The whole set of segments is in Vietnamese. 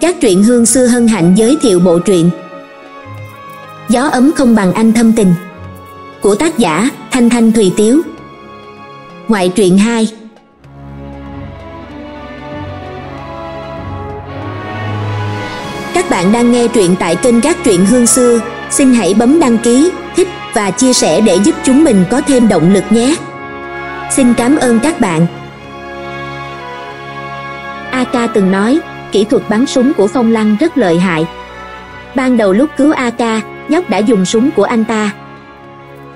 các truyện hương xưa hân hạnh giới thiệu bộ truyện Gió ấm không bằng anh thâm tình của tác giả Thanh Thanh Thùy Tiếu Ngoại truyện 2 Các bạn đang nghe truyện tại kênh các truyện hương xưa xin hãy bấm đăng ký, thích và chia sẻ để giúp chúng mình có thêm động lực nhé. Xin cảm ơn các bạn. Aka từng nói kỹ thuật bắn súng của phong lăng rất lợi hại ban đầu lúc cứu a ca nhóc đã dùng súng của anh ta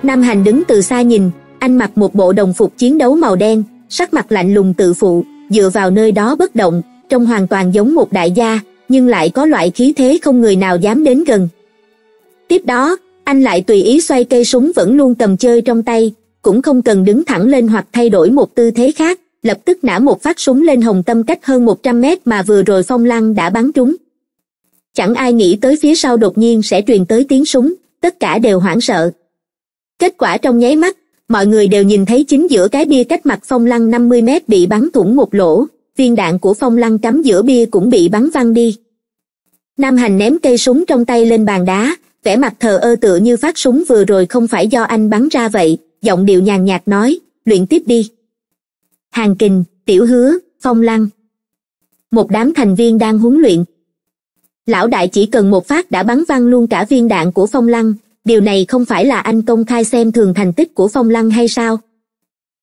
nam hành đứng từ xa nhìn anh mặc một bộ đồng phục chiến đấu màu đen sắc mặt lạnh lùng tự phụ dựa vào nơi đó bất động trông hoàn toàn giống một đại gia nhưng lại có loại khí thế không người nào dám đến gần tiếp đó anh lại tùy ý xoay cây súng vẫn luôn cầm chơi trong tay cũng không cần đứng thẳng lên hoặc thay đổi một tư thế khác lập tức nã một phát súng lên hồng tâm cách hơn một trăm mét mà vừa rồi phong lăng đã bắn trúng chẳng ai nghĩ tới phía sau đột nhiên sẽ truyền tới tiếng súng tất cả đều hoảng sợ kết quả trong nháy mắt mọi người đều nhìn thấy chính giữa cái bia cách mặt phong lăng năm mươi mét bị bắn thủng một lỗ viên đạn của phong lăng cắm giữa bia cũng bị bắn văng đi nam hành ném cây súng trong tay lên bàn đá vẻ mặt thờ ơ tựa như phát súng vừa rồi không phải do anh bắn ra vậy giọng điệu nhàn nhạt nói luyện tiếp đi hàng kình tiểu hứa phong lăng một đám thành viên đang huấn luyện lão đại chỉ cần một phát đã bắn văng luôn cả viên đạn của phong lăng điều này không phải là anh công khai xem thường thành tích của phong lăng hay sao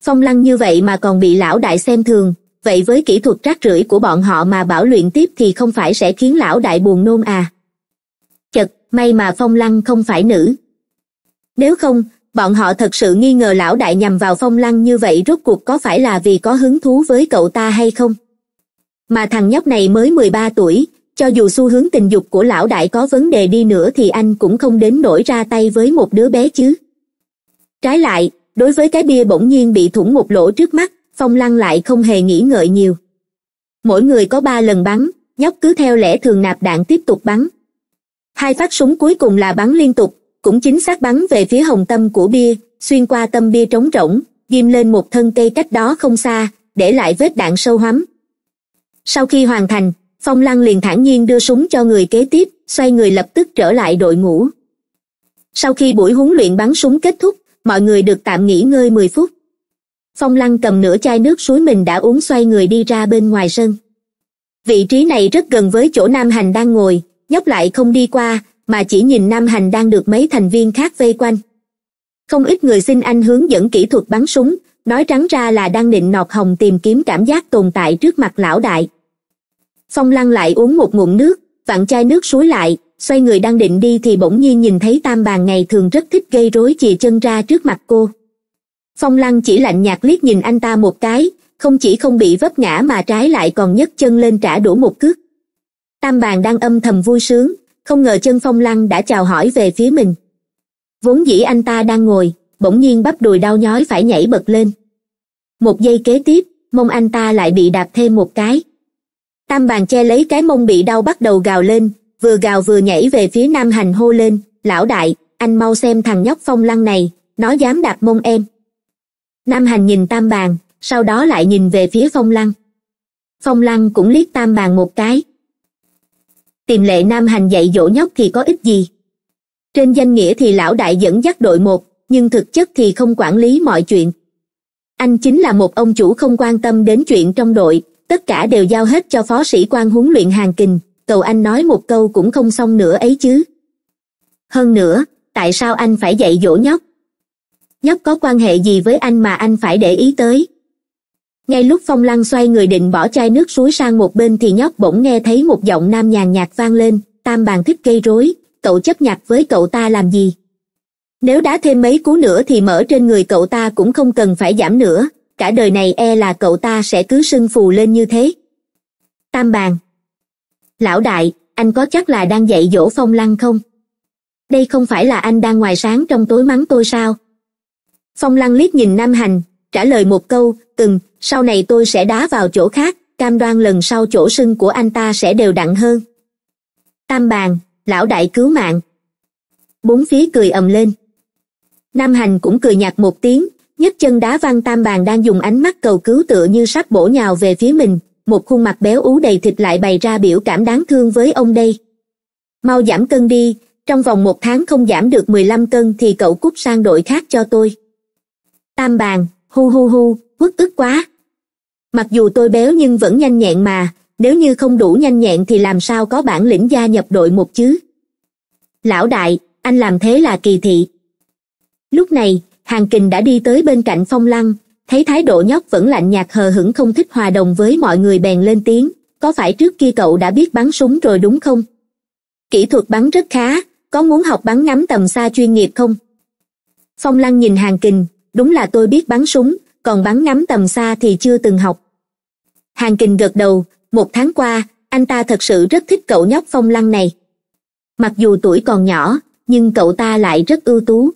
phong lăng như vậy mà còn bị lão đại xem thường vậy với kỹ thuật rác rưởi của bọn họ mà bảo luyện tiếp thì không phải sẽ khiến lão đại buồn nôn à chật may mà phong lăng không phải nữ nếu không bọn họ thật sự nghi ngờ lão đại nhằm vào phong lăng như vậy rốt cuộc có phải là vì có hứng thú với cậu ta hay không mà thằng nhóc này mới mười ba tuổi cho dù xu hướng tình dục của lão đại có vấn đề đi nữa thì anh cũng không đến nổi ra tay với một đứa bé chứ trái lại đối với cái bia bỗng nhiên bị thủng một lỗ trước mắt phong lăng lại không hề nghĩ ngợi nhiều mỗi người có ba lần bắn nhóc cứ theo lẽ thường nạp đạn tiếp tục bắn hai phát súng cuối cùng là bắn liên tục cũng chính xác bắn về phía hồng tâm của bia xuyên qua tâm bia trống rỗng ghim lên một thân cây cách đó không xa để lại vết đạn sâu hoắm sau khi hoàn thành phong lăng liền thản nhiên đưa súng cho người kế tiếp xoay người lập tức trở lại đội ngũ sau khi buổi huấn luyện bắn súng kết thúc mọi người được tạm nghỉ ngơi mười phút phong lăng cầm nửa chai nước suối mình đã uống xoay người đi ra bên ngoài sân vị trí này rất gần với chỗ nam hành đang ngồi nhóc lại không đi qua mà chỉ nhìn nam hành đang được mấy thành viên khác vây quanh không ít người xin anh hướng dẫn kỹ thuật bắn súng nói trắng ra là đang định nọt hồng tìm kiếm cảm giác tồn tại trước mặt lão đại phong lăng lại uống một ngụm nước vặn chai nước suối lại xoay người đang định đi thì bỗng nhiên nhìn thấy tam bàn ngày thường rất thích gây rối chìa chân ra trước mặt cô phong lăng chỉ lạnh nhạt liếc nhìn anh ta một cái không chỉ không bị vấp ngã mà trái lại còn nhấc chân lên trả đũa một cước tam bàn đang âm thầm vui sướng không ngờ chân phong lăng đã chào hỏi về phía mình vốn dĩ anh ta đang ngồi bỗng nhiên bắp đùi đau nhói phải nhảy bật lên một giây kế tiếp mông anh ta lại bị đạp thêm một cái tam bàn che lấy cái mông bị đau bắt đầu gào lên vừa gào vừa nhảy về phía nam hành hô lên lão đại anh mau xem thằng nhóc phong lăng này nó dám đạp mông em nam hành nhìn tam bàn sau đó lại nhìn về phía phong lăng phong lăng cũng liếc tam bàn một cái tìm lệ nam hành dạy dỗ nhóc thì có ích gì trên danh nghĩa thì lão đại dẫn dắt đội một nhưng thực chất thì không quản lý mọi chuyện anh chính là một ông chủ không quan tâm đến chuyện trong đội tất cả đều giao hết cho phó sĩ quan huấn luyện hàng kình cầu anh nói một câu cũng không xong nữa ấy chứ hơn nữa tại sao anh phải dạy dỗ nhóc nhóc có quan hệ gì với anh mà anh phải để ý tới ngay lúc phong lăng xoay người định bỏ chai nước suối sang một bên thì nhóc bỗng nghe thấy một giọng nam nhàn nhạt vang lên tam bàn thích gây rối cậu chấp nhặt với cậu ta làm gì nếu đá thêm mấy cú nữa thì mở trên người cậu ta cũng không cần phải giảm nữa cả đời này e là cậu ta sẽ cứ sưng phù lên như thế tam bàn lão đại anh có chắc là đang dạy dỗ phong lăng không đây không phải là anh đang ngoài sáng trong tối mắng tôi sao phong lăng liếc nhìn nam hành trả lời một câu từng sau này tôi sẽ đá vào chỗ khác cam đoan lần sau chỗ sưng của anh ta sẽ đều đặn hơn tam bàn lão đại cứu mạng bốn phía cười ầm lên nam hành cũng cười nhạt một tiếng nhấc chân đá văn tam bàn đang dùng ánh mắt cầu cứu tựa như sắp bổ nhào về phía mình một khuôn mặt béo ú đầy thịt lại bày ra biểu cảm đáng thương với ông đây mau giảm cân đi trong vòng một tháng không giảm được mười lăm cân thì cậu cút sang đội khác cho tôi tam bàn hu hu hu uất ức quá mặc dù tôi béo nhưng vẫn nhanh nhẹn mà nếu như không đủ nhanh nhẹn thì làm sao có bản lĩnh gia nhập đội một chứ lão đại anh làm thế là kỳ thị lúc này hàng kình đã đi tới bên cạnh phong lăng thấy thái độ nhóc vẫn lạnh nhạt hờ hững không thích hòa đồng với mọi người bèn lên tiếng có phải trước kia cậu đã biết bắn súng rồi đúng không kỹ thuật bắn rất khá có muốn học bắn ngắm tầm xa chuyên nghiệp không phong lăng nhìn hàng kình đúng là tôi biết bắn súng còn bắn ngắm tầm xa thì chưa từng học hàn kình gật đầu một tháng qua anh ta thật sự rất thích cậu nhóc phong lăng này mặc dù tuổi còn nhỏ nhưng cậu ta lại rất ưu tú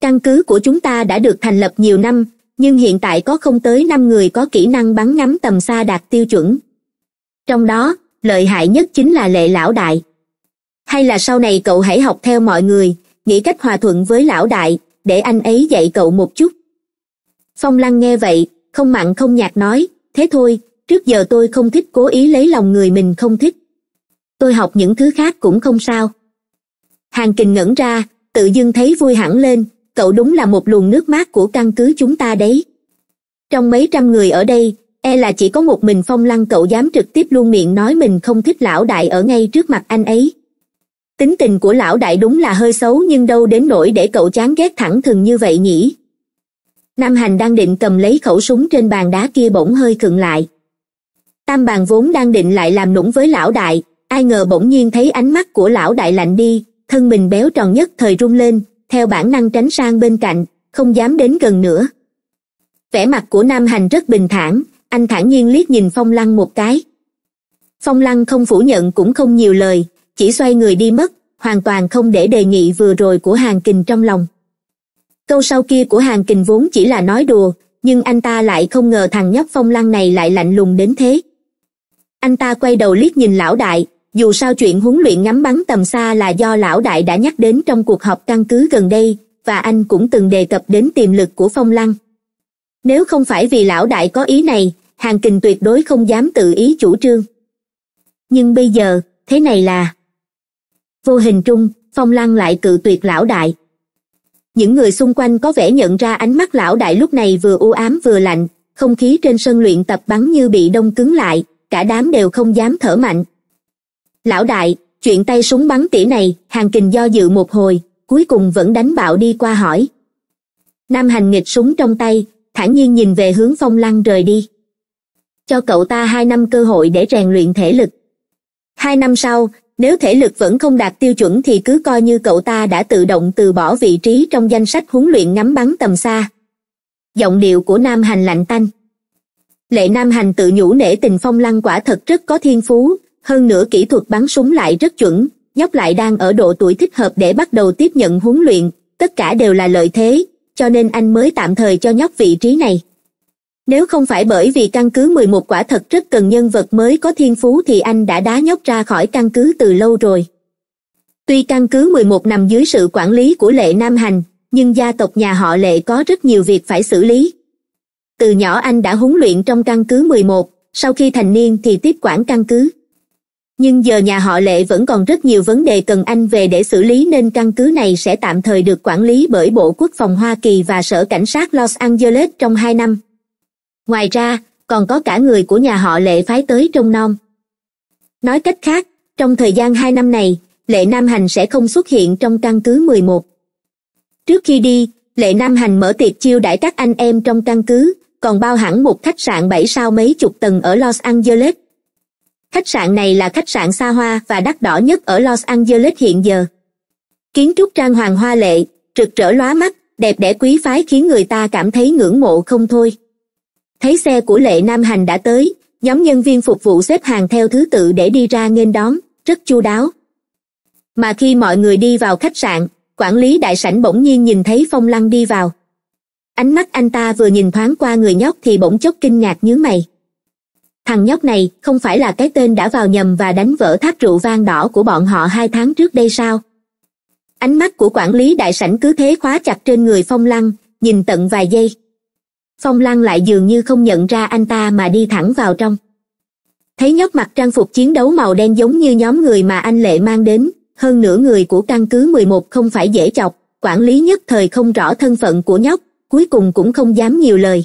căn cứ của chúng ta đã được thành lập nhiều năm nhưng hiện tại có không tới năm người có kỹ năng bắn ngắm tầm xa đạt tiêu chuẩn trong đó lợi hại nhất chính là lệ lão đại hay là sau này cậu hãy học theo mọi người nghĩ cách hòa thuận với lão đại để anh ấy dạy cậu một chút phong lăng nghe vậy không mặn không nhạt nói thế thôi trước giờ tôi không thích cố ý lấy lòng người mình không thích tôi học những thứ khác cũng không sao Hàn kình ngẩn ra tự dưng thấy vui hẳn lên cậu đúng là một luồng nước mát của căn cứ chúng ta đấy trong mấy trăm người ở đây e là chỉ có một mình phong lăng cậu dám trực tiếp luôn miệng nói mình không thích lão đại ở ngay trước mặt anh ấy tính tình của lão đại đúng là hơi xấu nhưng đâu đến nỗi để cậu chán ghét thẳng thừng như vậy nhỉ nam hành đang định cầm lấy khẩu súng trên bàn đá kia bỗng hơi khựng lại tam bàn vốn đang định lại làm nũng với lão đại ai ngờ bỗng nhiên thấy ánh mắt của lão đại lạnh đi thân mình béo tròn nhất thời run lên theo bản năng tránh sang bên cạnh không dám đến gần nữa vẻ mặt của nam hành rất bình thản anh thản nhiên liếc nhìn phong lăng một cái phong lăng không phủ nhận cũng không nhiều lời chỉ xoay người đi mất hoàn toàn không để đề nghị vừa rồi của Hàn kình trong lòng câu sau kia của Hàn kình vốn chỉ là nói đùa nhưng anh ta lại không ngờ thằng nhóc phong lăng này lại lạnh lùng đến thế anh ta quay đầu liếc nhìn lão đại dù sao chuyện huấn luyện ngắm bắn tầm xa là do lão đại đã nhắc đến trong cuộc họp căn cứ gần đây và anh cũng từng đề cập đến tiềm lực của phong lăng nếu không phải vì lão đại có ý này hàng kình tuyệt đối không dám tự ý chủ trương nhưng bây giờ thế này là vô hình trung phong lăng lại cự tuyệt lão đại những người xung quanh có vẻ nhận ra ánh mắt lão đại lúc này vừa u ám vừa lạnh không khí trên sân luyện tập bắn như bị đông cứng lại cả đám đều không dám thở mạnh lão đại chuyện tay súng bắn tỉ này hàng kình do dự một hồi cuối cùng vẫn đánh bạo đi qua hỏi nam hành nghịch súng trong tay thản nhiên nhìn về hướng phong lăng rời đi cho cậu ta hai năm cơ hội để rèn luyện thể lực hai năm sau nếu thể lực vẫn không đạt tiêu chuẩn thì cứ coi như cậu ta đã tự động từ bỏ vị trí trong danh sách huấn luyện ngắm bắn tầm xa giọng điệu của nam hành lạnh tanh lệ nam hành tự nhủ nể tình phong lăng quả thật rất có thiên phú hơn nữa kỹ thuật bắn súng lại rất chuẩn nhóc lại đang ở độ tuổi thích hợp để bắt đầu tiếp nhận huấn luyện tất cả đều là lợi thế cho nên anh mới tạm thời cho nhóc vị trí này nếu không phải bởi vì căn cứ mười một quả thật rất cần nhân vật mới có thiên phú thì anh đã đá nhóc ra khỏi căn cứ từ lâu rồi tuy căn cứ mười một nằm dưới sự quản lý của lệ nam hành nhưng gia tộc nhà họ lệ có rất nhiều việc phải xử lý từ nhỏ anh đã huấn luyện trong căn cứ mười một sau khi thành niên thì tiếp quản căn cứ nhưng giờ nhà họ lệ vẫn còn rất nhiều vấn đề cần anh về để xử lý nên căn cứ này sẽ tạm thời được quản lý bởi bộ quốc phòng hoa kỳ và sở cảnh sát los angeles trong hai năm ngoài ra còn có cả người của nhà họ lệ phái tới trông nom nói cách khác trong thời gian hai năm này lệ nam hành sẽ không xuất hiện trong căn cứ mười một trước khi đi lệ nam hành mở tiệc chiêu đãi các anh em trong căn cứ còn bao hẳn một khách sạn bảy sao mấy chục tầng ở los angeles khách sạn này là khách sạn xa hoa và đắt đỏ nhất ở los angeles hiện giờ kiến trúc trang hoàng hoa lệ rực rỡ lóa mắt đẹp đẽ quý phái khiến người ta cảm thấy ngưỡng mộ không thôi thấy xe của lệ nam hành đã tới nhóm nhân viên phục vụ xếp hàng theo thứ tự để đi ra nghênh đón rất chu đáo mà khi mọi người đi vào khách sạn quản lý đại sảnh bỗng nhiên nhìn thấy phong lăng đi vào ánh mắt anh ta vừa nhìn thoáng qua người nhóc thì bỗng chốc kinh ngạc nhướng mày thằng nhóc này không phải là cái tên đã vào nhầm và đánh vỡ thác rượu vang đỏ của bọn họ hai tháng trước đây sao ánh mắt của quản lý đại sảnh cứ thế khóa chặt trên người phong lăng nhìn tận vài giây phong lan lại dường như không nhận ra anh ta mà đi thẳng vào trong thấy nhóc mặc trang phục chiến đấu màu đen giống như nhóm người mà anh lệ mang đến hơn nửa người của căn cứ 11 không phải dễ chọc quản lý nhất thời không rõ thân phận của nhóc cuối cùng cũng không dám nhiều lời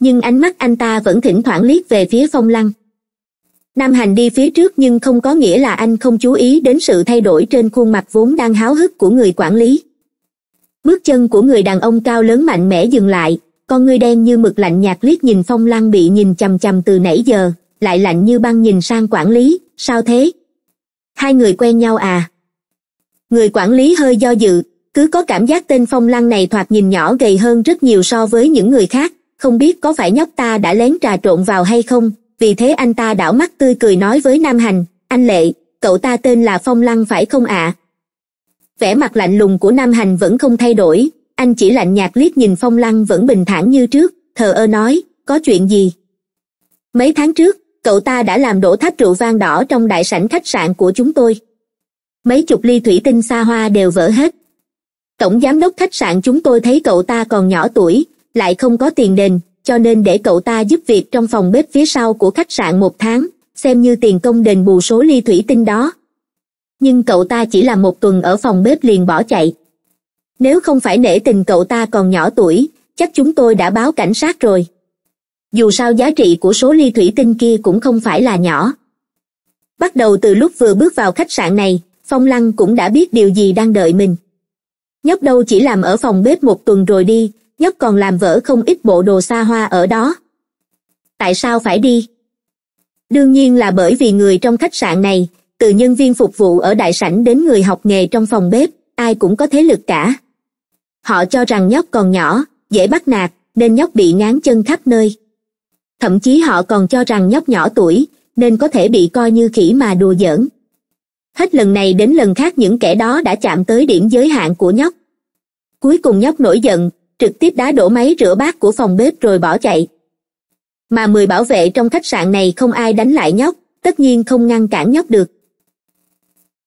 nhưng ánh mắt anh ta vẫn thỉnh thoảng liếc về phía phong Lan. nam hành đi phía trước nhưng không có nghĩa là anh không chú ý đến sự thay đổi trên khuôn mặt vốn đang háo hức của người quản lý bước chân của người đàn ông cao lớn mạnh mẽ dừng lại con ngươi đen như mực lạnh nhạt liếc nhìn phong lăng bị nhìn chằm chằm từ nãy giờ lại lạnh như băng nhìn sang quản lý sao thế hai người quen nhau à người quản lý hơi do dự cứ có cảm giác tên phong lăng này thoạt nhìn nhỏ gầy hơn rất nhiều so với những người khác không biết có phải nhóc ta đã lén trà trộn vào hay không vì thế anh ta đảo mắt tươi cười nói với nam hành anh lệ cậu ta tên là phong lăng phải không ạ vẻ mặt lạnh lùng của nam hành vẫn không thay đổi anh chỉ lạnh nhạt liếc nhìn phong lăng vẫn bình thản như trước thờ ơ nói có chuyện gì mấy tháng trước cậu ta đã làm đổ tháp rượu vang đỏ trong đại sảnh khách sạn của chúng tôi mấy chục ly thủy tinh xa hoa đều vỡ hết tổng giám đốc khách sạn chúng tôi thấy cậu ta còn nhỏ tuổi lại không có tiền đền cho nên để cậu ta giúp việc trong phòng bếp phía sau của khách sạn một tháng xem như tiền công đền bù số ly thủy tinh đó nhưng cậu ta chỉ làm một tuần ở phòng bếp liền bỏ chạy nếu không phải nể tình cậu ta còn nhỏ tuổi chắc chúng tôi đã báo cảnh sát rồi dù sao giá trị của số ly thủy tinh kia cũng không phải là nhỏ bắt đầu từ lúc vừa bước vào khách sạn này phong lăng cũng đã biết điều gì đang đợi mình nhóc đâu chỉ làm ở phòng bếp một tuần rồi đi nhóc còn làm vỡ không ít bộ đồ xa hoa ở đó tại sao phải đi đương nhiên là bởi vì người trong khách sạn này từ nhân viên phục vụ ở đại sảnh đến người học nghề trong phòng bếp ai cũng có thế lực cả họ cho rằng nhóc còn nhỏ dễ bắt nạt nên nhóc bị ngán chân khắp nơi thậm chí họ còn cho rằng nhóc nhỏ tuổi nên có thể bị coi như khỉ mà đùa giỡn hết lần này đến lần khác những kẻ đó đã chạm tới điểm giới hạn của nhóc cuối cùng nhóc nổi giận trực tiếp đá đổ máy rửa bát của phòng bếp rồi bỏ chạy mà mười bảo vệ trong khách sạn này không ai đánh lại nhóc tất nhiên không ngăn cản nhóc được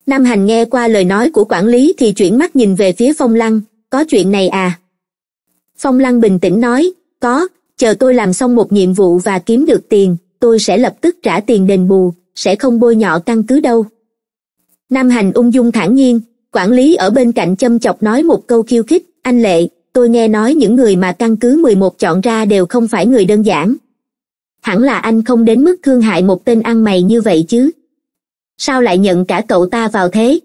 nam hành nghe qua lời nói của quản lý thì chuyển mắt nhìn về phía phong lăng có chuyện này à phong lăng bình tĩnh nói có chờ tôi làm xong một nhiệm vụ và kiếm được tiền tôi sẽ lập tức trả tiền đền bù sẽ không bôi nhọ căn cứ đâu nam hành ung dung thản nhiên quản lý ở bên cạnh châm chọc nói một câu khiêu khích anh lệ tôi nghe nói những người mà căn cứ 11 chọn ra đều không phải người đơn giản hẳn là anh không đến mức thương hại một tên ăn mày như vậy chứ sao lại nhận cả cậu ta vào thế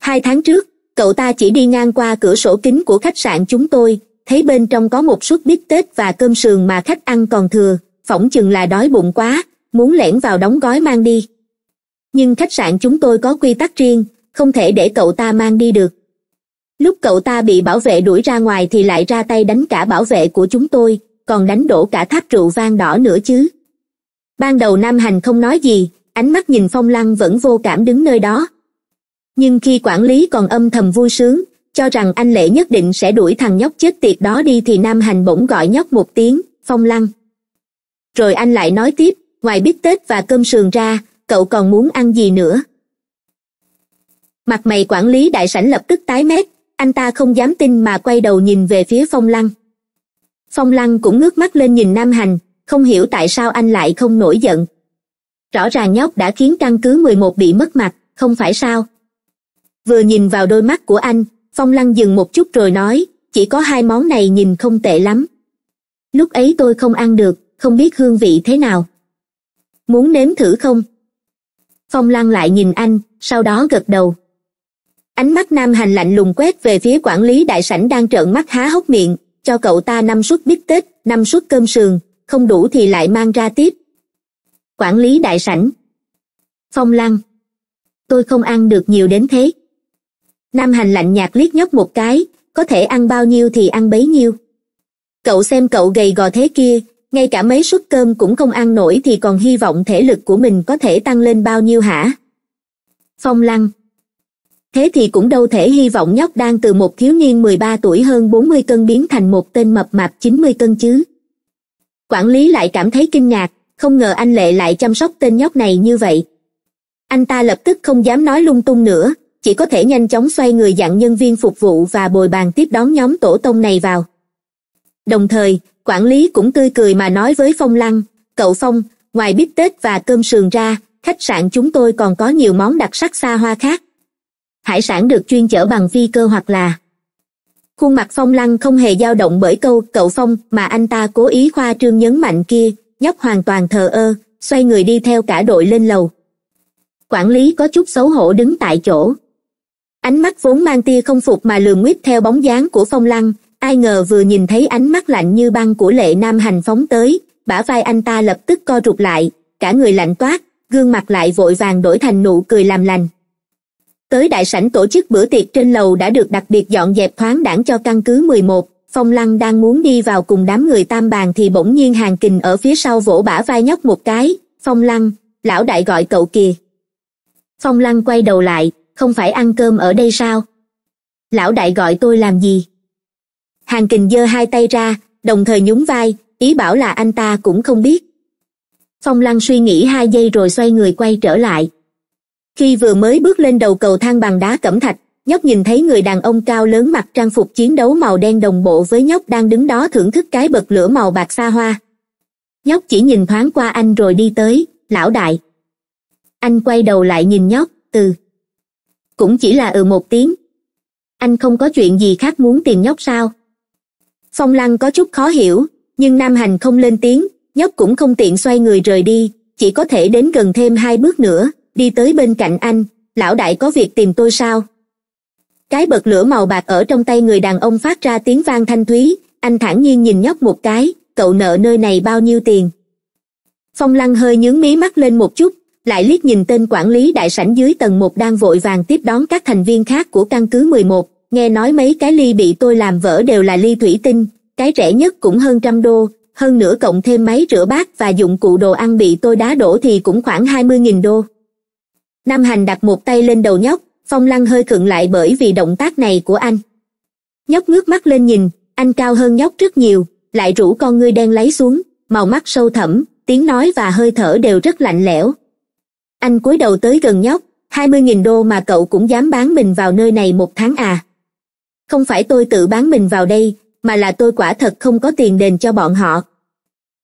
hai tháng trước cậu ta chỉ đi ngang qua cửa sổ kính của khách sạn chúng tôi thấy bên trong có một suất bít tết và cơm sườn mà khách ăn còn thừa phỏng chừng là đói bụng quá muốn lẻn vào đóng gói mang đi nhưng khách sạn chúng tôi có quy tắc riêng không thể để cậu ta mang đi được lúc cậu ta bị bảo vệ đuổi ra ngoài thì lại ra tay đánh cả bảo vệ của chúng tôi còn đánh đổ cả tháp rượu vang đỏ nữa chứ ban đầu nam hành không nói gì ánh mắt nhìn phong lăng vẫn vô cảm đứng nơi đó nhưng khi quản lý còn âm thầm vui sướng cho rằng anh lệ nhất định sẽ đuổi thằng nhóc chết tiệt đó đi thì nam hành bỗng gọi nhóc một tiếng phong lăng rồi anh lại nói tiếp ngoài bít tết và cơm sườn ra cậu còn muốn ăn gì nữa mặt mày quản lý đại sảnh lập tức tái mét anh ta không dám tin mà quay đầu nhìn về phía phong lăng phong lăng cũng ngước mắt lên nhìn nam hành không hiểu tại sao anh lại không nổi giận rõ ràng nhóc đã khiến căn cứ mười một bị mất mặt không phải sao vừa nhìn vào đôi mắt của anh phong lăng dừng một chút rồi nói chỉ có hai món này nhìn không tệ lắm lúc ấy tôi không ăn được không biết hương vị thế nào muốn nếm thử không phong lăng lại nhìn anh sau đó gật đầu ánh mắt nam hành lạnh lùng quét về phía quản lý đại sảnh đang trợn mắt há hốc miệng cho cậu ta năm suất bít tết năm suất cơm sườn không đủ thì lại mang ra tiếp quản lý đại sảnh phong lăng tôi không ăn được nhiều đến thế nam hành lạnh nhạt liếc nhóc một cái có thể ăn bao nhiêu thì ăn bấy nhiêu cậu xem cậu gầy gò thế kia ngay cả mấy suất cơm cũng không ăn nổi thì còn hy vọng thể lực của mình có thể tăng lên bao nhiêu hả phong lăng thế thì cũng đâu thể hy vọng nhóc đang từ một thiếu niên 13 tuổi hơn 40 cân biến thành một tên mập mạp 90 cân chứ quản lý lại cảm thấy kinh ngạc không ngờ anh lệ lại chăm sóc tên nhóc này như vậy anh ta lập tức không dám nói lung tung nữa chỉ có thể nhanh chóng xoay người dặn nhân viên phục vụ và bồi bàn tiếp đón nhóm tổ tông này vào đồng thời quản lý cũng tươi cười mà nói với phong lăng cậu phong ngoài bít tết và cơm sườn ra khách sạn chúng tôi còn có nhiều món đặc sắc xa hoa khác hải sản được chuyên chở bằng phi cơ hoặc là khuôn mặt phong lăng không hề dao động bởi câu cậu phong mà anh ta cố ý khoa trương nhấn mạnh kia nhóc hoàn toàn thờ ơ xoay người đi theo cả đội lên lầu quản lý có chút xấu hổ đứng tại chỗ ánh mắt vốn mang tia không phục mà lườm nguyết theo bóng dáng của phong lăng ai ngờ vừa nhìn thấy ánh mắt lạnh như băng của lệ nam hành phóng tới bả vai anh ta lập tức co rụt lại cả người lạnh toát gương mặt lại vội vàng đổi thành nụ cười làm lành tới đại sảnh tổ chức bữa tiệc trên lầu đã được đặc biệt dọn dẹp thoáng đảng cho căn cứ mười một, phong lăng đang muốn đi vào cùng đám người tam bàn thì bỗng nhiên hàng kình ở phía sau vỗ bả vai nhóc một cái phong lăng lão đại gọi cậu kìa phong lăng quay đầu lại không phải ăn cơm ở đây sao lão đại gọi tôi làm gì hàng kình giơ hai tay ra đồng thời nhún vai ý bảo là anh ta cũng không biết phong lăng suy nghĩ hai giây rồi xoay người quay trở lại khi vừa mới bước lên đầu cầu thang bằng đá cẩm thạch nhóc nhìn thấy người đàn ông cao lớn mặc trang phục chiến đấu màu đen đồng bộ với nhóc đang đứng đó thưởng thức cái bật lửa màu bạc xa hoa nhóc chỉ nhìn thoáng qua anh rồi đi tới lão đại anh quay đầu lại nhìn nhóc từ cũng chỉ là ừ một tiếng anh không có chuyện gì khác muốn tìm nhóc sao phong lăng có chút khó hiểu nhưng nam hành không lên tiếng nhóc cũng không tiện xoay người rời đi chỉ có thể đến gần thêm hai bước nữa đi tới bên cạnh anh lão đại có việc tìm tôi sao cái bật lửa màu bạc ở trong tay người đàn ông phát ra tiếng vang thanh thúy anh thản nhiên nhìn nhóc một cái cậu nợ nơi này bao nhiêu tiền phong lăng hơi nhướng mí mắt lên một chút lại liếc nhìn tên quản lý đại sảnh dưới tầng một đang vội vàng tiếp đón các thành viên khác của căn cứ mười một nghe nói mấy cái ly bị tôi làm vỡ đều là ly thủy tinh cái rẻ nhất cũng hơn trăm đô hơn nữa cộng thêm máy rửa bát và dụng cụ đồ ăn bị tôi đá đổ thì cũng khoảng hai mươi nghìn đô nam hành đặt một tay lên đầu nhóc phong lăng hơi khựng lại bởi vì động tác này của anh nhóc ngước mắt lên nhìn anh cao hơn nhóc rất nhiều lại rủ con ngươi đen lấy xuống màu mắt sâu thẳm tiếng nói và hơi thở đều rất lạnh lẽo anh cúi đầu tới gần nhóc hai mươi nghìn đô mà cậu cũng dám bán mình vào nơi này một tháng à không phải tôi tự bán mình vào đây mà là tôi quả thật không có tiền đền cho bọn họ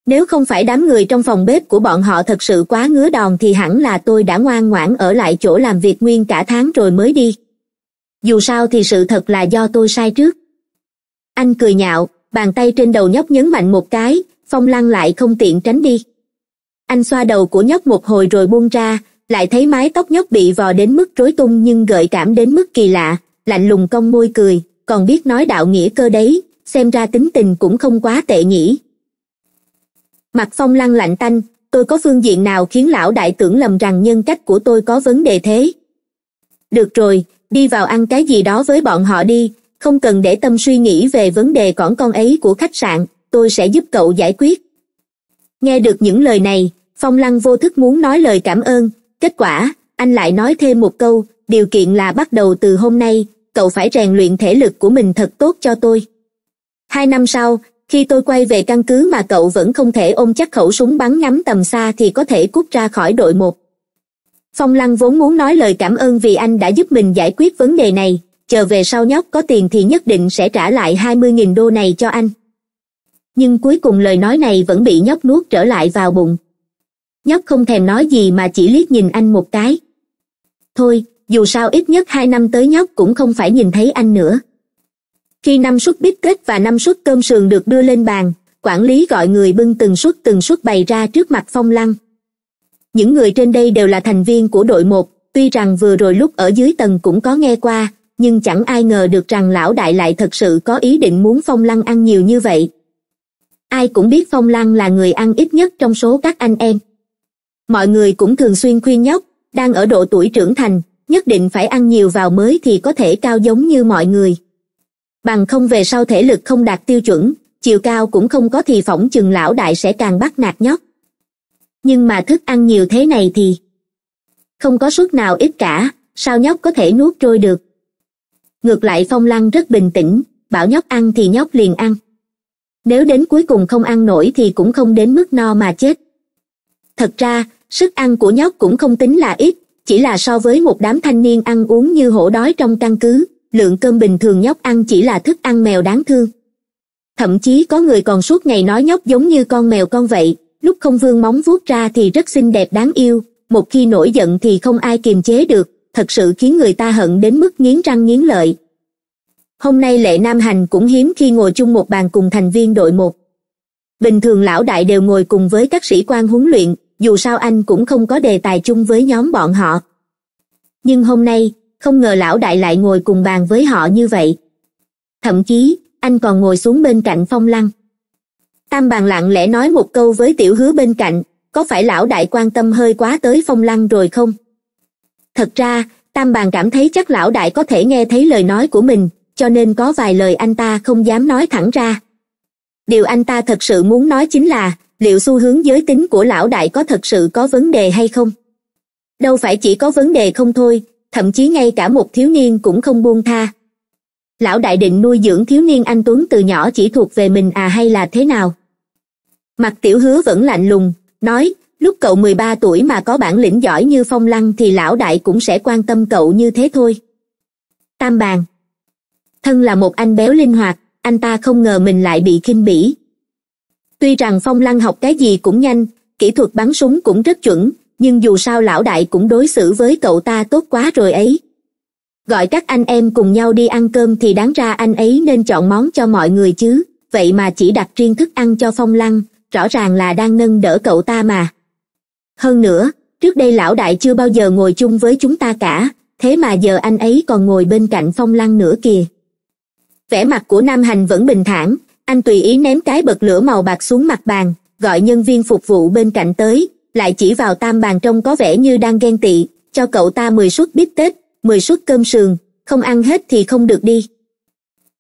nếu không phải đám người trong phòng bếp của bọn họ thật sự quá ngứa đòn thì hẳn là tôi đã ngoan ngoãn ở lại chỗ làm việc nguyên cả tháng rồi mới đi dù sao thì sự thật là do tôi sai trước anh cười nhạo bàn tay trên đầu nhóc nhấn mạnh một cái phong lăng lại không tiện tránh đi anh xoa đầu của nhóc một hồi rồi buông ra lại thấy mái tóc nhóc bị vò đến mức rối tung nhưng gợi cảm đến mức kỳ lạ lạnh lùng cong môi cười còn biết nói đạo nghĩa cơ đấy xem ra tính tình cũng không quá tệ nhỉ mặt phong lăng lạnh tanh tôi có phương diện nào khiến lão đại tưởng lầm rằng nhân cách của tôi có vấn đề thế được rồi đi vào ăn cái gì đó với bọn họ đi không cần để tâm suy nghĩ về vấn đề cỏn con ấy của khách sạn tôi sẽ giúp cậu giải quyết nghe được những lời này phong lăng vô thức muốn nói lời cảm ơn kết quả anh lại nói thêm một câu điều kiện là bắt đầu từ hôm nay cậu phải rèn luyện thể lực của mình thật tốt cho tôi hai năm sau khi tôi quay về căn cứ mà cậu vẫn không thể ôm chắc khẩu súng bắn ngắm tầm xa thì có thể cút ra khỏi đội một phong lăng vốn muốn nói lời cảm ơn vì anh đã giúp mình giải quyết vấn đề này chờ về sau nhóc có tiền thì nhất định sẽ trả lại hai mươi nghìn đô này cho anh nhưng cuối cùng lời nói này vẫn bị nhóc nuốt trở lại vào bụng nhóc không thèm nói gì mà chỉ liếc nhìn anh một cái thôi dù sao ít nhất hai năm tới nhóc cũng không phải nhìn thấy anh nữa khi năm suất bít kết và năm suất cơm sườn được đưa lên bàn quản lý gọi người bưng từng suất từng suất bày ra trước mặt phong lăng những người trên đây đều là thành viên của đội một tuy rằng vừa rồi lúc ở dưới tầng cũng có nghe qua nhưng chẳng ai ngờ được rằng lão đại lại thật sự có ý định muốn phong lăng ăn nhiều như vậy ai cũng biết phong lăng là người ăn ít nhất trong số các anh em mọi người cũng thường xuyên khuyên nhóc đang ở độ tuổi trưởng thành nhất định phải ăn nhiều vào mới thì có thể cao giống như mọi người bằng không về sau thể lực không đạt tiêu chuẩn chiều cao cũng không có thì phỏng chừng lão đại sẽ càng bắt nạt nhóc nhưng mà thức ăn nhiều thế này thì không có suất nào ít cả sao nhóc có thể nuốt trôi được ngược lại phong lăng rất bình tĩnh bảo nhóc ăn thì nhóc liền ăn nếu đến cuối cùng không ăn nổi thì cũng không đến mức no mà chết thật ra sức ăn của nhóc cũng không tính là ít chỉ là so với một đám thanh niên ăn uống như hổ đói trong căn cứ lượng cơm bình thường nhóc ăn chỉ là thức ăn mèo đáng thương thậm chí có người còn suốt ngày nói nhóc giống như con mèo con vậy lúc không vương móng vuốt ra thì rất xinh đẹp đáng yêu một khi nổi giận thì không ai kiềm chế được thật sự khiến người ta hận đến mức nghiến răng nghiến lợi hôm nay lệ nam hành cũng hiếm khi ngồi chung một bàn cùng thành viên đội một bình thường lão đại đều ngồi cùng với các sĩ quan huấn luyện dù sao anh cũng không có đề tài chung với nhóm bọn họ nhưng hôm nay không ngờ lão đại lại ngồi cùng bàn với họ như vậy thậm chí anh còn ngồi xuống bên cạnh phong lăng tam bàn lặng lẽ nói một câu với tiểu hứa bên cạnh có phải lão đại quan tâm hơi quá tới phong lăng rồi không thật ra tam bàn cảm thấy chắc lão đại có thể nghe thấy lời nói của mình cho nên có vài lời anh ta không dám nói thẳng ra điều anh ta thật sự muốn nói chính là liệu xu hướng giới tính của lão đại có thật sự có vấn đề hay không đâu phải chỉ có vấn đề không thôi thậm chí ngay cả một thiếu niên cũng không buông tha lão đại định nuôi dưỡng thiếu niên anh tuấn từ nhỏ chỉ thuộc về mình à hay là thế nào mặt tiểu hứa vẫn lạnh lùng nói lúc cậu mười ba tuổi mà có bản lĩnh giỏi như phong lăng thì lão đại cũng sẽ quan tâm cậu như thế thôi tam bàn thân là một anh béo linh hoạt anh ta không ngờ mình lại bị khinh bỉ tuy rằng phong lăng học cái gì cũng nhanh kỹ thuật bắn súng cũng rất chuẩn nhưng dù sao lão đại cũng đối xử với cậu ta tốt quá rồi ấy gọi các anh em cùng nhau đi ăn cơm thì đáng ra anh ấy nên chọn món cho mọi người chứ vậy mà chỉ đặt riêng thức ăn cho phong lăng rõ ràng là đang nâng đỡ cậu ta mà hơn nữa trước đây lão đại chưa bao giờ ngồi chung với chúng ta cả thế mà giờ anh ấy còn ngồi bên cạnh phong lăng nữa kìa vẻ mặt của nam hành vẫn bình thản anh tùy ý ném cái bật lửa màu bạc xuống mặt bàn gọi nhân viên phục vụ bên cạnh tới lại chỉ vào tam bàn trông có vẻ như đang ghen tị cho cậu ta mười suất bít tết mười suất cơm sườn không ăn hết thì không được đi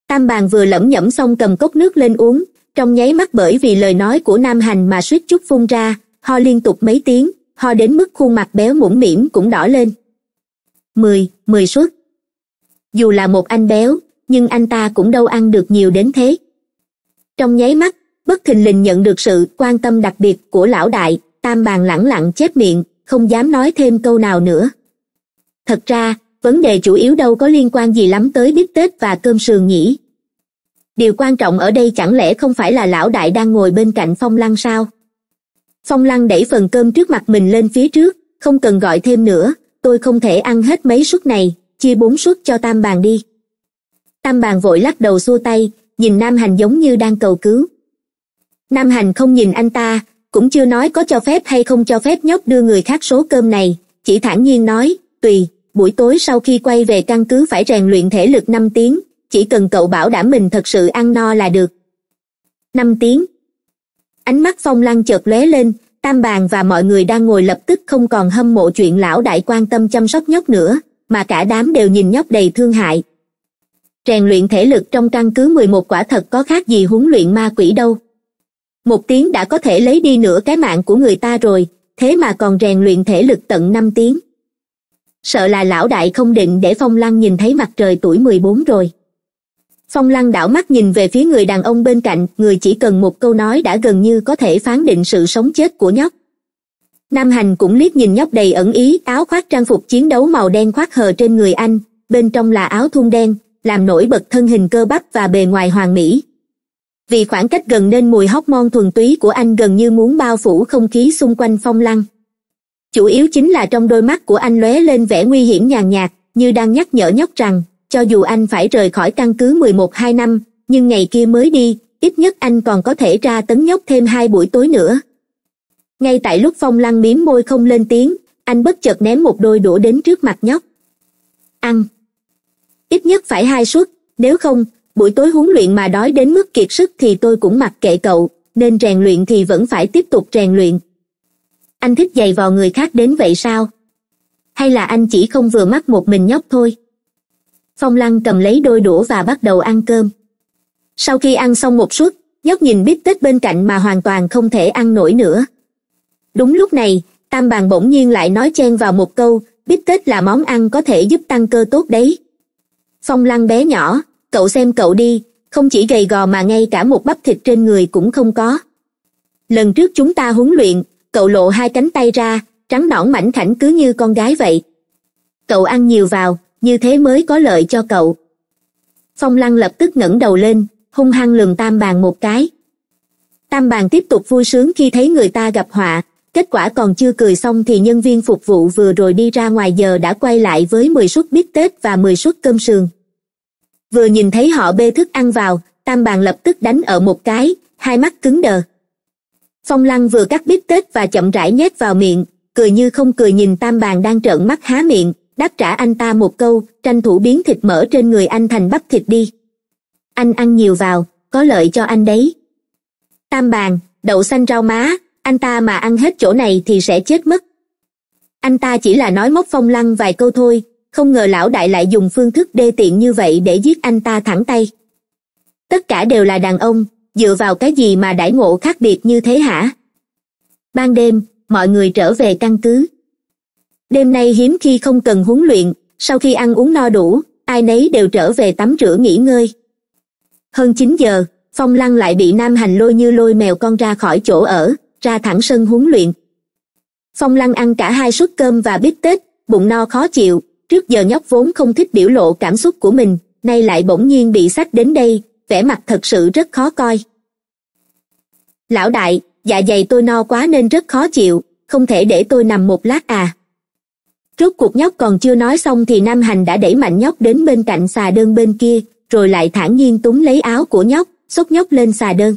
tam bàn vừa lẩm nhẩm xong cầm cốc nước lên uống trong nháy mắt bởi vì lời nói của nam hành mà suýt chút phun ra ho liên tục mấy tiếng ho đến mức khuôn mặt béo mũm mĩm cũng đỏ lên mười mười suất dù là một anh béo nhưng anh ta cũng đâu ăn được nhiều đến thế trong nháy mắt bất thình lình nhận được sự quan tâm đặc biệt của lão đại tam bàn lẳng lặng chép miệng không dám nói thêm câu nào nữa thật ra vấn đề chủ yếu đâu có liên quan gì lắm tới bít tết và cơm sườn nhỉ điều quan trọng ở đây chẳng lẽ không phải là lão đại đang ngồi bên cạnh phong lăng sao phong lăng đẩy phần cơm trước mặt mình lên phía trước không cần gọi thêm nữa tôi không thể ăn hết mấy suất này chia bốn suất cho tam bàn đi tam bàn vội lắc đầu xua tay nhìn nam hành giống như đang cầu cứu nam hành không nhìn anh ta cũng chưa nói có cho phép hay không cho phép nhóc đưa người khác số cơm này chỉ thản nhiên nói tùy buổi tối sau khi quay về căn cứ phải rèn luyện thể lực năm tiếng chỉ cần cậu bảo đảm mình thật sự ăn no là được năm tiếng ánh mắt phong lăng chợt lóe lên tam bàn và mọi người đang ngồi lập tức không còn hâm mộ chuyện lão đại quan tâm chăm sóc nhóc nữa mà cả đám đều nhìn nhóc đầy thương hại rèn luyện thể lực trong căn cứ mười một quả thật có khác gì huấn luyện ma quỷ đâu một tiếng đã có thể lấy đi nửa cái mạng của người ta rồi thế mà còn rèn luyện thể lực tận năm tiếng sợ là lão đại không định để phong lăng nhìn thấy mặt trời tuổi mười bốn rồi phong lăng đảo mắt nhìn về phía người đàn ông bên cạnh người chỉ cần một câu nói đã gần như có thể phán định sự sống chết của nhóc nam hành cũng liếc nhìn nhóc đầy ẩn ý áo khoác trang phục chiến đấu màu đen khoác hờ trên người anh bên trong là áo thun đen làm nổi bật thân hình cơ bắp và bề ngoài hoàng mỹ vì khoảng cách gần nên mùi hóc mon thuần túy của anh gần như muốn bao phủ không khí xung quanh phong lăng chủ yếu chính là trong đôi mắt của anh lóe lên vẻ nguy hiểm nhàn nhạt như đang nhắc nhở nhóc rằng cho dù anh phải rời khỏi căn cứ mười một hai năm nhưng ngày kia mới đi ít nhất anh còn có thể ra tấn nhóc thêm hai buổi tối nữa ngay tại lúc phong lăng miếm môi không lên tiếng anh bất chợt ném một đôi đũa đến trước mặt nhóc ăn ít nhất phải hai suất nếu không buổi tối huấn luyện mà đói đến mức kiệt sức thì tôi cũng mặc kệ cậu nên rèn luyện thì vẫn phải tiếp tục rèn luyện anh thích giày vò người khác đến vậy sao hay là anh chỉ không vừa mắt một mình nhóc thôi phong lăng cầm lấy đôi đũa và bắt đầu ăn cơm sau khi ăn xong một suất nhóc nhìn bít tết bên cạnh mà hoàn toàn không thể ăn nổi nữa đúng lúc này tam bàn bỗng nhiên lại nói chen vào một câu bít tết là món ăn có thể giúp tăng cơ tốt đấy phong lăng bé nhỏ cậu xem cậu đi không chỉ gầy gò mà ngay cả một bắp thịt trên người cũng không có lần trước chúng ta huấn luyện cậu lộ hai cánh tay ra trắng nõn mảnh khảnh cứ như con gái vậy cậu ăn nhiều vào như thế mới có lợi cho cậu phong lăng lập tức ngẩng đầu lên hung hăng lườm tam bàn một cái tam bàn tiếp tục vui sướng khi thấy người ta gặp họa kết quả còn chưa cười xong thì nhân viên phục vụ vừa rồi đi ra ngoài giờ đã quay lại với 10 suất bít tết và 10 suất cơm sườn. Vừa nhìn thấy họ bê thức ăn vào, tam bàn lập tức đánh ở một cái, hai mắt cứng đờ. Phong lăng vừa cắt bít tết và chậm rãi nhét vào miệng, cười như không cười nhìn tam bàn đang trợn mắt há miệng, đáp trả anh ta một câu, tranh thủ biến thịt mỡ trên người anh thành bắp thịt đi. Anh ăn nhiều vào, có lợi cho anh đấy. Tam bàn, đậu xanh rau má, anh ta mà ăn hết chỗ này thì sẽ chết mất anh ta chỉ là nói móc phong lăng vài câu thôi không ngờ lão đại lại dùng phương thức đê tiện như vậy để giết anh ta thẳng tay tất cả đều là đàn ông dựa vào cái gì mà đãi ngộ khác biệt như thế hả ban đêm mọi người trở về căn cứ đêm nay hiếm khi không cần huấn luyện sau khi ăn uống no đủ ai nấy đều trở về tắm rửa nghỉ ngơi hơn chín giờ phong lăng lại bị nam hành lôi như lôi mèo con ra khỏi chỗ ở ra thẳng sân huấn luyện phong lăng ăn cả hai suất cơm và bít tết bụng no khó chịu trước giờ nhóc vốn không thích biểu lộ cảm xúc của mình nay lại bỗng nhiên bị sách đến đây vẻ mặt thật sự rất khó coi lão đại dạ dày tôi no quá nên rất khó chịu không thể để tôi nằm một lát à rốt cuộc nhóc còn chưa nói xong thì nam hành đã đẩy mạnh nhóc đến bên cạnh xà đơn bên kia rồi lại thản nhiên túm lấy áo của nhóc xốc nhóc lên xà đơn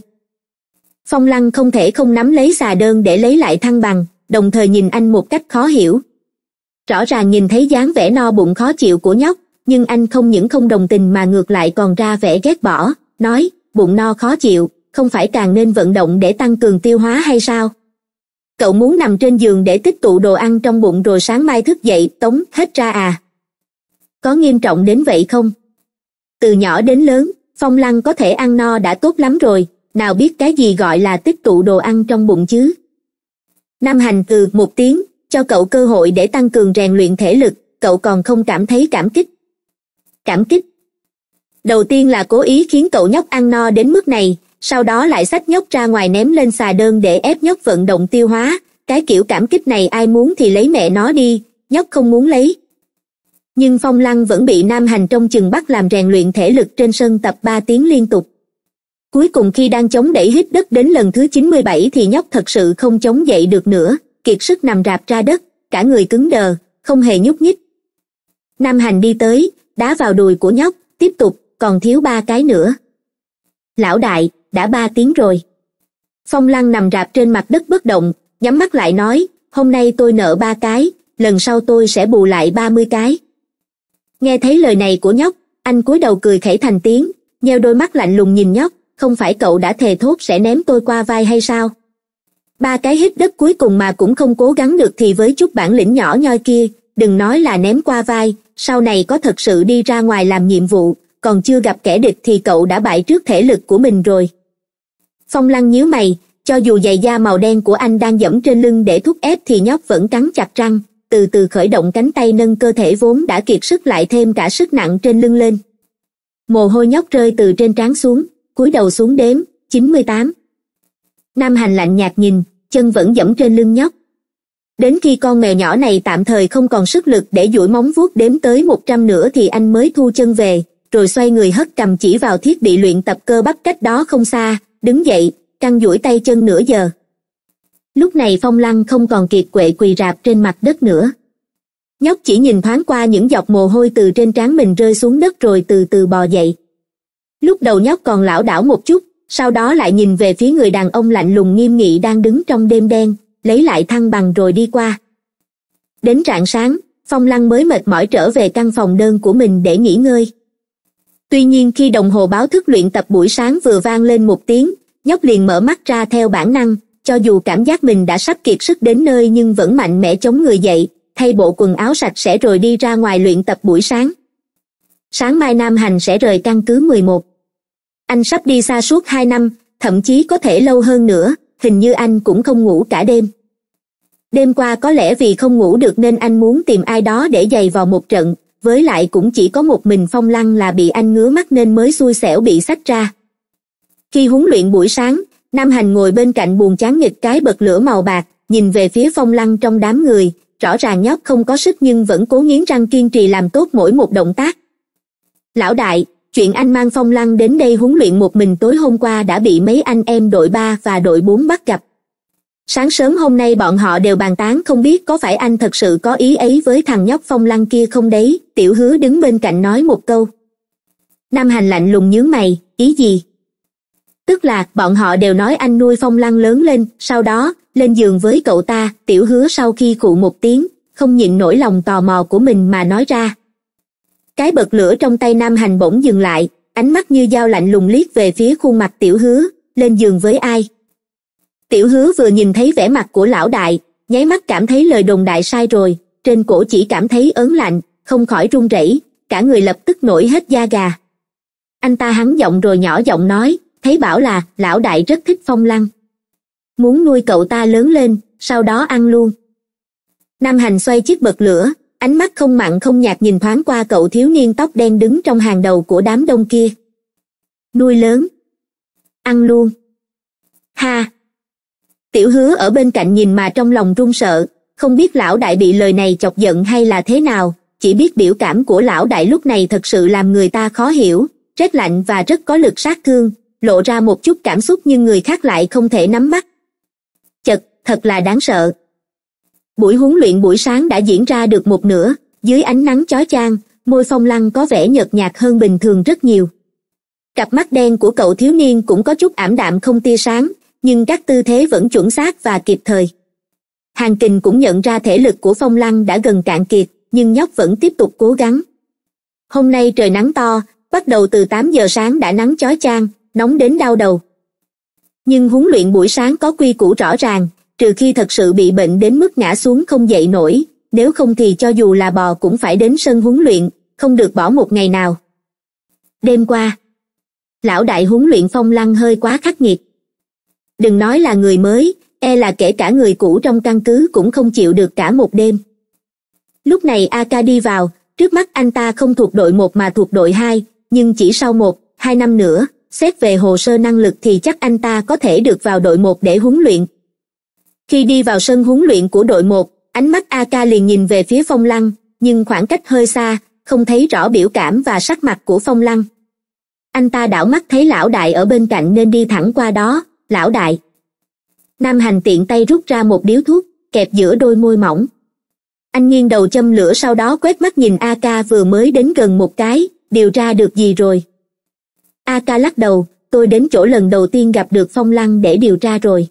phong lăng không thể không nắm lấy xà đơn để lấy lại thăng bằng đồng thời nhìn anh một cách khó hiểu rõ ràng nhìn thấy dáng vẻ no bụng khó chịu của nhóc nhưng anh không những không đồng tình mà ngược lại còn ra vẻ ghét bỏ nói bụng no khó chịu không phải càng nên vận động để tăng cường tiêu hóa hay sao cậu muốn nằm trên giường để tích tụ đồ ăn trong bụng rồi sáng mai thức dậy tống hết ra à có nghiêm trọng đến vậy không từ nhỏ đến lớn phong lăng có thể ăn no đã tốt lắm rồi nào biết cái gì gọi là tích tụ đồ ăn trong bụng chứ nam hành từ một tiếng cho cậu cơ hội để tăng cường rèn luyện thể lực cậu còn không cảm thấy cảm kích cảm kích đầu tiên là cố ý khiến cậu nhóc ăn no đến mức này sau đó lại xách nhóc ra ngoài ném lên xà đơn để ép nhóc vận động tiêu hóa cái kiểu cảm kích này ai muốn thì lấy mẹ nó đi nhóc không muốn lấy nhưng phong lăng vẫn bị nam hành trong chừng bắt làm rèn luyện thể lực trên sân tập ba tiếng liên tục cuối cùng khi đang chống đẩy hít đất đến lần thứ chín mươi bảy thì nhóc thật sự không chống dậy được nữa kiệt sức nằm rạp ra đất cả người cứng đờ không hề nhúc nhích nam hành đi tới đá vào đùi của nhóc tiếp tục còn thiếu ba cái nữa lão đại đã ba tiếng rồi phong lăng nằm rạp trên mặt đất bất động nhắm mắt lại nói hôm nay tôi nợ ba cái lần sau tôi sẽ bù lại ba mươi cái nghe thấy lời này của nhóc anh cúi đầu cười khẩy thành tiếng nheo đôi mắt lạnh lùng nhìn nhóc không phải cậu đã thề thốt sẽ ném tôi qua vai hay sao ba cái hít đất cuối cùng mà cũng không cố gắng được thì với chút bản lĩnh nhỏ nhoi kia đừng nói là ném qua vai sau này có thật sự đi ra ngoài làm nhiệm vụ còn chưa gặp kẻ địch thì cậu đã bại trước thể lực của mình rồi phong lăng nhíu mày cho dù giày da màu đen của anh đang dẫm trên lưng để thúc ép thì nhóc vẫn cắn chặt răng từ từ khởi động cánh tay nâng cơ thể vốn đã kiệt sức lại thêm cả sức nặng trên lưng lên mồ hôi nhóc rơi từ trên trán xuống cúi đầu xuống đếm chín mươi tám nam hành lạnh nhạt nhìn chân vẫn dẫm trên lưng nhóc đến khi con mèo nhỏ này tạm thời không còn sức lực để duỗi móng vuốt đếm tới một trăm nữa thì anh mới thu chân về rồi xoay người hất cầm chỉ vào thiết bị luyện tập cơ bắp cách đó không xa đứng dậy căng duỗi tay chân nửa giờ lúc này phong lăng không còn kiệt quệ quỳ rạp trên mặt đất nữa nhóc chỉ nhìn thoáng qua những giọt mồ hôi từ trên trán mình rơi xuống đất rồi từ từ bò dậy lúc đầu nhóc còn lảo đảo một chút sau đó lại nhìn về phía người đàn ông lạnh lùng nghiêm nghị đang đứng trong đêm đen lấy lại thăng bằng rồi đi qua đến rạng sáng phong lăng mới mệt mỏi trở về căn phòng đơn của mình để nghỉ ngơi tuy nhiên khi đồng hồ báo thức luyện tập buổi sáng vừa vang lên một tiếng nhóc liền mở mắt ra theo bản năng cho dù cảm giác mình đã sắp kiệt sức đến nơi nhưng vẫn mạnh mẽ chống người dậy thay bộ quần áo sạch sẽ rồi đi ra ngoài luyện tập buổi sáng sáng mai nam hành sẽ rời căn cứ mười một anh sắp đi xa suốt hai năm thậm chí có thể lâu hơn nữa hình như anh cũng không ngủ cả đêm đêm qua có lẽ vì không ngủ được nên anh muốn tìm ai đó để giày vào một trận với lại cũng chỉ có một mình phong lăng là bị anh ngứa mắt nên mới xui xẻo bị sách ra khi huấn luyện buổi sáng nam hành ngồi bên cạnh buồn chán nghịch cái bật lửa màu bạc nhìn về phía phong lăng trong đám người rõ ràng nhóc không có sức nhưng vẫn cố nghiến răng kiên trì làm tốt mỗi một động tác lão đại chuyện anh mang phong lăng đến đây huấn luyện một mình tối hôm qua đã bị mấy anh em đội ba và đội bốn bắt gặp sáng sớm hôm nay bọn họ đều bàn tán không biết có phải anh thật sự có ý ấy với thằng nhóc phong lăng kia không đấy tiểu hứa đứng bên cạnh nói một câu nam hành lạnh lùng nhướng mày ý gì tức là bọn họ đều nói anh nuôi phong lăng lớn lên sau đó lên giường với cậu ta tiểu hứa sau khi cụ một tiếng không nhịn nổi lòng tò mò của mình mà nói ra cái bật lửa trong tay nam hành bỗng dừng lại ánh mắt như dao lạnh lùng liếc về phía khuôn mặt tiểu hứa lên giường với ai tiểu hứa vừa nhìn thấy vẻ mặt của lão đại nháy mắt cảm thấy lời đồn đại sai rồi trên cổ chỉ cảm thấy ớn lạnh không khỏi run rẩy cả người lập tức nổi hết da gà anh ta hắn giọng rồi nhỏ giọng nói thấy bảo là lão đại rất thích phong lăng muốn nuôi cậu ta lớn lên sau đó ăn luôn nam hành xoay chiếc bật lửa ánh mắt không mặn không nhạt nhìn thoáng qua cậu thiếu niên tóc đen đứng trong hàng đầu của đám đông kia nuôi lớn ăn luôn ha tiểu hứa ở bên cạnh nhìn mà trong lòng run sợ không biết lão đại bị lời này chọc giận hay là thế nào chỉ biết biểu cảm của lão đại lúc này thật sự làm người ta khó hiểu rất lạnh và rất có lực sát thương lộ ra một chút cảm xúc nhưng người khác lại không thể nắm bắt chật thật là đáng sợ buổi huấn luyện buổi sáng đã diễn ra được một nửa dưới ánh nắng chói chang môi phong lăng có vẻ nhợt nhạt hơn bình thường rất nhiều cặp mắt đen của cậu thiếu niên cũng có chút ảm đạm không tia sáng nhưng các tư thế vẫn chuẩn xác và kịp thời hàn kình cũng nhận ra thể lực của phong lăng đã gần cạn kiệt nhưng nhóc vẫn tiếp tục cố gắng hôm nay trời nắng to bắt đầu từ tám giờ sáng đã nắng chói chang nóng đến đau đầu nhưng huấn luyện buổi sáng có quy củ rõ ràng trừ khi thật sự bị bệnh đến mức ngã xuống không dậy nổi nếu không thì cho dù là bò cũng phải đến sân huấn luyện không được bỏ một ngày nào đêm qua lão đại huấn luyện phong lăng hơi quá khắc nghiệt đừng nói là người mới e là kể cả người cũ trong căn cứ cũng không chịu được cả một đêm lúc này aka đi vào trước mắt anh ta không thuộc đội một mà thuộc đội hai nhưng chỉ sau một hai năm nữa xét về hồ sơ năng lực thì chắc anh ta có thể được vào đội một để huấn luyện khi đi vào sân huấn luyện của đội một ánh mắt a ca liền nhìn về phía phong lăng nhưng khoảng cách hơi xa không thấy rõ biểu cảm và sắc mặt của phong lăng anh ta đảo mắt thấy lão đại ở bên cạnh nên đi thẳng qua đó lão đại nam hành tiện tay rút ra một điếu thuốc kẹp giữa đôi môi mỏng anh nghiêng đầu châm lửa sau đó quét mắt nhìn a ca vừa mới đến gần một cái điều tra được gì rồi a ca lắc đầu tôi đến chỗ lần đầu tiên gặp được phong lăng để điều tra rồi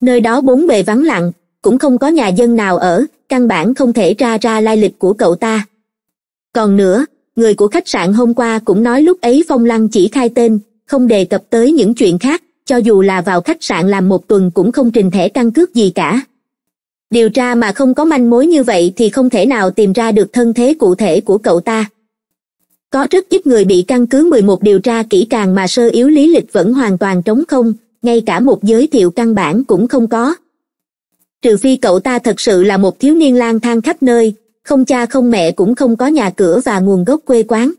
nơi đó bốn bề vắng lặng cũng không có nhà dân nào ở căn bản không thể tra ra lai lịch của cậu ta còn nữa người của khách sạn hôm qua cũng nói lúc ấy phong lăng chỉ khai tên không đề cập tới những chuyện khác cho dù là vào khách sạn làm một tuần cũng không trình thẻ căn cước gì cả điều tra mà không có manh mối như vậy thì không thể nào tìm ra được thân thế cụ thể của cậu ta có rất ít người bị căn cứ mười một điều tra kỹ càng mà sơ yếu lý lịch vẫn hoàn toàn trống không ngay cả một giới thiệu căn bản cũng không có trừ phi cậu ta thật sự là một thiếu niên lang thang khắp nơi không cha không mẹ cũng không có nhà cửa và nguồn gốc quê quán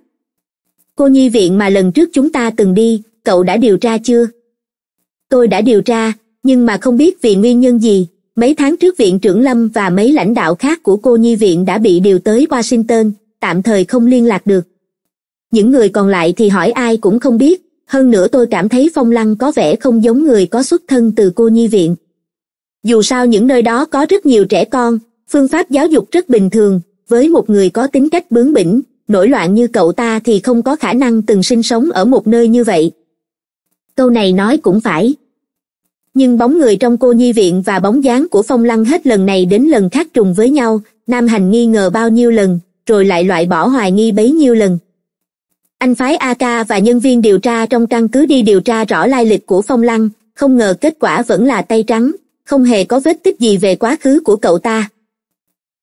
cô nhi viện mà lần trước chúng ta từng đi cậu đã điều tra chưa tôi đã điều tra nhưng mà không biết vì nguyên nhân gì mấy tháng trước viện trưởng lâm và mấy lãnh đạo khác của cô nhi viện đã bị điều tới washington tạm thời không liên lạc được những người còn lại thì hỏi ai cũng không biết hơn nữa tôi cảm thấy phong lăng có vẻ không giống người có xuất thân từ cô nhi viện dù sao những nơi đó có rất nhiều trẻ con phương pháp giáo dục rất bình thường với một người có tính cách bướng bỉnh nổi loạn như cậu ta thì không có khả năng từng sinh sống ở một nơi như vậy câu này nói cũng phải nhưng bóng người trong cô nhi viện và bóng dáng của phong lăng hết lần này đến lần khác trùng với nhau nam hành nghi ngờ bao nhiêu lần rồi lại loại bỏ hoài nghi bấy nhiêu lần anh phái a ca và nhân viên điều tra trong căn cứ đi điều tra rõ lai lịch của phong lăng không ngờ kết quả vẫn là tay trắng không hề có vết tích gì về quá khứ của cậu ta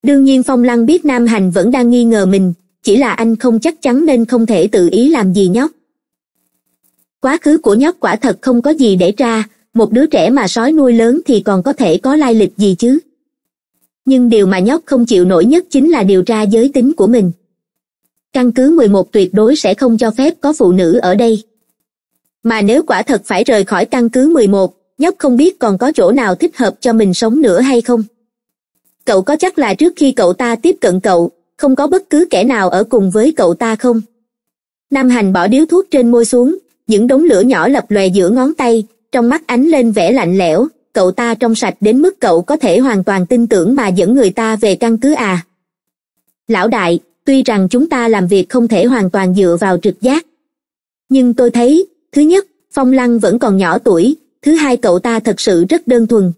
đương nhiên phong lăng biết nam hành vẫn đang nghi ngờ mình chỉ là anh không chắc chắn nên không thể tự ý làm gì nhóc quá khứ của nhóc quả thật không có gì để tra một đứa trẻ mà sói nuôi lớn thì còn có thể có lai lịch gì chứ nhưng điều mà nhóc không chịu nổi nhất chính là điều tra giới tính của mình căn cứ mười một tuyệt đối sẽ không cho phép có phụ nữ ở đây mà nếu quả thật phải rời khỏi căn cứ mười một, nhóc không biết còn có chỗ nào thích hợp cho mình sống nữa hay không cậu có chắc là trước khi cậu ta tiếp cận cậu không có bất cứ kẻ nào ở cùng với cậu ta không nam hành bỏ điếu thuốc trên môi xuống những đống lửa nhỏ lập lòe giữa ngón tay trong mắt ánh lên vẻ lạnh lẽo cậu ta trong sạch đến mức cậu có thể hoàn toàn tin tưởng mà dẫn người ta về căn cứ à lão đại tuy rằng chúng ta làm việc không thể hoàn toàn dựa vào trực giác nhưng tôi thấy thứ nhất phong lăng vẫn còn nhỏ tuổi thứ hai cậu ta thật sự rất đơn thuần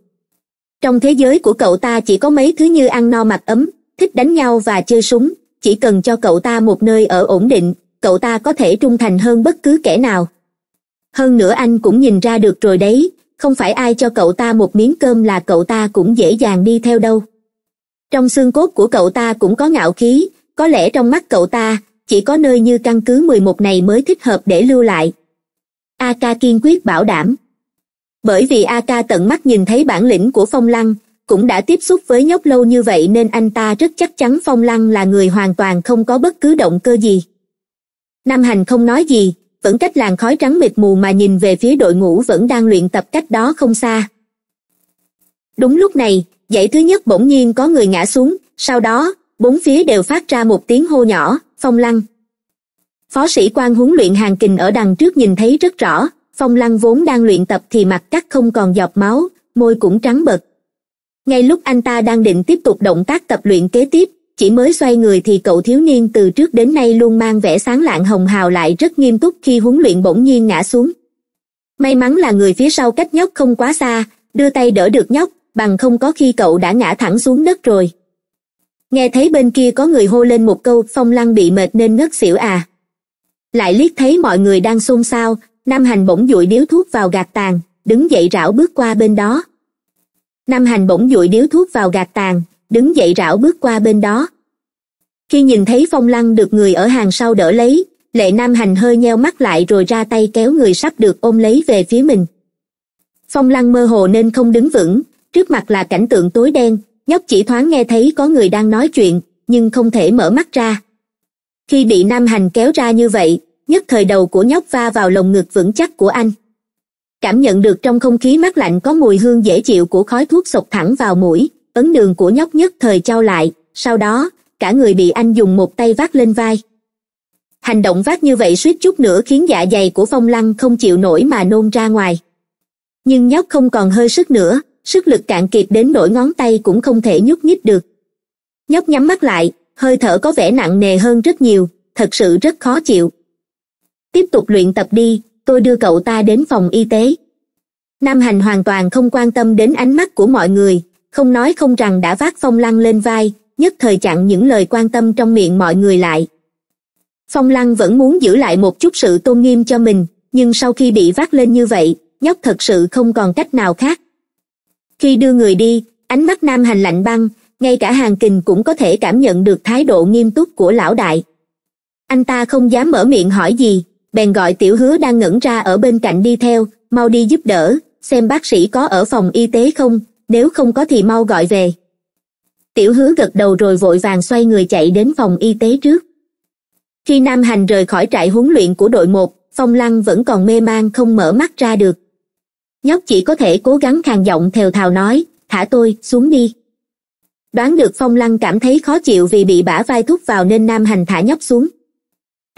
trong thế giới của cậu ta chỉ có mấy thứ như ăn no mặc ấm thích đánh nhau và chơi súng chỉ cần cho cậu ta một nơi ở ổn định cậu ta có thể trung thành hơn bất cứ kẻ nào hơn nữa anh cũng nhìn ra được rồi đấy không phải ai cho cậu ta một miếng cơm là cậu ta cũng dễ dàng đi theo đâu trong xương cốt của cậu ta cũng có ngạo khí có lẽ trong mắt cậu ta chỉ có nơi như căn cứ mười một này mới thích hợp để lưu lại ak kiên quyết bảo đảm bởi vì ak tận mắt nhìn thấy bản lĩnh của phong lăng cũng đã tiếp xúc với nhóc lâu như vậy nên anh ta rất chắc chắn phong lăng là người hoàn toàn không có bất cứ động cơ gì nam hành không nói gì vẫn cách làn khói trắng mịt mù mà nhìn về phía đội ngũ vẫn đang luyện tập cách đó không xa đúng lúc này dãy thứ nhất bỗng nhiên có người ngã xuống sau đó bốn phía đều phát ra một tiếng hô nhỏ phong lăng phó sĩ quan huấn luyện hàng kình ở đằng trước nhìn thấy rất rõ phong lăng vốn đang luyện tập thì mặt cắt không còn giọt máu môi cũng trắng bật ngay lúc anh ta đang định tiếp tục động tác tập luyện kế tiếp chỉ mới xoay người thì cậu thiếu niên từ trước đến nay luôn mang vẻ sáng lạng hồng hào lại rất nghiêm túc khi huấn luyện bỗng nhiên ngã xuống may mắn là người phía sau cách nhóc không quá xa đưa tay đỡ được nhóc bằng không có khi cậu đã ngã thẳng xuống đất rồi nghe thấy bên kia có người hô lên một câu phong lăng bị mệt nên ngất xỉu à lại liếc thấy mọi người đang xôn xao nam hành bỗng dụi điếu thuốc vào gạt tàn đứng dậy rảo bước qua bên đó nam hành bỗng dụi điếu thuốc vào gạt tàn đứng dậy rảo bước qua bên đó khi nhìn thấy phong lăng được người ở hàng sau đỡ lấy lệ nam hành hơi nheo mắt lại rồi ra tay kéo người sắp được ôm lấy về phía mình phong lăng mơ hồ nên không đứng vững trước mặt là cảnh tượng tối đen nhóc chỉ thoáng nghe thấy có người đang nói chuyện nhưng không thể mở mắt ra khi bị nam hành kéo ra như vậy nhất thời đầu của nhóc va vào lồng ngực vững chắc của anh cảm nhận được trong không khí mát lạnh có mùi hương dễ chịu của khói thuốc sộc thẳng vào mũi ấn đường của nhóc nhất thời trao lại sau đó cả người bị anh dùng một tay vác lên vai hành động vác như vậy suýt chút nữa khiến dạ dày của phong lăng không chịu nổi mà nôn ra ngoài nhưng nhóc không còn hơi sức nữa sức lực cạn kiệt đến nỗi ngón tay cũng không thể nhúc nhích được nhóc nhắm mắt lại hơi thở có vẻ nặng nề hơn rất nhiều thật sự rất khó chịu tiếp tục luyện tập đi tôi đưa cậu ta đến phòng y tế nam hành hoàn toàn không quan tâm đến ánh mắt của mọi người không nói không rằng đã vác phong lăng lên vai nhất thời chặn những lời quan tâm trong miệng mọi người lại phong lăng vẫn muốn giữ lại một chút sự tôn nghiêm cho mình nhưng sau khi bị vác lên như vậy nhóc thật sự không còn cách nào khác khi đưa người đi ánh mắt nam hành lạnh băng ngay cả hàng kình cũng có thể cảm nhận được thái độ nghiêm túc của lão đại anh ta không dám mở miệng hỏi gì bèn gọi tiểu hứa đang ngẩn ra ở bên cạnh đi theo mau đi giúp đỡ xem bác sĩ có ở phòng y tế không nếu không có thì mau gọi về tiểu hứa gật đầu rồi vội vàng xoay người chạy đến phòng y tế trước khi nam hành rời khỏi trại huấn luyện của đội một phong lăng vẫn còn mê man không mở mắt ra được nhóc chỉ có thể cố gắng khàn giọng thều thào nói thả tôi xuống đi đoán được phong lăng cảm thấy khó chịu vì bị bả vai thúc vào nên nam hành thả nhóc xuống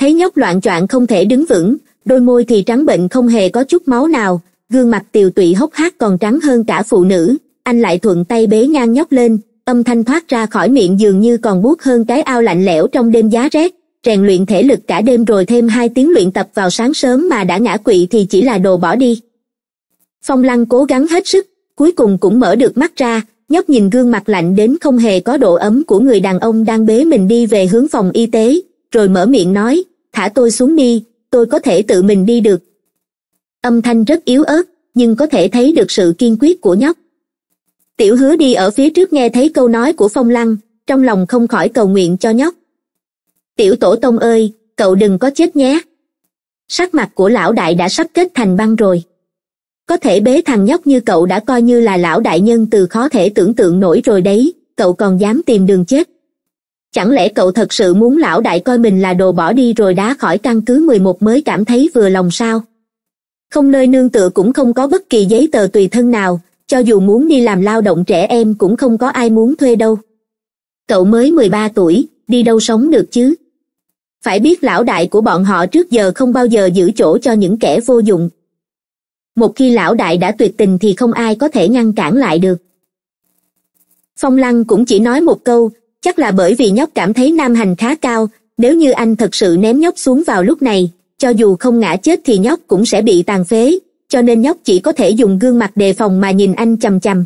thấy nhóc loạn o không thể đứng vững đôi môi thì trắng bệnh không hề có chút máu nào gương mặt tiều tụy hốc hác còn trắng hơn cả phụ nữ anh lại thuận tay bế ngang nhóc lên âm thanh thoát ra khỏi miệng dường như còn buốt hơn cái ao lạnh lẽo trong đêm giá rét rèn luyện thể lực cả đêm rồi thêm hai tiếng luyện tập vào sáng sớm mà đã ngã quỵ thì chỉ là đồ bỏ đi phong lăng cố gắng hết sức cuối cùng cũng mở được mắt ra nhóc nhìn gương mặt lạnh đến không hề có độ ấm của người đàn ông đang bế mình đi về hướng phòng y tế rồi mở miệng nói thả tôi xuống đi tôi có thể tự mình đi được âm thanh rất yếu ớt nhưng có thể thấy được sự kiên quyết của nhóc tiểu hứa đi ở phía trước nghe thấy câu nói của phong lăng trong lòng không khỏi cầu nguyện cho nhóc tiểu tổ tông ơi cậu đừng có chết nhé sắc mặt của lão đại đã sắp kết thành băng rồi có thể bế thằng nhóc như cậu đã coi như là lão đại nhân từ khó thể tưởng tượng nổi rồi đấy cậu còn dám tìm đường chết chẳng lẽ cậu thật sự muốn lão đại coi mình là đồ bỏ đi rồi đá khỏi căn cứ mười một mới cảm thấy vừa lòng sao không nơi nương tựa cũng không có bất kỳ giấy tờ tùy thân nào cho dù muốn đi làm lao động trẻ em cũng không có ai muốn thuê đâu cậu mới mười ba tuổi đi đâu sống được chứ phải biết lão đại của bọn họ trước giờ không bao giờ giữ chỗ cho những kẻ vô dụng một khi lão đại đã tuyệt tình thì không ai có thể ngăn cản lại được phong lăng cũng chỉ nói một câu chắc là bởi vì nhóc cảm thấy nam hành khá cao nếu như anh thật sự ném nhóc xuống vào lúc này cho dù không ngã chết thì nhóc cũng sẽ bị tàn phế cho nên nhóc chỉ có thể dùng gương mặt đề phòng mà nhìn anh chằm chằm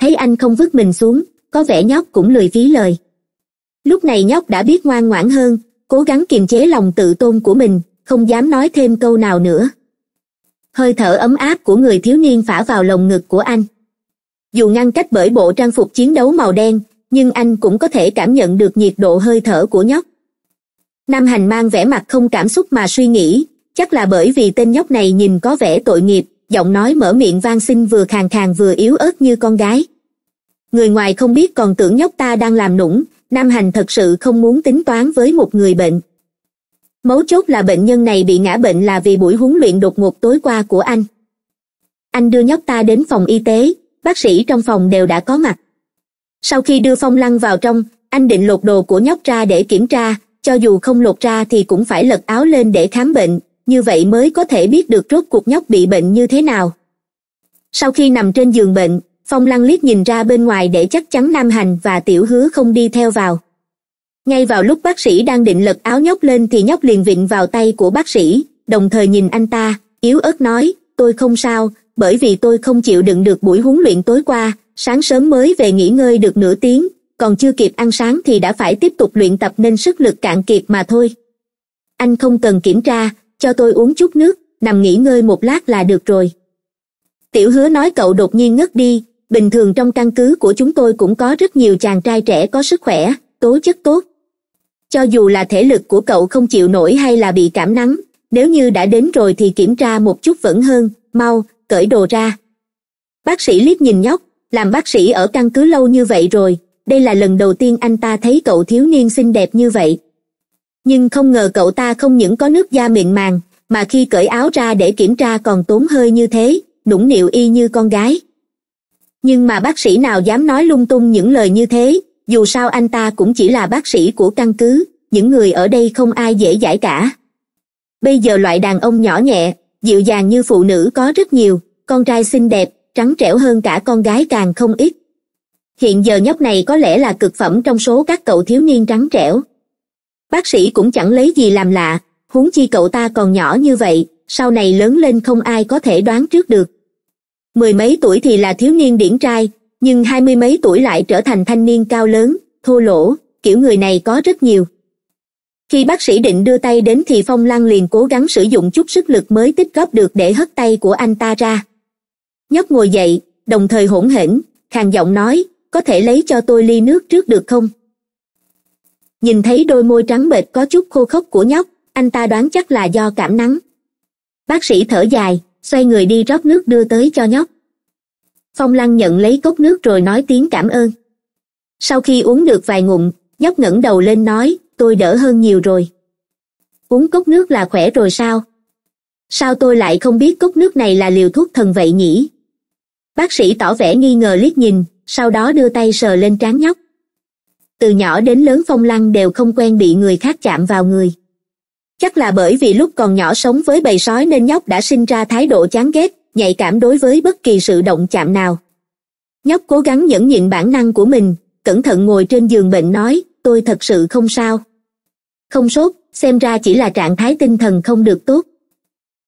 thấy anh không vứt mình xuống có vẻ nhóc cũng lười phí lời lúc này nhóc đã biết ngoan ngoãn hơn cố gắng kiềm chế lòng tự tôn của mình không dám nói thêm câu nào nữa hơi thở ấm áp của người thiếu niên phả vào lồng ngực của anh dù ngăn cách bởi bộ trang phục chiến đấu màu đen nhưng anh cũng có thể cảm nhận được nhiệt độ hơi thở của nhóc nam hành mang vẻ mặt không cảm xúc mà suy nghĩ chắc là bởi vì tên nhóc này nhìn có vẻ tội nghiệp giọng nói mở miệng van xin vừa khàn khàn vừa yếu ớt như con gái người ngoài không biết còn tưởng nhóc ta đang làm nũng nam hành thật sự không muốn tính toán với một người bệnh mấu chốt là bệnh nhân này bị ngã bệnh là vì buổi huấn luyện đột ngột tối qua của anh anh đưa nhóc ta đến phòng y tế bác sĩ trong phòng đều đã có mặt sau khi đưa phong lăng vào trong anh định lột đồ của nhóc ra để kiểm tra cho dù không lột ra thì cũng phải lật áo lên để khám bệnh như vậy mới có thể biết được rốt cuộc nhóc bị bệnh như thế nào sau khi nằm trên giường bệnh phong lăng liếc nhìn ra bên ngoài để chắc chắn nam hành và tiểu hứa không đi theo vào ngay vào lúc bác sĩ đang định lật áo nhóc lên thì nhóc liền vịn vào tay của bác sĩ đồng thời nhìn anh ta yếu ớt nói tôi không sao bởi vì tôi không chịu đựng được buổi huấn luyện tối qua sáng sớm mới về nghỉ ngơi được nửa tiếng còn chưa kịp ăn sáng thì đã phải tiếp tục luyện tập nên sức lực cạn kiệt mà thôi anh không cần kiểm tra cho tôi uống chút nước nằm nghỉ ngơi một lát là được rồi tiểu hứa nói cậu đột nhiên ngất đi bình thường trong căn cứ của chúng tôi cũng có rất nhiều chàng trai trẻ có sức khỏe tố chất tốt cho dù là thể lực của cậu không chịu nổi hay là bị cảm nắng nếu như đã đến rồi thì kiểm tra một chút vẫn hơn mau cởi đồ ra bác sĩ liếc nhìn nhóc làm bác sĩ ở căn cứ lâu như vậy rồi đây là lần đầu tiên anh ta thấy cậu thiếu niên xinh đẹp như vậy nhưng không ngờ cậu ta không những có nước da mịn màng mà khi cởi áo ra để kiểm tra còn tốn hơi như thế nũng nịu y như con gái nhưng mà bác sĩ nào dám nói lung tung những lời như thế dù sao anh ta cũng chỉ là bác sĩ của căn cứ những người ở đây không ai dễ dãi cả bây giờ loại đàn ông nhỏ nhẹ dịu dàng như phụ nữ có rất nhiều con trai xinh đẹp trắng trẻo hơn cả con gái càng không ít hiện giờ nhóc này có lẽ là cực phẩm trong số các cậu thiếu niên trắng trẻo bác sĩ cũng chẳng lấy gì làm lạ huống chi cậu ta còn nhỏ như vậy sau này lớn lên không ai có thể đoán trước được mười mấy tuổi thì là thiếu niên điển trai nhưng hai mươi mấy tuổi lại trở thành thanh niên cao lớn thô lỗ kiểu người này có rất nhiều khi bác sĩ định đưa tay đến thì phong lan liền cố gắng sử dụng chút sức lực mới tích góp được để hất tay của anh ta ra nhóc ngồi dậy đồng thời hỗn hển khàn giọng nói có thể lấy cho tôi ly nước trước được không nhìn thấy đôi môi trắng bệch có chút khô khốc của nhóc anh ta đoán chắc là do cảm nắng bác sĩ thở dài xoay người đi rót nước đưa tới cho nhóc phong lăng nhận lấy cốc nước rồi nói tiếng cảm ơn sau khi uống được vài ngụm nhóc ngẩng đầu lên nói tôi đỡ hơn nhiều rồi uống cốc nước là khỏe rồi sao sao tôi lại không biết cốc nước này là liều thuốc thần vậy nhỉ bác sĩ tỏ vẻ nghi ngờ liếc nhìn sau đó đưa tay sờ lên trán nhóc từ nhỏ đến lớn phong lăng đều không quen bị người khác chạm vào người chắc là bởi vì lúc còn nhỏ sống với bầy sói nên nhóc đã sinh ra thái độ chán ghét nhạy cảm đối với bất kỳ sự động chạm nào nhóc cố gắng nhẫn nhịn bản năng của mình cẩn thận ngồi trên giường bệnh nói tôi thật sự không sao không sốt xem ra chỉ là trạng thái tinh thần không được tốt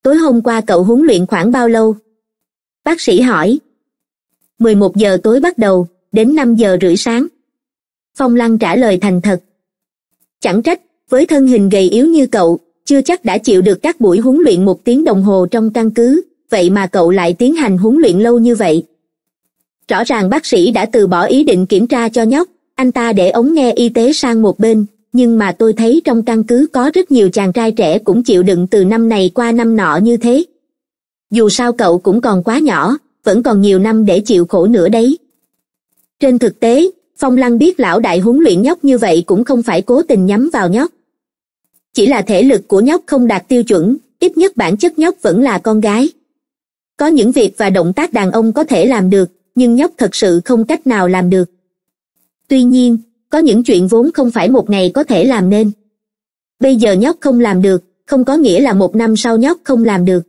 tối hôm qua cậu huấn luyện khoảng bao lâu bác sĩ hỏi mười một giờ tối bắt đầu đến năm giờ rưỡi sáng phong lăng trả lời thành thật chẳng trách với thân hình gầy yếu như cậu chưa chắc đã chịu được các buổi huấn luyện một tiếng đồng hồ trong căn cứ vậy mà cậu lại tiến hành huấn luyện lâu như vậy rõ ràng bác sĩ đã từ bỏ ý định kiểm tra cho nhóc anh ta để ống nghe y tế sang một bên nhưng mà tôi thấy trong căn cứ có rất nhiều chàng trai trẻ cũng chịu đựng từ năm này qua năm nọ như thế dù sao cậu cũng còn quá nhỏ vẫn còn nhiều năm để chịu khổ nữa đấy trên thực tế phong lăng biết lão đại huấn luyện nhóc như vậy cũng không phải cố tình nhắm vào nhóc chỉ là thể lực của nhóc không đạt tiêu chuẩn ít nhất bản chất nhóc vẫn là con gái có những việc và động tác đàn ông có thể làm được nhưng nhóc thật sự không cách nào làm được tuy nhiên có những chuyện vốn không phải một ngày có thể làm nên bây giờ nhóc không làm được không có nghĩa là một năm sau nhóc không làm được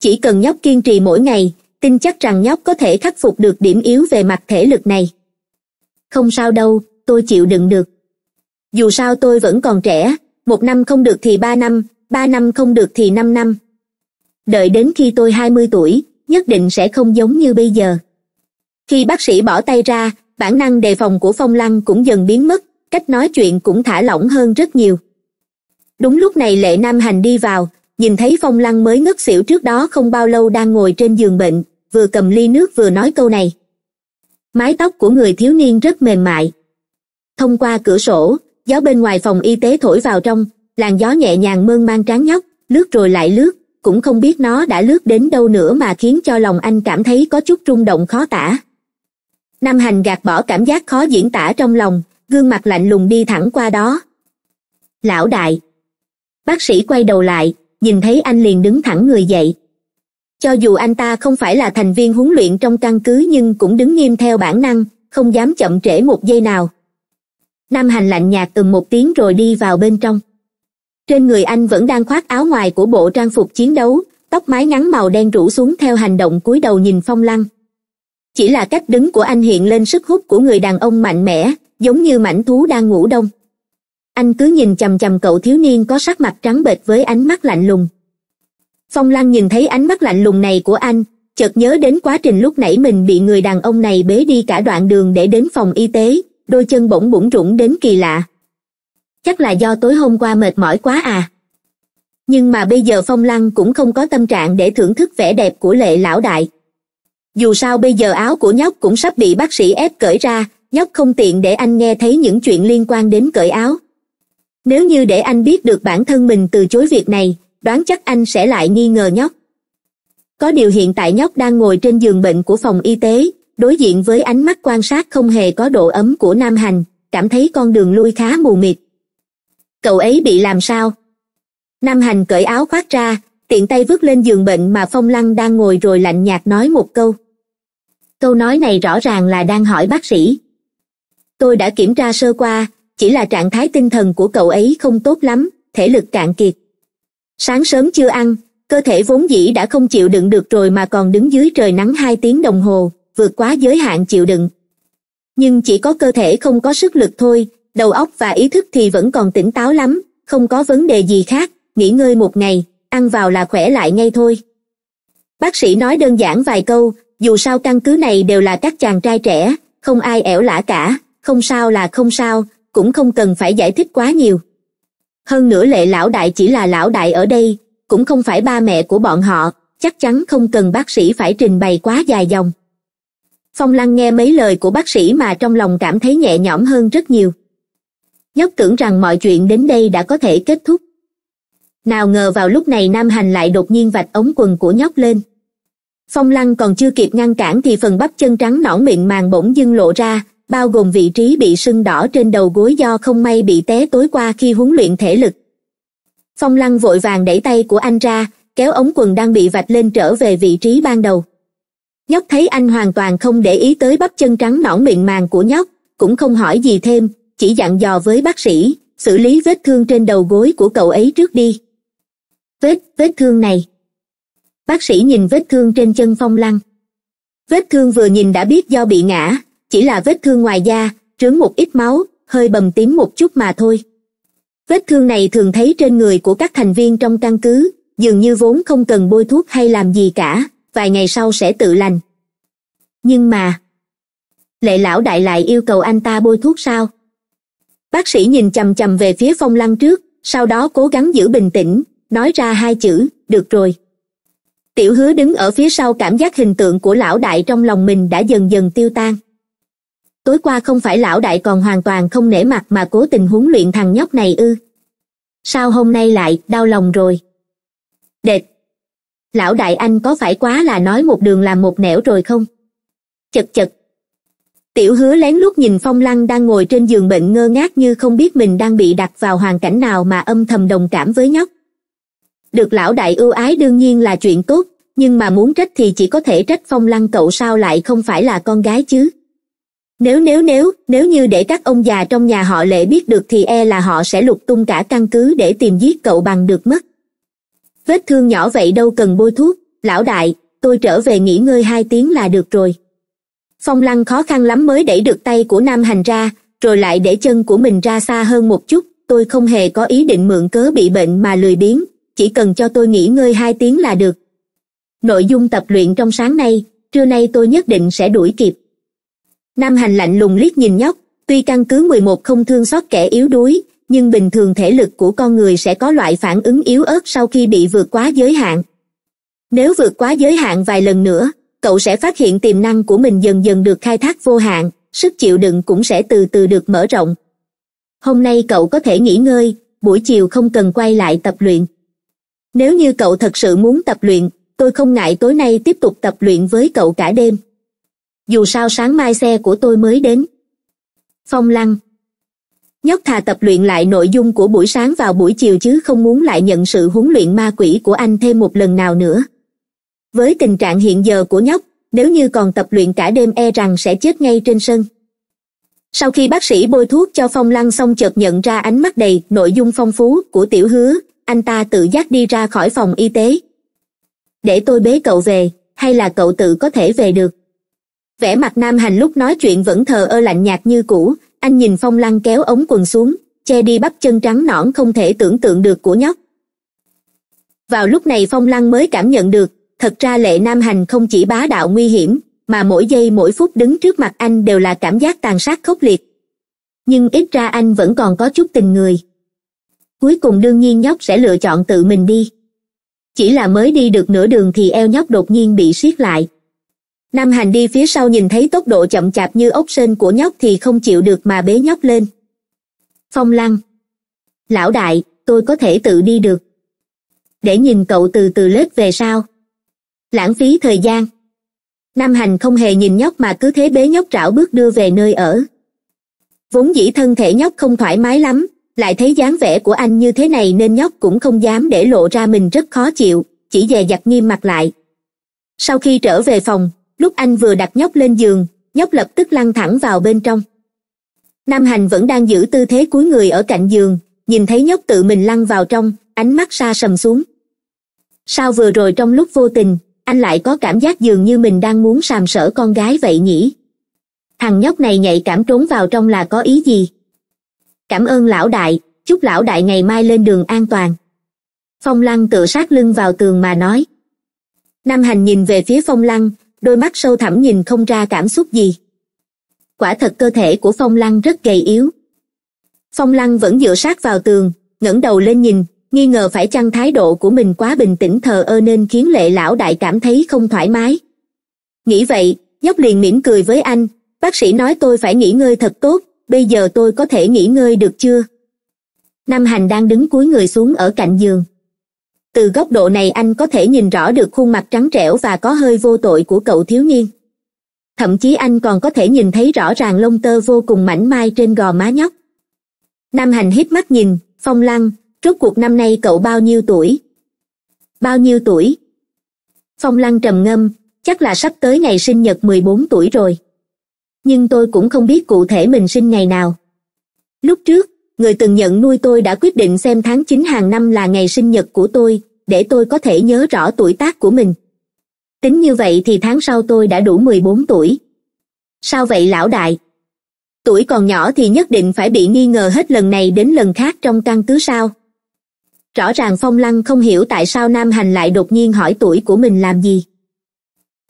chỉ cần nhóc kiên trì mỗi ngày tin chắc rằng nhóc có thể khắc phục được điểm yếu về mặt thể lực này không sao đâu tôi chịu đựng được dù sao tôi vẫn còn trẻ một năm không được thì ba năm ba năm không được thì năm năm đợi đến khi tôi hai mươi tuổi, nhất định sẽ không giống như bây giờ. Khi bác sĩ bỏ tay ra, bản năng đề phòng của Phong Lăng cũng dần biến mất, cách nói chuyện cũng thả lỏng hơn rất nhiều. Đúng lúc này Lệ Nam Hành đi vào, nhìn thấy Phong Lăng mới ngất xỉu trước đó không bao lâu đang ngồi trên giường bệnh, vừa cầm ly nước vừa nói câu này. Mái tóc của người thiếu niên rất mềm mại. Thông qua cửa sổ, gió bên ngoài phòng y tế thổi vào trong, làn gió nhẹ nhàng mơn man tráng nhóc, lướt rồi lại lướt, cũng không biết nó đã lướt đến đâu nữa mà khiến cho lòng anh cảm thấy có chút rung động khó tả nam hành gạt bỏ cảm giác khó diễn tả trong lòng gương mặt lạnh lùng đi thẳng qua đó lão đại bác sĩ quay đầu lại nhìn thấy anh liền đứng thẳng người dậy cho dù anh ta không phải là thành viên huấn luyện trong căn cứ nhưng cũng đứng nghiêm theo bản năng không dám chậm trễ một giây nào nam hành lạnh nhạt từng một tiếng rồi đi vào bên trong trên người anh vẫn đang khoác áo ngoài của bộ trang phục chiến đấu tóc mái ngắn màu đen rủ xuống theo hành động cúi đầu nhìn phong lăng chỉ là cách đứng của anh hiện lên sức hút của người đàn ông mạnh mẽ giống như mảnh thú đang ngủ đông anh cứ nhìn chằm chằm cậu thiếu niên có sắc mặt trắng bệch với ánh mắt lạnh lùng phong lăng nhìn thấy ánh mắt lạnh lùng này của anh chợt nhớ đến quá trình lúc nãy mình bị người đàn ông này bế đi cả đoạn đường để đến phòng y tế đôi chân bỗng bủn rủng đến kỳ lạ chắc là do tối hôm qua mệt mỏi quá à nhưng mà bây giờ phong lăng cũng không có tâm trạng để thưởng thức vẻ đẹp của lệ lão đại dù sao bây giờ áo của nhóc cũng sắp bị bác sĩ ép cởi ra nhóc không tiện để anh nghe thấy những chuyện liên quan đến cởi áo nếu như để anh biết được bản thân mình từ chối việc này đoán chắc anh sẽ lại nghi ngờ nhóc có điều hiện tại nhóc đang ngồi trên giường bệnh của phòng y tế đối diện với ánh mắt quan sát không hề có độ ấm của nam hành cảm thấy con đường lui khá mù mịt cậu ấy bị làm sao nam hành cởi áo khoác ra tiện tay vứt lên giường bệnh mà phong lăng đang ngồi rồi lạnh nhạt nói một câu câu nói này rõ ràng là đang hỏi bác sĩ tôi đã kiểm tra sơ qua chỉ là trạng thái tinh thần của cậu ấy không tốt lắm thể lực cạn kiệt sáng sớm chưa ăn cơ thể vốn dĩ đã không chịu đựng được rồi mà còn đứng dưới trời nắng hai tiếng đồng hồ vượt quá giới hạn chịu đựng nhưng chỉ có cơ thể không có sức lực thôi đầu óc và ý thức thì vẫn còn tỉnh táo lắm không có vấn đề gì khác nghỉ ngơi một ngày ăn vào là khỏe lại ngay thôi bác sĩ nói đơn giản vài câu dù sao căn cứ này đều là các chàng trai trẻ không ai ẻo lả cả không sao là không sao cũng không cần phải giải thích quá nhiều hơn nữa lệ lão đại chỉ là lão đại ở đây cũng không phải ba mẹ của bọn họ chắc chắn không cần bác sĩ phải trình bày quá dài dòng phong lăng nghe mấy lời của bác sĩ mà trong lòng cảm thấy nhẹ nhõm hơn rất nhiều nhóc tưởng rằng mọi chuyện đến đây đã có thể kết thúc nào ngờ vào lúc này nam hành lại đột nhiên vạch ống quần của nhóc lên phong lăng còn chưa kịp ngăn cản thì phần bắp chân trắng nõn miệng màng bỗng dưng lộ ra bao gồm vị trí bị sưng đỏ trên đầu gối do không may bị té tối qua khi huấn luyện thể lực phong lăng vội vàng đẩy tay của anh ra kéo ống quần đang bị vạch lên trở về vị trí ban đầu nhóc thấy anh hoàn toàn không để ý tới bắp chân trắng nõn miệng màng của nhóc cũng không hỏi gì thêm chỉ dặn dò với bác sĩ xử lý vết thương trên đầu gối của cậu ấy trước đi vết vết thương này bác sĩ nhìn vết thương trên chân phong lăng vết thương vừa nhìn đã biết do bị ngã chỉ là vết thương ngoài da trướng một ít máu hơi bầm tím một chút mà thôi vết thương này thường thấy trên người của các thành viên trong căn cứ dường như vốn không cần bôi thuốc hay làm gì cả vài ngày sau sẽ tự lành nhưng mà lệ lão đại lại yêu cầu anh ta bôi thuốc sao bác sĩ nhìn chằm chằm về phía phong lăng trước sau đó cố gắng giữ bình tĩnh nói ra hai chữ được rồi tiểu hứa đứng ở phía sau cảm giác hình tượng của lão đại trong lòng mình đã dần dần tiêu tan tối qua không phải lão đại còn hoàn toàn không nể mặt mà cố tình huấn luyện thằng nhóc này ư sao hôm nay lại đau lòng rồi đệt lão đại anh có phải quá là nói một đường làm một nẻo rồi không chật chật tiểu hứa lén lút nhìn phong lăng đang ngồi trên giường bệnh ngơ ngác như không biết mình đang bị đặt vào hoàn cảnh nào mà âm thầm đồng cảm với nhóc được lão đại ưu ái đương nhiên là chuyện tốt nhưng mà muốn trách thì chỉ có thể trách phong lăng cậu sao lại không phải là con gái chứ nếu nếu nếu nếu như để các ông già trong nhà họ lệ biết được thì e là họ sẽ lục tung cả căn cứ để tìm giết cậu bằng được mất vết thương nhỏ vậy đâu cần bôi thuốc lão đại tôi trở về nghỉ ngơi hai tiếng là được rồi phong lăng khó khăn lắm mới đẩy được tay của nam hành ra rồi lại để chân của mình ra xa hơn một chút tôi không hề có ý định mượn cớ bị bệnh mà lười biếng chỉ cần cho tôi nghỉ ngơi hai tiếng là được nội dung tập luyện trong sáng nay trưa nay tôi nhất định sẽ đuổi kịp nam hành lạnh lùng liếc nhìn nhóc tuy căn cứ mười một không thương xót kẻ yếu đuối nhưng bình thường thể lực của con người sẽ có loại phản ứng yếu ớt sau khi bị vượt quá giới hạn nếu vượt quá giới hạn vài lần nữa cậu sẽ phát hiện tiềm năng của mình dần dần được khai thác vô hạn sức chịu đựng cũng sẽ từ từ được mở rộng hôm nay cậu có thể nghỉ ngơi buổi chiều không cần quay lại tập luyện nếu như cậu thật sự muốn tập luyện tôi không ngại tối nay tiếp tục tập luyện với cậu cả đêm dù sao sáng mai xe của tôi mới đến phong lăng nhóc thà tập luyện lại nội dung của buổi sáng vào buổi chiều chứ không muốn lại nhận sự huấn luyện ma quỷ của anh thêm một lần nào nữa với tình trạng hiện giờ của nhóc nếu như còn tập luyện cả đêm e rằng sẽ chết ngay trên sân sau khi bác sĩ bôi thuốc cho phong lăng xong chợt nhận ra ánh mắt đầy nội dung phong phú của tiểu hứa anh ta tự giác đi ra khỏi phòng y tế để tôi bế cậu về hay là cậu tự có thể về được vẻ mặt nam hành lúc nói chuyện vẫn thờ ơ lạnh nhạt như cũ anh nhìn phong lăng kéo ống quần xuống che đi bắp chân trắng nõn không thể tưởng tượng được của nhóc vào lúc này phong lăng mới cảm nhận được thật ra lệ nam hành không chỉ bá đạo nguy hiểm mà mỗi giây mỗi phút đứng trước mặt anh đều là cảm giác tàn sát khốc liệt nhưng ít ra anh vẫn còn có chút tình người cuối cùng đương nhiên nhóc sẽ lựa chọn tự mình đi chỉ là mới đi được nửa đường thì eo nhóc đột nhiên bị siết lại nam hành đi phía sau nhìn thấy tốc độ chậm chạp như ốc sên của nhóc thì không chịu được mà bế nhóc lên phong lăng lão đại tôi có thể tự đi được để nhìn cậu từ từ lết về sau lãng phí thời gian nam hành không hề nhìn nhóc mà cứ thế bế nhóc rảo bước đưa về nơi ở vốn dĩ thân thể nhóc không thoải mái lắm lại thấy dáng vẻ của anh như thế này nên nhóc cũng không dám để lộ ra mình rất khó chịu chỉ dè dặt nghiêm mặt lại sau khi trở về phòng lúc anh vừa đặt nhóc lên giường nhóc lập tức lăn thẳng vào bên trong nam hành vẫn đang giữ tư thế cúi người ở cạnh giường nhìn thấy nhóc tự mình lăn vào trong ánh mắt xa sầm xuống sao vừa rồi trong lúc vô tình anh lại có cảm giác dường như mình đang muốn sàm sỡ con gái vậy nhỉ thằng nhóc này nhạy cảm trốn vào trong là có ý gì cảm ơn lão đại chúc lão đại ngày mai lên đường an toàn phong lăng tựa sát lưng vào tường mà nói nam hành nhìn về phía phong lăng đôi mắt sâu thẳm nhìn không ra cảm xúc gì quả thật cơ thể của phong lăng rất gầy yếu phong lăng vẫn dựa sát vào tường ngẩng đầu lên nhìn nghi ngờ phải chăng thái độ của mình quá bình tĩnh thờ ơ nên khiến lệ lão đại cảm thấy không thoải mái nghĩ vậy nhóc liền mỉm cười với anh bác sĩ nói tôi phải nghỉ ngơi thật tốt bây giờ tôi có thể nghỉ ngơi được chưa nam hành đang đứng cuối người xuống ở cạnh giường từ góc độ này anh có thể nhìn rõ được khuôn mặt trắng trẻo và có hơi vô tội của cậu thiếu niên thậm chí anh còn có thể nhìn thấy rõ ràng lông tơ vô cùng mảnh mai trên gò má nhóc nam hành hít mắt nhìn phong lăng rốt cuộc năm nay cậu bao nhiêu tuổi bao nhiêu tuổi phong lăng trầm ngâm chắc là sắp tới ngày sinh nhật mười bốn tuổi rồi nhưng tôi cũng không biết cụ thể mình sinh ngày nào lúc trước người từng nhận nuôi tôi đã quyết định xem tháng chín hàng năm là ngày sinh nhật của tôi để tôi có thể nhớ rõ tuổi tác của mình tính như vậy thì tháng sau tôi đã đủ mười bốn tuổi sao vậy lão đại tuổi còn nhỏ thì nhất định phải bị nghi ngờ hết lần này đến lần khác trong căn cứ sao rõ ràng phong lăng không hiểu tại sao nam hành lại đột nhiên hỏi tuổi của mình làm gì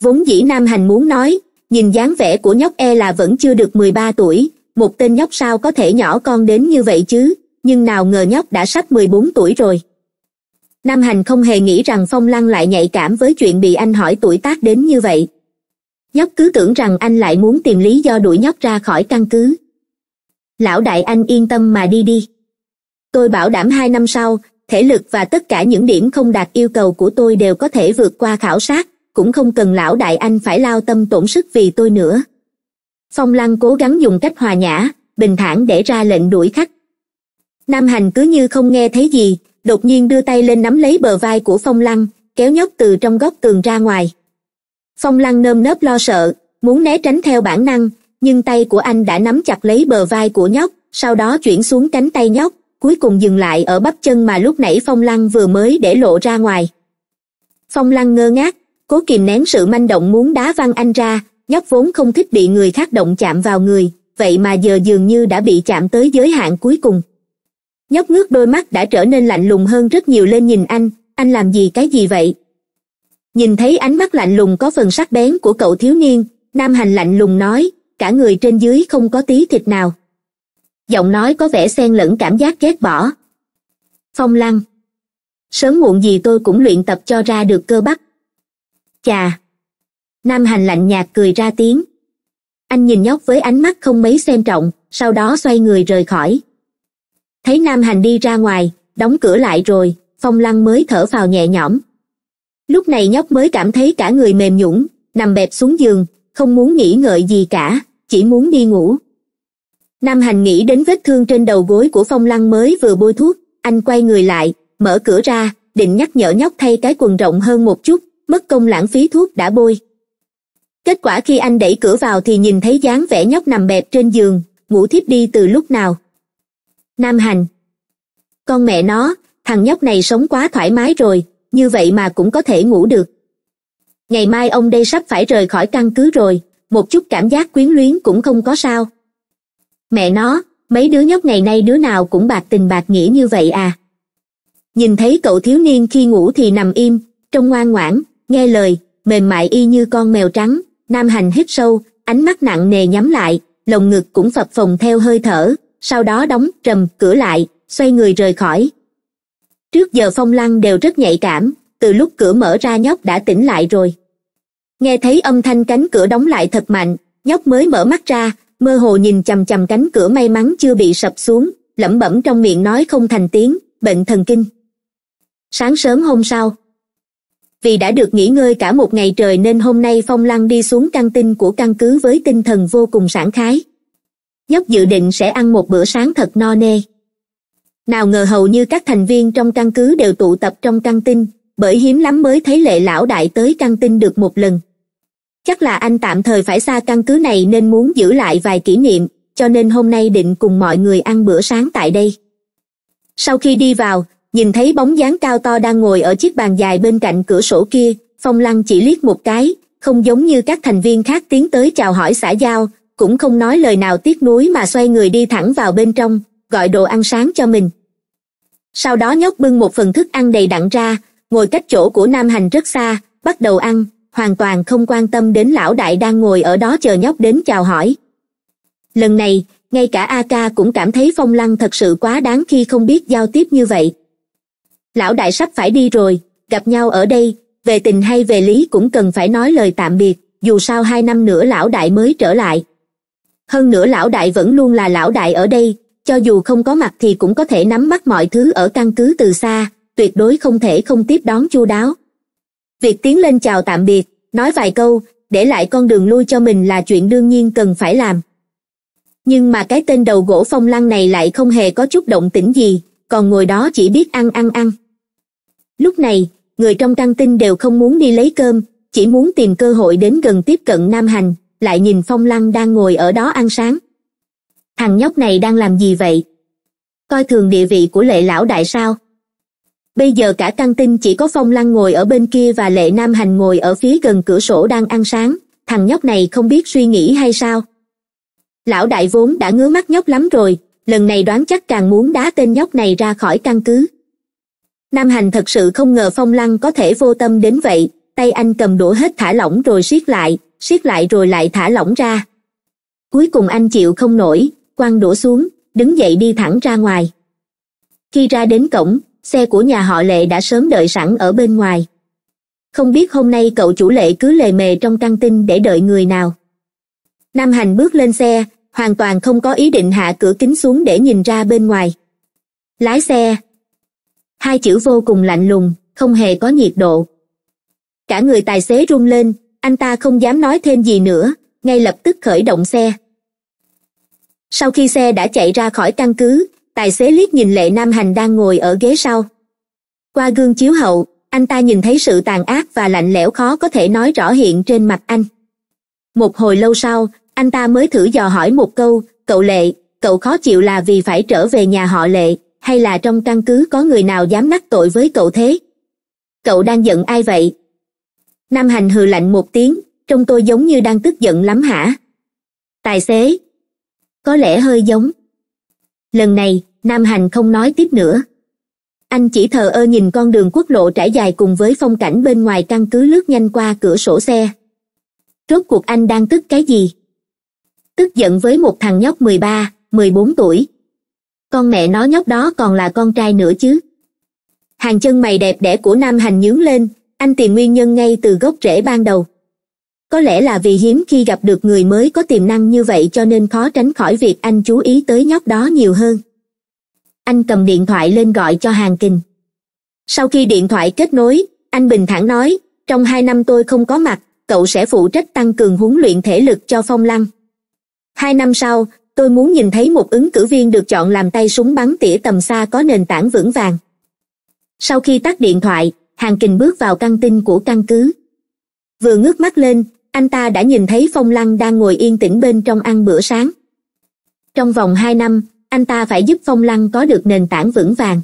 vốn dĩ nam hành muốn nói nhìn dáng vẻ của nhóc e là vẫn chưa được mười ba tuổi một tên nhóc sao có thể nhỏ con đến như vậy chứ nhưng nào ngờ nhóc đã sắp mười bốn tuổi rồi nam hành không hề nghĩ rằng phong lăng lại nhạy cảm với chuyện bị anh hỏi tuổi tác đến như vậy nhóc cứ tưởng rằng anh lại muốn tìm lý do đuổi nhóc ra khỏi căn cứ lão đại anh yên tâm mà đi đi tôi bảo đảm hai năm sau thể lực và tất cả những điểm không đạt yêu cầu của tôi đều có thể vượt qua khảo sát cũng không cần lão đại anh phải lao tâm tổn sức vì tôi nữa phong lăng cố gắng dùng cách hòa nhã bình thản để ra lệnh đuổi khách nam hành cứ như không nghe thấy gì đột nhiên đưa tay lên nắm lấy bờ vai của phong lăng kéo nhóc từ trong góc tường ra ngoài phong lăng nơm nớp lo sợ muốn né tránh theo bản năng nhưng tay của anh đã nắm chặt lấy bờ vai của nhóc sau đó chuyển xuống cánh tay nhóc cuối cùng dừng lại ở bắp chân mà lúc nãy phong lăng vừa mới để lộ ra ngoài phong lăng ngơ ngác cố kìm nén sự manh động muốn đá văng anh ra nhóc vốn không thích bị người khác động chạm vào người vậy mà giờ dường như đã bị chạm tới giới hạn cuối cùng nhóc ngước đôi mắt đã trở nên lạnh lùng hơn rất nhiều lên nhìn anh anh làm gì cái gì vậy nhìn thấy ánh mắt lạnh lùng có phần sắc bén của cậu thiếu niên nam hành lạnh lùng nói cả người trên dưới không có tí thịt nào giọng nói có vẻ xen lẫn cảm giác ghét bỏ phong lăng sớm muộn gì tôi cũng luyện tập cho ra được cơ bắp chà nam hành lạnh nhạt cười ra tiếng anh nhìn nhóc với ánh mắt không mấy xem trọng sau đó xoay người rời khỏi thấy nam hành đi ra ngoài đóng cửa lại rồi phong lăng mới thở phào nhẹ nhõm lúc này nhóc mới cảm thấy cả người mềm nhũng nằm bẹp xuống giường không muốn nghĩ ngợi gì cả chỉ muốn đi ngủ nam hành nghĩ đến vết thương trên đầu gối của phong lăng mới vừa bôi thuốc anh quay người lại mở cửa ra định nhắc nhở nhóc thay cái quần rộng hơn một chút mất công lãng phí thuốc đã bôi kết quả khi anh đẩy cửa vào thì nhìn thấy dáng vẻ nhóc nằm bẹp trên giường ngủ thiếp đi từ lúc nào nam hành con mẹ nó thằng nhóc này sống quá thoải mái rồi như vậy mà cũng có thể ngủ được ngày mai ông đây sắp phải rời khỏi căn cứ rồi một chút cảm giác quyến luyến cũng không có sao mẹ nó mấy đứa nhóc ngày nay đứa nào cũng bạc tình bạc nghĩa như vậy à nhìn thấy cậu thiếu niên khi ngủ thì nằm im trông ngoan ngoãn nghe lời mềm mại y như con mèo trắng nam hành hít sâu ánh mắt nặng nề nhắm lại lồng ngực cũng phập phồng theo hơi thở sau đó đóng trầm cửa lại xoay người rời khỏi trước giờ phong lăng đều rất nhạy cảm từ lúc cửa mở ra nhóc đã tỉnh lại rồi nghe thấy âm thanh cánh cửa đóng lại thật mạnh nhóc mới mở mắt ra mơ hồ nhìn chằm chằm cánh cửa may mắn chưa bị sập xuống lẩm bẩm trong miệng nói không thành tiếng bệnh thần kinh sáng sớm hôm sau vì đã được nghỉ ngơi cả một ngày trời nên hôm nay phong lăng đi xuống căn tin của căn cứ với tinh thần vô cùng sảng khái nhóc dự định sẽ ăn một bữa sáng thật no nê nào ngờ hầu như các thành viên trong căn cứ đều tụ tập trong căn tin bởi hiếm lắm mới thấy lệ lão đại tới căn tin được một lần chắc là anh tạm thời phải xa căn cứ này nên muốn giữ lại vài kỷ niệm cho nên hôm nay định cùng mọi người ăn bữa sáng tại đây sau khi đi vào nhìn thấy bóng dáng cao to đang ngồi ở chiếc bàn dài bên cạnh cửa sổ kia phong lăng chỉ liếc một cái không giống như các thành viên khác tiến tới chào hỏi xã giao cũng không nói lời nào tiếc nuối mà xoay người đi thẳng vào bên trong gọi đồ ăn sáng cho mình sau đó nhóc bưng một phần thức ăn đầy đặn ra ngồi cách chỗ của nam hành rất xa bắt đầu ăn hoàn toàn không quan tâm đến lão đại đang ngồi ở đó chờ nhóc đến chào hỏi lần này ngay cả a ca cũng cảm thấy phong lăng thật sự quá đáng khi không biết giao tiếp như vậy lão đại sắp phải đi rồi gặp nhau ở đây về tình hay về lý cũng cần phải nói lời tạm biệt dù sao hai năm nữa lão đại mới trở lại hơn nữa lão đại vẫn luôn là lão đại ở đây cho dù không có mặt thì cũng có thể nắm bắt mọi thứ ở căn cứ từ xa tuyệt đối không thể không tiếp đón chu đáo việc tiến lên chào tạm biệt nói vài câu để lại con đường lui cho mình là chuyện đương nhiên cần phải làm nhưng mà cái tên đầu gỗ phong lăng này lại không hề có chút động tĩnh gì còn ngồi đó chỉ biết ăn ăn ăn lúc này người trong căng tin đều không muốn đi lấy cơm chỉ muốn tìm cơ hội đến gần tiếp cận nam hành lại nhìn phong lăng đang ngồi ở đó ăn sáng thằng nhóc này đang làm gì vậy coi thường địa vị của lệ lão đại sao bây giờ cả căng tin chỉ có phong lăng ngồi ở bên kia và lệ nam hành ngồi ở phía gần cửa sổ đang ăn sáng thằng nhóc này không biết suy nghĩ hay sao lão đại vốn đã ngứa mắt nhóc lắm rồi lần này đoán chắc càng muốn đá tên nhóc này ra khỏi căn cứ nam hành thật sự không ngờ phong lăng có thể vô tâm đến vậy tay anh cầm đũa hết thả lỏng rồi siết lại siết lại rồi lại thả lỏng ra cuối cùng anh chịu không nổi quăng đũa xuống đứng dậy đi thẳng ra ngoài khi ra đến cổng xe của nhà họ lệ đã sớm đợi sẵn ở bên ngoài không biết hôm nay cậu chủ lệ cứ lề mề trong căng tin để đợi người nào nam hành bước lên xe hoàn toàn không có ý định hạ cửa kính xuống để nhìn ra bên ngoài lái xe hai chữ vô cùng lạnh lùng không hề có nhiệt độ cả người tài xế run lên anh ta không dám nói thêm gì nữa ngay lập tức khởi động xe sau khi xe đã chạy ra khỏi căn cứ tài xế liếc nhìn lệ nam hành đang ngồi ở ghế sau qua gương chiếu hậu anh ta nhìn thấy sự tàn ác và lạnh lẽo khó có thể nói rõ hiện trên mặt anh một hồi lâu sau anh ta mới thử dò hỏi một câu cậu lệ cậu khó chịu là vì phải trở về nhà họ lệ hay là trong căn cứ có người nào dám mắc tội với cậu thế cậu đang giận ai vậy nam hành hừ lạnh một tiếng trông tôi giống như đang tức giận lắm hả tài xế có lẽ hơi giống lần này nam hành không nói tiếp nữa anh chỉ thờ ơ nhìn con đường quốc lộ trải dài cùng với phong cảnh bên ngoài căn cứ lướt nhanh qua cửa sổ xe rốt cuộc anh đang tức cái gì tức giận với một thằng nhóc mười ba mười bốn tuổi con mẹ nó nhóc đó còn là con trai nữa chứ hàng chân mày đẹp đẽ của nam hành nhướng lên anh tìm nguyên nhân ngay từ gốc rễ ban đầu có lẽ là vì hiếm khi gặp được người mới có tiềm năng như vậy cho nên khó tránh khỏi việc anh chú ý tới nhóc đó nhiều hơn anh cầm điện thoại lên gọi cho hàng kình sau khi điện thoại kết nối anh bình thản nói trong hai năm tôi không có mặt cậu sẽ phụ trách tăng cường huấn luyện thể lực cho phong lăng hai năm sau tôi muốn nhìn thấy một ứng cử viên được chọn làm tay súng bắn tỉa tầm xa có nền tảng vững vàng sau khi tắt điện thoại hàng kình bước vào căn tin của căn cứ vừa ngước mắt lên anh ta đã nhìn thấy phong lăng đang ngồi yên tĩnh bên trong ăn bữa sáng trong vòng hai năm anh ta phải giúp phong lăng có được nền tảng vững vàng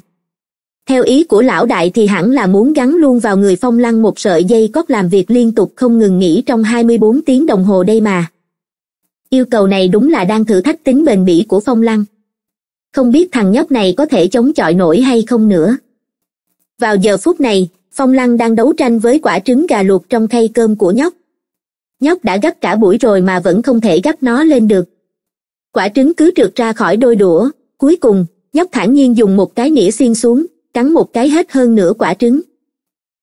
theo ý của lão đại thì hẳn là muốn gắn luôn vào người phong lăng một sợi dây cót làm việc liên tục không ngừng nghỉ trong 24 tiếng đồng hồ đây mà yêu cầu này đúng là đang thử thách tính bền bỉ của phong lăng không biết thằng nhóc này có thể chống chọi nổi hay không nữa vào giờ phút này phong lăng đang đấu tranh với quả trứng gà luộc trong thay cơm của nhóc nhóc đã gấp cả buổi rồi mà vẫn không thể gấp nó lên được quả trứng cứ trượt ra khỏi đôi đũa cuối cùng nhóc thản nhiên dùng một cái nĩa xiên xuống cắn một cái hết hơn nửa quả trứng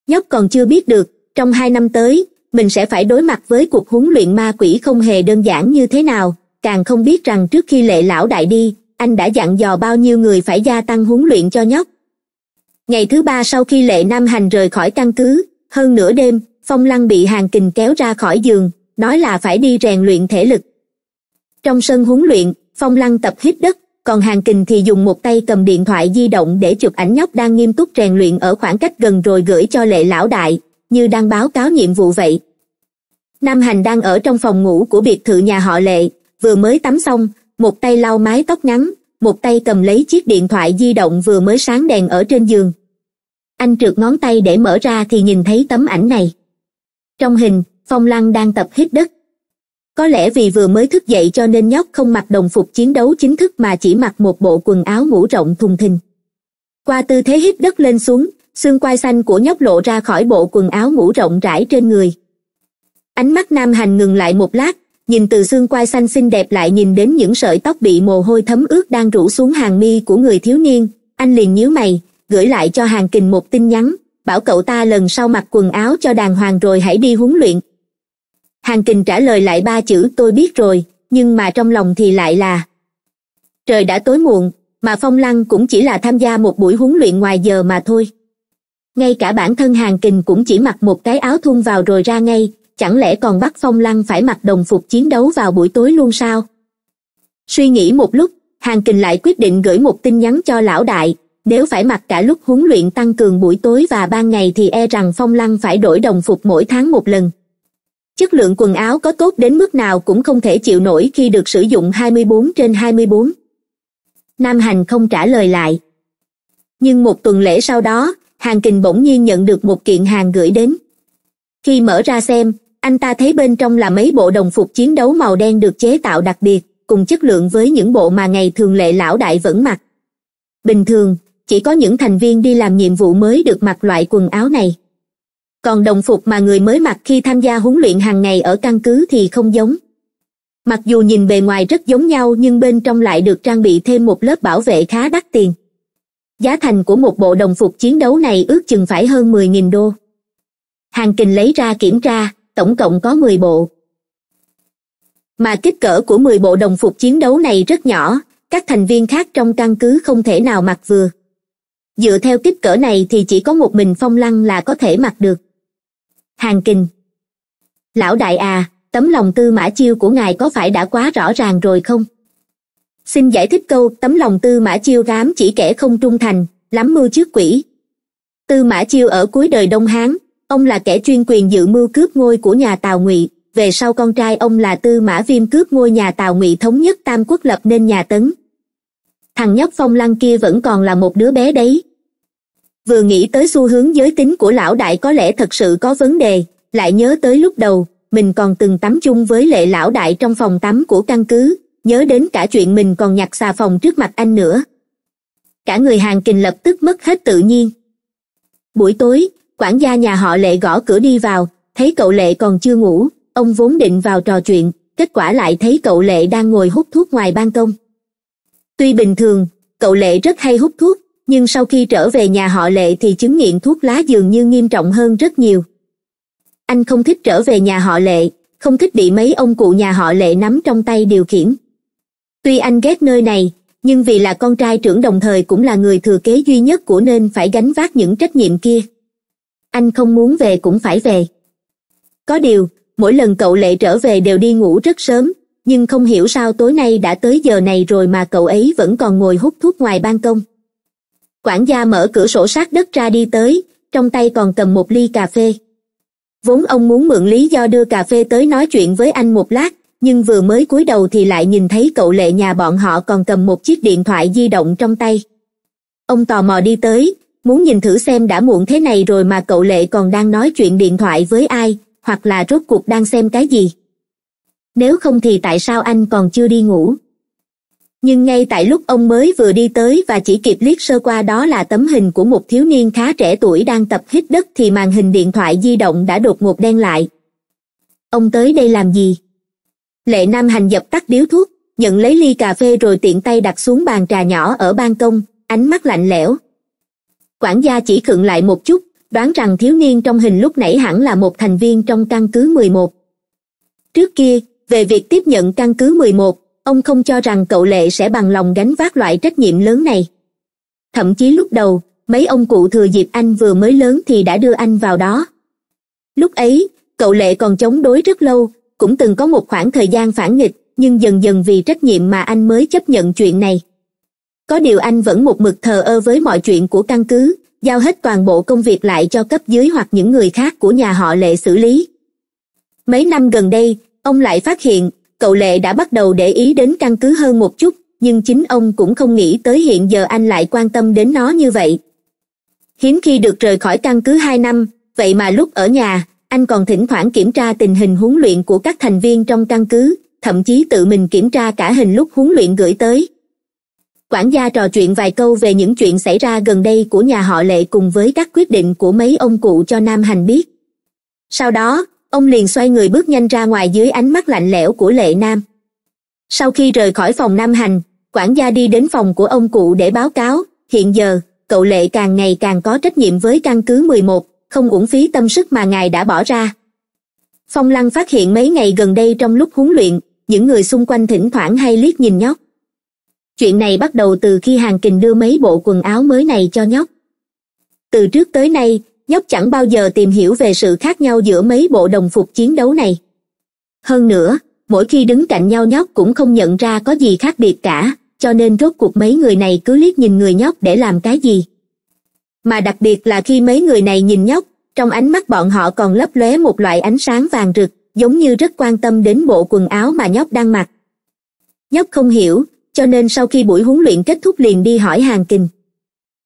nhóc còn chưa biết được trong hai năm tới mình sẽ phải đối mặt với cuộc huấn luyện ma quỷ không hề đơn giản như thế nào càng không biết rằng trước khi lệ lão đại đi anh đã dặn dò bao nhiêu người phải gia tăng huấn luyện cho nhóc ngày thứ ba sau khi lệ nam hành rời khỏi căn cứ hơn nửa đêm phong lăng bị hàng kình kéo ra khỏi giường nói là phải đi rèn luyện thể lực trong sân huấn luyện phong lăng tập hít đất còn hàng kình thì dùng một tay cầm điện thoại di động để chụp ảnh nhóc đang nghiêm túc rèn luyện ở khoảng cách gần rồi gửi cho lệ lão đại như đang báo cáo nhiệm vụ vậy nam hành đang ở trong phòng ngủ của biệt thự nhà họ lệ vừa mới tắm xong một tay lau mái tóc ngắn một tay cầm lấy chiếc điện thoại di động vừa mới sáng đèn ở trên giường anh trượt ngón tay để mở ra thì nhìn thấy tấm ảnh này trong hình phong lăng đang tập hít đất có lẽ vì vừa mới thức dậy cho nên nhóc không mặc đồng phục chiến đấu chính thức mà chỉ mặc một bộ quần áo ngủ rộng thùng thình qua tư thế hít đất lên xuống xương quai xanh của nhóc lộ ra khỏi bộ quần áo ngủ rộng rãi trên người ánh mắt nam hành ngừng lại một lát nhìn từ xương quai xanh xinh đẹp lại nhìn đến những sợi tóc bị mồ hôi thấm ướt đang rủ xuống hàng mi của người thiếu niên anh liền nhíu mày gửi lại cho hàng kình một tin nhắn bảo cậu ta lần sau mặc quần áo cho đàng hoàng rồi hãy đi huấn luyện hàng kình trả lời lại ba chữ tôi biết rồi nhưng mà trong lòng thì lại là trời đã tối muộn mà phong lăng cũng chỉ là tham gia một buổi huấn luyện ngoài giờ mà thôi ngay cả bản thân hàng kình cũng chỉ mặc một cái áo thun vào rồi ra ngay chẳng lẽ còn bắt phong lăng phải mặc đồng phục chiến đấu vào buổi tối luôn sao suy nghĩ một lúc hàng kình lại quyết định gửi một tin nhắn cho lão đại nếu phải mặc cả lúc huấn luyện tăng cường buổi tối và ban ngày thì e rằng phong lăng phải đổi đồng phục mỗi tháng một lần chất lượng quần áo có tốt đến mức nào cũng không thể chịu nổi khi được sử dụng 24 trên 24. nam hành không trả lời lại nhưng một tuần lễ sau đó hàng kình bỗng nhiên nhận được một kiện hàng gửi đến khi mở ra xem anh ta thấy bên trong là mấy bộ đồng phục chiến đấu màu đen được chế tạo đặc biệt cùng chất lượng với những bộ mà ngày thường lệ lão đại vẫn mặc bình thường chỉ có những thành viên đi làm nhiệm vụ mới được mặc loại quần áo này còn đồng phục mà người mới mặc khi tham gia huấn luyện hàng ngày ở căn cứ thì không giống mặc dù nhìn bề ngoài rất giống nhau nhưng bên trong lại được trang bị thêm một lớp bảo vệ khá đắt tiền giá thành của một bộ đồng phục chiến đấu này ước chừng phải hơn mười 000 đô hàng kình lấy ra kiểm tra tổng cộng có mười bộ mà kích cỡ của mười bộ đồng phục chiến đấu này rất nhỏ các thành viên khác trong căn cứ không thể nào mặc vừa dựa theo kích cỡ này thì chỉ có một mình phong lăng là có thể mặc được hàng kình lão đại à tấm lòng tư mã chiêu của ngài có phải đã quá rõ ràng rồi không xin giải thích câu tấm lòng tư mã chiêu gám chỉ kẻ không trung thành lắm mưu trước quỷ tư mã chiêu ở cuối đời đông hán ông là kẻ chuyên quyền dự mưu cướp ngôi của nhà tào ngụy về sau con trai ông là tư mã viêm cướp ngôi nhà tào ngụy thống nhất tam quốc lập nên nhà tấn thằng nhóc phong lăng kia vẫn còn là một đứa bé đấy vừa nghĩ tới xu hướng giới tính của lão đại có lẽ thật sự có vấn đề lại nhớ tới lúc đầu mình còn từng tắm chung với lệ lão đại trong phòng tắm của căn cứ nhớ đến cả chuyện mình còn nhặt xà phòng trước mặt anh nữa cả người hàng kình lập tức mất hết tự nhiên buổi tối quản gia nhà họ lệ gõ cửa đi vào thấy cậu lệ còn chưa ngủ ông vốn định vào trò chuyện kết quả lại thấy cậu lệ đang ngồi hút thuốc ngoài ban công tuy bình thường cậu lệ rất hay hút thuốc nhưng sau khi trở về nhà họ lệ thì chứng nghiện thuốc lá dường như nghiêm trọng hơn rất nhiều anh không thích trở về nhà họ lệ không thích bị mấy ông cụ nhà họ lệ nắm trong tay điều khiển tuy anh ghét nơi này nhưng vì là con trai trưởng đồng thời cũng là người thừa kế duy nhất của nên phải gánh vác những trách nhiệm kia anh không muốn về cũng phải về có điều mỗi lần cậu lệ trở về đều đi ngủ rất sớm nhưng không hiểu sao tối nay đã tới giờ này rồi mà cậu ấy vẫn còn ngồi hút thuốc ngoài ban công quản gia mở cửa sổ sát đất ra đi tới trong tay còn cầm một ly cà phê vốn ông muốn mượn lý do đưa cà phê tới nói chuyện với anh một lát nhưng vừa mới cúi đầu thì lại nhìn thấy cậu lệ nhà bọn họ còn cầm một chiếc điện thoại di động trong tay ông tò mò đi tới muốn nhìn thử xem đã muộn thế này rồi mà cậu lệ còn đang nói chuyện điện thoại với ai hoặc là rốt cuộc đang xem cái gì nếu không thì tại sao anh còn chưa đi ngủ nhưng ngay tại lúc ông mới vừa đi tới và chỉ kịp liếc sơ qua đó là tấm hình của một thiếu niên khá trẻ tuổi đang tập hít đất thì màn hình điện thoại di động đã đột ngột đen lại ông tới đây làm gì lệ nam hành dập tắt điếu thuốc nhận lấy ly cà phê rồi tiện tay đặt xuống bàn trà nhỏ ở ban công ánh mắt lạnh lẽo quản gia chỉ khựng lại một chút đoán rằng thiếu niên trong hình lúc nãy hẳn là một thành viên trong căn cứ mười một Trước kia, về việc tiếp nhận căn cứ mười một ông không cho rằng cậu lệ sẽ bằng lòng gánh vác loại trách nhiệm lớn này thậm chí lúc đầu mấy ông cụ thừa dịp anh vừa mới lớn thì đã đưa anh vào đó lúc ấy cậu lệ còn chống đối rất lâu cũng từng có một khoảng thời gian phản nghịch nhưng dần dần vì trách nhiệm mà anh mới chấp nhận chuyện này có điều anh vẫn một mực thờ ơ với mọi chuyện của căn cứ giao hết toàn bộ công việc lại cho cấp dưới hoặc những người khác của nhà họ lệ xử lý mấy năm gần đây ông lại phát hiện cậu lệ đã bắt đầu để ý đến căn cứ hơn một chút nhưng chính ông cũng không nghĩ tới hiện giờ anh lại quan tâm đến nó như vậy hiếm khi được rời khỏi căn cứ hai năm vậy mà lúc ở nhà anh còn thỉnh thoảng kiểm tra tình hình huấn luyện của các thành viên trong căn cứ thậm chí tự mình kiểm tra cả hình lúc huấn luyện gửi tới quản gia trò chuyện vài câu về những chuyện xảy ra gần đây của nhà họ lệ cùng với các quyết định của mấy ông cụ cho nam hành biết sau đó ông liền xoay người bước nhanh ra ngoài dưới ánh mắt lạnh lẽo của lệ nam sau khi rời khỏi phòng nam hành quản gia đi đến phòng của ông cụ để báo cáo hiện giờ cậu lệ càng ngày càng có trách nhiệm với căn cứ mười một không uổng phí tâm sức mà ngài đã bỏ ra phong lăng phát hiện mấy ngày gần đây trong lúc huấn luyện những người xung quanh thỉnh thoảng hay liếc nhìn nhóc chuyện này bắt đầu từ khi hàng kình đưa mấy bộ quần áo mới này cho nhóc từ trước tới nay nhóc chẳng bao giờ tìm hiểu về sự khác nhau giữa mấy bộ đồng phục chiến đấu này hơn nữa mỗi khi đứng cạnh nhau nhóc cũng không nhận ra có gì khác biệt cả cho nên rốt cuộc mấy người này cứ liếc nhìn người nhóc để làm cái gì mà đặc biệt là khi mấy người này nhìn nhóc trong ánh mắt bọn họ còn lấp lóe một loại ánh sáng vàng rực giống như rất quan tâm đến bộ quần áo mà nhóc đang mặc nhóc không hiểu cho nên sau khi buổi huấn luyện kết thúc liền đi hỏi hàng kình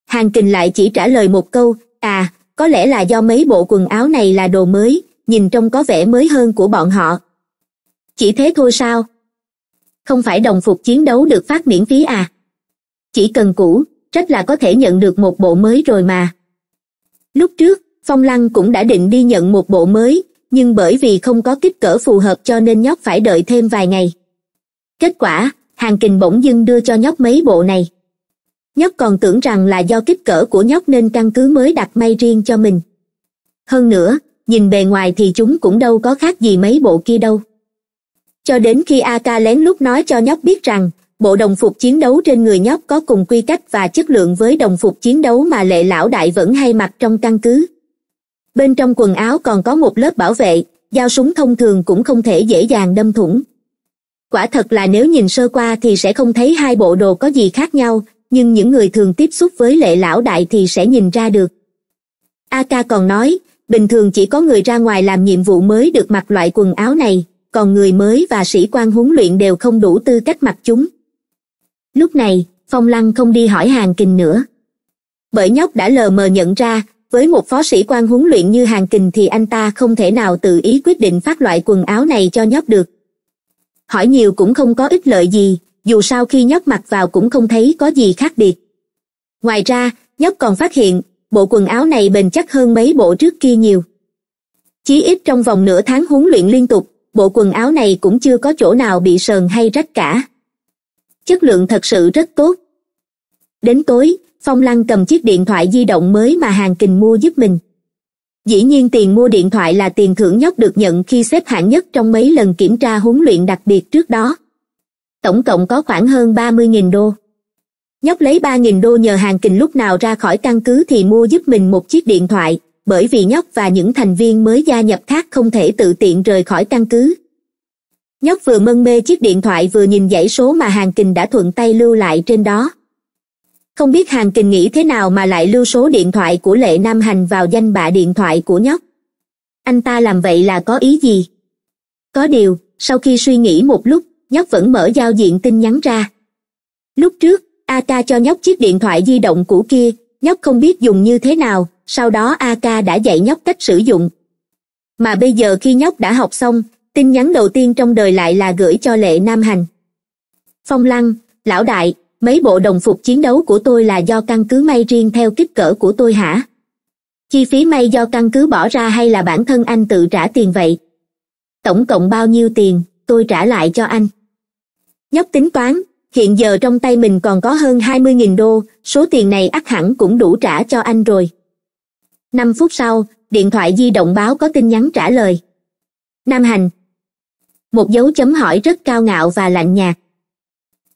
hàng kình lại chỉ trả lời một câu à có lẽ là do mấy bộ quần áo này là đồ mới nhìn trông có vẻ mới hơn của bọn họ chỉ thế thôi sao không phải đồng phục chiến đấu được phát miễn phí à chỉ cần cũ trách là có thể nhận được một bộ mới rồi mà lúc trước phong lăng cũng đã định đi nhận một bộ mới nhưng bởi vì không có kích cỡ phù hợp cho nên nhóc phải đợi thêm vài ngày kết quả hàng kình bỗng dưng đưa cho nhóc mấy bộ này nhóc còn tưởng rằng là do kích cỡ của nhóc nên căn cứ mới đặt may riêng cho mình hơn nữa nhìn bề ngoài thì chúng cũng đâu có khác gì mấy bộ kia đâu cho đến khi a ca lén lút nói cho nhóc biết rằng bộ đồng phục chiến đấu trên người nhóc có cùng quy cách và chất lượng với đồng phục chiến đấu mà lệ lão đại vẫn hay mặc trong căn cứ bên trong quần áo còn có một lớp bảo vệ dao súng thông thường cũng không thể dễ dàng đâm thủng quả thật là nếu nhìn sơ qua thì sẽ không thấy hai bộ đồ có gì khác nhau nhưng những người thường tiếp xúc với lệ lão đại thì sẽ nhìn ra được a ca còn nói bình thường chỉ có người ra ngoài làm nhiệm vụ mới được mặc loại quần áo này còn người mới và sĩ quan huấn luyện đều không đủ tư cách mặc chúng lúc này phong lăng không đi hỏi hàng kình nữa bởi nhóc đã lờ mờ nhận ra với một phó sĩ quan huấn luyện như hàng kình thì anh ta không thể nào tự ý quyết định phát loại quần áo này cho nhóc được hỏi nhiều cũng không có ích lợi gì dù sao khi nhóc mặc vào cũng không thấy có gì khác biệt ngoài ra nhóc còn phát hiện bộ quần áo này bền chắc hơn mấy bộ trước kia nhiều chí ít trong vòng nửa tháng huấn luyện liên tục bộ quần áo này cũng chưa có chỗ nào bị sờn hay rách cả chất lượng thật sự rất tốt đến tối phong lăng cầm chiếc điện thoại di động mới mà hàng kình mua giúp mình dĩ nhiên tiền mua điện thoại là tiền thưởng nhóc được nhận khi xếp hạng nhất trong mấy lần kiểm tra huấn luyện đặc biệt trước đó tổng cộng có khoảng hơn ba mươi nghìn đô nhóc lấy ba nghìn đô nhờ hàng kình lúc nào ra khỏi căn cứ thì mua giúp mình một chiếc điện thoại bởi vì nhóc và những thành viên mới gia nhập khác không thể tự tiện rời khỏi căn cứ nhóc vừa mân mê chiếc điện thoại vừa nhìn dãy số mà hàng kình đã thuận tay lưu lại trên đó không biết hàng kình nghĩ thế nào mà lại lưu số điện thoại của lệ nam hành vào danh bạ điện thoại của nhóc anh ta làm vậy là có ý gì có điều sau khi suy nghĩ một lúc nhóc vẫn mở giao diện tin nhắn ra lúc trước a ak cho nhóc chiếc điện thoại di động cũ kia nhóc không biết dùng như thế nào sau đó a ak đã dạy nhóc cách sử dụng mà bây giờ khi nhóc đã học xong tin nhắn đầu tiên trong đời lại là gửi cho lệ nam hành phong lăng lão đại mấy bộ đồng phục chiến đấu của tôi là do căn cứ may riêng theo kích cỡ của tôi hả chi phí may do căn cứ bỏ ra hay là bản thân anh tự trả tiền vậy tổng cộng bao nhiêu tiền tôi trả lại cho anh nhóc tính toán hiện giờ trong tay mình còn có hơn hai mươi nghìn đô số tiền này ắt hẳn cũng đủ trả cho anh rồi năm phút sau điện thoại di động báo có tin nhắn trả lời nam hành một dấu chấm hỏi rất cao ngạo và lạnh nhạt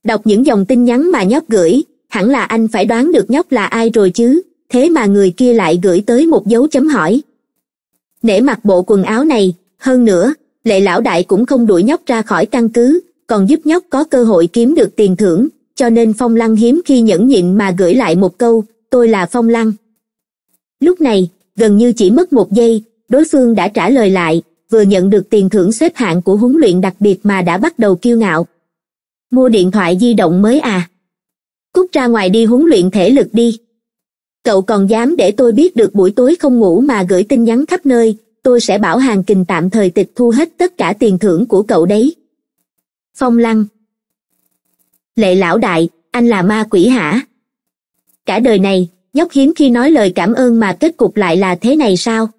đọc những dòng tin nhắn mà nhóc gửi hẳn là anh phải đoán được nhóc là ai rồi chứ thế mà người kia lại gửi tới một dấu chấm hỏi nể mặc bộ quần áo này hơn nữa lệ lão đại cũng không đuổi nhóc ra khỏi căn cứ còn giúp nhóc có cơ hội kiếm được tiền thưởng cho nên phong lăng hiếm khi nhẫn nhịn mà gửi lại một câu tôi là phong lăng lúc này gần như chỉ mất một giây đối phương đã trả lời lại vừa nhận được tiền thưởng xếp hạng của huấn luyện đặc biệt mà đã bắt đầu kiêu ngạo mua điện thoại di động mới à cút ra ngoài đi huấn luyện thể lực đi cậu còn dám để tôi biết được buổi tối không ngủ mà gửi tin nhắn khắp nơi tôi sẽ bảo hàng kình tạm thời tịch thu hết tất cả tiền thưởng của cậu đấy phong lăng lệ lão đại anh là ma quỷ hả cả đời này nhóc hiếm khi nói lời cảm ơn mà kết cục lại là thế này sao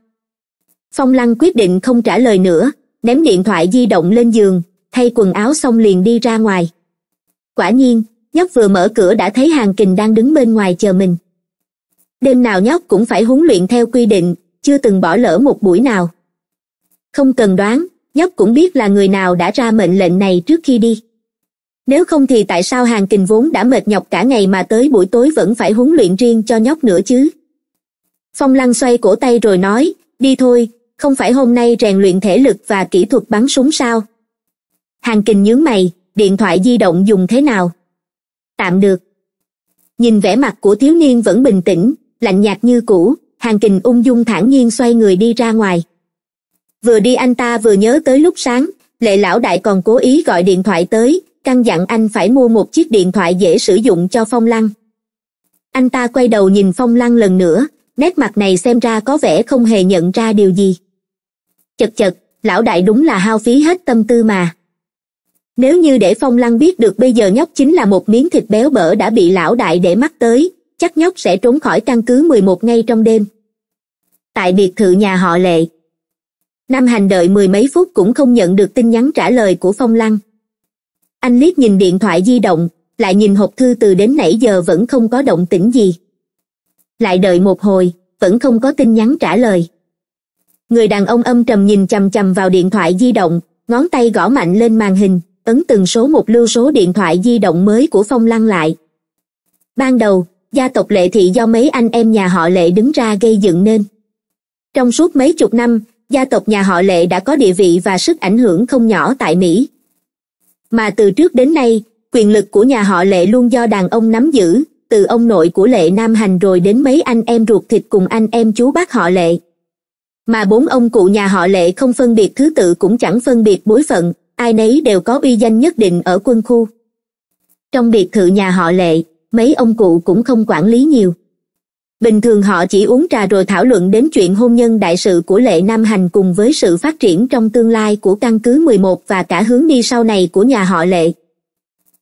phong lăng quyết định không trả lời nữa ném điện thoại di động lên giường thay quần áo xong liền đi ra ngoài quả nhiên nhóc vừa mở cửa đã thấy hàng kình đang đứng bên ngoài chờ mình đêm nào nhóc cũng phải huấn luyện theo quy định chưa từng bỏ lỡ một buổi nào không cần đoán nhóc cũng biết là người nào đã ra mệnh lệnh này trước khi đi nếu không thì tại sao hàng kình vốn đã mệt nhọc cả ngày mà tới buổi tối vẫn phải huấn luyện riêng cho nhóc nữa chứ phong lăng xoay cổ tay rồi nói đi thôi không phải hôm nay rèn luyện thể lực và kỹ thuật bắn súng sao hàng kình nhướng mày điện thoại di động dùng thế nào tạm được nhìn vẻ mặt của thiếu niên vẫn bình tĩnh lạnh nhạt như cũ hàng kình ung dung thản nhiên xoay người đi ra ngoài vừa đi anh ta vừa nhớ tới lúc sáng lệ lão đại còn cố ý gọi điện thoại tới căn dặn anh phải mua một chiếc điện thoại dễ sử dụng cho phong lăng anh ta quay đầu nhìn phong lăng lần nữa nét mặt này xem ra có vẻ không hề nhận ra điều gì chật chật lão đại đúng là hao phí hết tâm tư mà nếu như để phong lăng biết được bây giờ nhóc chính là một miếng thịt béo bở đã bị lão đại để mắt tới chắc nhóc sẽ trốn khỏi căn cứ mười một ngay trong đêm tại biệt thự nhà họ lệ nam hành đợi mười mấy phút cũng không nhận được tin nhắn trả lời của phong lăng anh liếc nhìn điện thoại di động lại nhìn hộp thư từ đến nãy giờ vẫn không có động tĩnh gì lại đợi một hồi vẫn không có tin nhắn trả lời người đàn ông âm trầm nhìn chằm chằm vào điện thoại di động ngón tay gõ mạnh lên màn hình ấn từng số một lưu số điện thoại di động mới của phong lăng lại ban đầu gia tộc lệ thị do mấy anh em nhà họ lệ đứng ra gây dựng nên trong suốt mấy chục năm gia tộc nhà họ lệ đã có địa vị và sức ảnh hưởng không nhỏ tại mỹ mà từ trước đến nay quyền lực của nhà họ lệ luôn do đàn ông nắm giữ từ ông nội của lệ nam hành rồi đến mấy anh em ruột thịt cùng anh em chú bác họ lệ mà bốn ông cụ nhà họ lệ không phân biệt thứ tự cũng chẳng phân biệt bối phận ai nấy đều có uy danh nhất định ở quân khu trong biệt thự nhà họ lệ mấy ông cụ cũng không quản lý nhiều bình thường họ chỉ uống trà rồi thảo luận đến chuyện hôn nhân đại sự của lệ nam hành cùng với sự phát triển trong tương lai của căn cứ một và cả hướng đi sau này của nhà họ lệ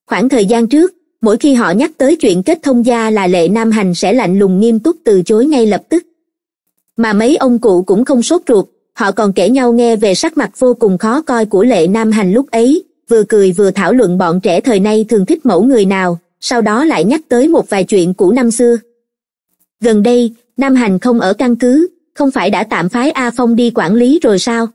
khoảng thời gian trước mỗi khi họ nhắc tới chuyện kết thông gia là lệ nam hành sẽ lạnh lùng nghiêm túc từ chối ngay lập tức mà mấy ông cụ cũng không sốt ruột họ còn kể nhau nghe về sắc mặt vô cùng khó coi của lệ nam hành lúc ấy vừa cười vừa thảo luận bọn trẻ thời nay thường thích mẫu người nào sau đó lại nhắc tới một vài chuyện cũ năm xưa gần đây nam hành không ở căn cứ không phải đã tạm phái a phong đi quản lý rồi sao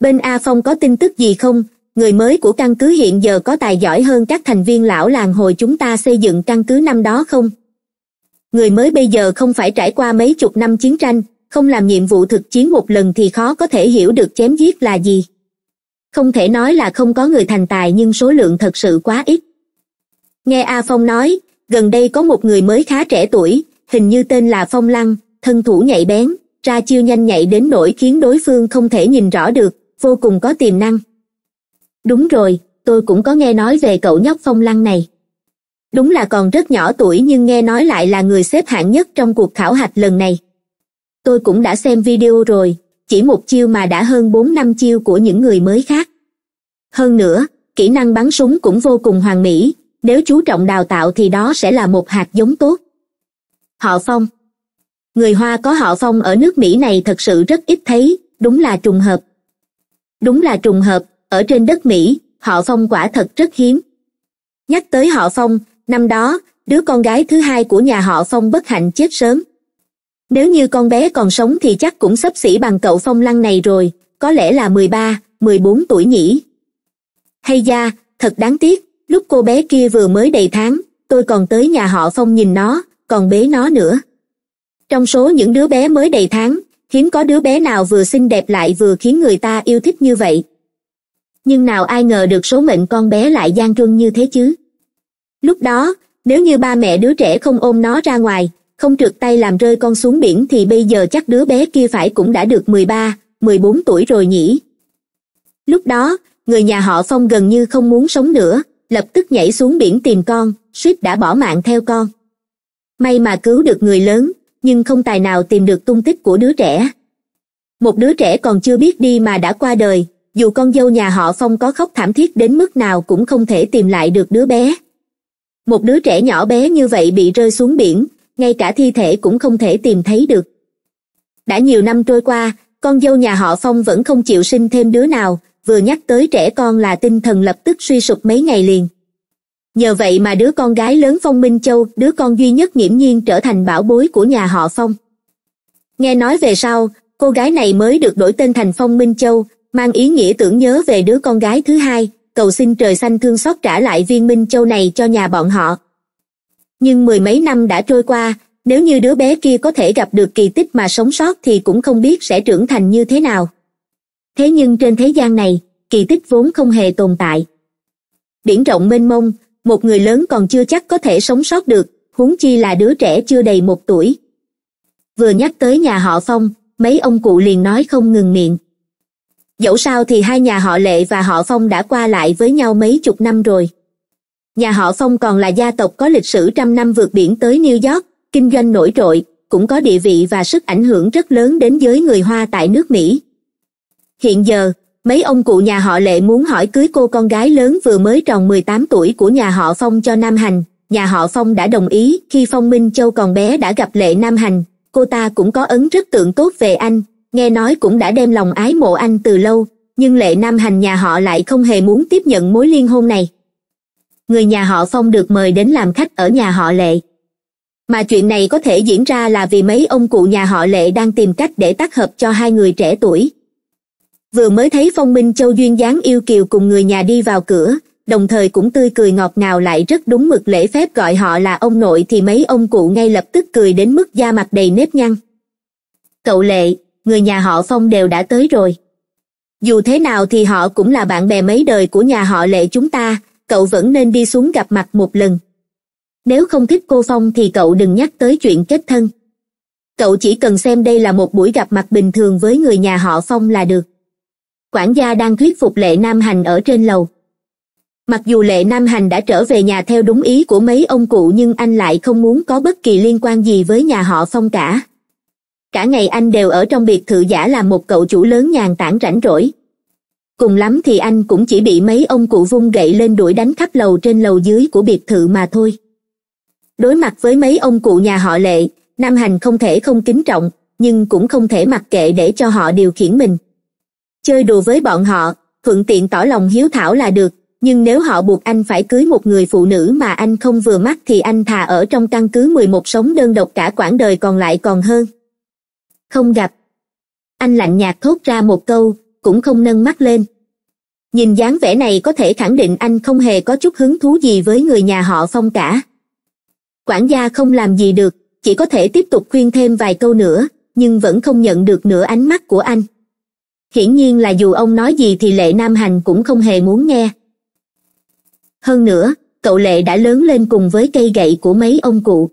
bên a phong có tin tức gì không người mới của căn cứ hiện giờ có tài giỏi hơn các thành viên lão làng hồi chúng ta xây dựng căn cứ năm đó không người mới bây giờ không phải trải qua mấy chục năm chiến tranh không làm nhiệm vụ thực chiến một lần thì khó có thể hiểu được chém giết là gì không thể nói là không có người thành tài nhưng số lượng thật sự quá ít nghe a phong nói gần đây có một người mới khá trẻ tuổi hình như tên là phong lăng thân thủ nhạy bén ra chiêu nhanh nhạy đến nỗi khiến đối phương không thể nhìn rõ được vô cùng có tiềm năng đúng rồi tôi cũng có nghe nói về cậu nhóc phong lăng này đúng là còn rất nhỏ tuổi nhưng nghe nói lại là người xếp hạng nhất trong cuộc khảo hạch lần này tôi cũng đã xem video rồi chỉ một chiêu mà đã hơn bốn năm chiêu của những người mới khác hơn nữa kỹ năng bắn súng cũng vô cùng hoàn mỹ nếu chú trọng đào tạo thì đó sẽ là một hạt giống tốt họ phong người hoa có họ phong ở nước mỹ này thật sự rất ít thấy đúng là trùng hợp đúng là trùng hợp ở trên đất mỹ họ phong quả thật rất hiếm nhắc tới họ phong năm đó đứa con gái thứ hai của nhà họ phong bất hạnh chết sớm nếu như con bé còn sống thì chắc cũng sắp xỉ bằng cậu phong lăng này rồi có lẽ là mười ba mười bốn tuổi nhỉ hay da thật đáng tiếc lúc cô bé kia vừa mới đầy tháng tôi còn tới nhà họ phong nhìn nó còn bế nó nữa trong số những đứa bé mới đầy tháng hiếm có đứa bé nào vừa xinh đẹp lại vừa khiến người ta yêu thích như vậy nhưng nào ai ngờ được số mệnh con bé lại gian truân như thế chứ lúc đó nếu như ba mẹ đứa trẻ không ôm nó ra ngoài không trượt tay làm rơi con xuống biển thì bây giờ chắc đứa bé kia phải cũng đã được mười ba mười bốn tuổi rồi nhỉ lúc đó người nhà họ phong gần như không muốn sống nữa lập tức nhảy xuống biển tìm con suýt đã bỏ mạng theo con may mà cứu được người lớn nhưng không tài nào tìm được tung tích của đứa trẻ một đứa trẻ còn chưa biết đi mà đã qua đời dù con dâu nhà họ phong có khóc thảm thiết đến mức nào cũng không thể tìm lại được đứa bé một đứa trẻ nhỏ bé như vậy bị rơi xuống biển ngay cả thi thể cũng không thể tìm thấy được đã nhiều năm trôi qua con dâu nhà họ phong vẫn không chịu sinh thêm đứa nào vừa nhắc tới trẻ con là tinh thần lập tức suy sụp mấy ngày liền nhờ vậy mà đứa con gái lớn phong minh châu đứa con duy nhất nghiễm nhiên trở thành bảo bối của nhà họ phong nghe nói về sau cô gái này mới được đổi tên thành phong minh châu mang ý nghĩa tưởng nhớ về đứa con gái thứ hai cầu xin trời xanh thương xót trả lại viên minh châu này cho nhà bọn họ nhưng mười mấy năm đã trôi qua nếu như đứa bé kia có thể gặp được kỳ tích mà sống sót thì cũng không biết sẽ trưởng thành như thế nào thế nhưng trên thế gian này kỳ tích vốn không hề tồn tại biển rộng mênh mông một người lớn còn chưa chắc có thể sống sót được huống chi là đứa trẻ chưa đầy một tuổi vừa nhắc tới nhà họ phong mấy ông cụ liền nói không ngừng miệng dẫu sao thì hai nhà họ lệ và họ phong đã qua lại với nhau mấy chục năm rồi nhà họ phong còn là gia tộc có lịch sử trăm năm vượt biển tới new york kinh doanh nổi trội cũng có địa vị và sức ảnh hưởng rất lớn đến giới người hoa tại nước mỹ hiện giờ mấy ông cụ nhà họ lệ muốn hỏi cưới cô con gái lớn vừa mới tròn mười tám tuổi của nhà họ phong cho nam hành nhà họ phong đã đồng ý khi phong minh châu còn bé đã gặp lệ nam hành cô ta cũng có ấn rất tượng tốt về anh nghe nói cũng đã đem lòng ái mộ anh từ lâu nhưng lệ nam hành nhà họ lại không hề muốn tiếp nhận mối liên hôn này người nhà họ phong được mời đến làm khách ở nhà họ lệ mà chuyện này có thể diễn ra là vì mấy ông cụ nhà họ lệ đang tìm cách để tác hợp cho hai người trẻ tuổi vừa mới thấy phong minh châu duyên dáng yêu kiều cùng người nhà đi vào cửa đồng thời cũng tươi cười ngọt ngào lại rất đúng mực lễ phép gọi họ là ông nội thì mấy ông cụ ngay lập tức cười đến mức da mặt đầy nếp nhăn cậu lệ người nhà họ phong đều đã tới rồi dù thế nào thì họ cũng là bạn bè mấy đời của nhà họ lệ chúng ta cậu vẫn nên đi xuống gặp mặt một lần nếu không thích cô phong thì cậu đừng nhắc tới chuyện kết thân cậu chỉ cần xem đây là một buổi gặp mặt bình thường với người nhà họ phong là được quản gia đang thuyết phục lệ nam hành ở trên lầu mặc dù lệ nam hành đã trở về nhà theo đúng ý của mấy ông cụ nhưng anh lại không muốn có bất kỳ liên quan gì với nhà họ phong cả cả ngày anh đều ở trong biệt thự giả làm một cậu chủ lớn nhàn tản rảnh rỗi cùng lắm thì anh cũng chỉ bị mấy ông cụ vung gậy lên đuổi đánh khắp lầu trên lầu dưới của biệt thự mà thôi đối mặt với mấy ông cụ nhà họ lệ nam hành không thể không kính trọng nhưng cũng không thể mặc kệ để cho họ điều khiển mình chơi đùa với bọn họ thuận tiện tỏ lòng hiếu thảo là được nhưng nếu họ buộc anh phải cưới một người phụ nữ mà anh không vừa mắt thì anh thà ở trong căn cứ 11 sống đơn độc cả quãng đời còn lại còn hơn. Không gặp. Anh lạnh nhạt thốt ra một câu, cũng không nâng mắt lên. Nhìn dáng vẻ này có thể khẳng định anh không hề có chút hứng thú gì với người nhà họ Phong cả. Quản gia không làm gì được, chỉ có thể tiếp tục khuyên thêm vài câu nữa, nhưng vẫn không nhận được nửa ánh mắt của anh hiển nhiên là dù ông nói gì thì lệ nam hành cũng không hề muốn nghe hơn nữa cậu lệ đã lớn lên cùng với cây gậy của mấy ông cụ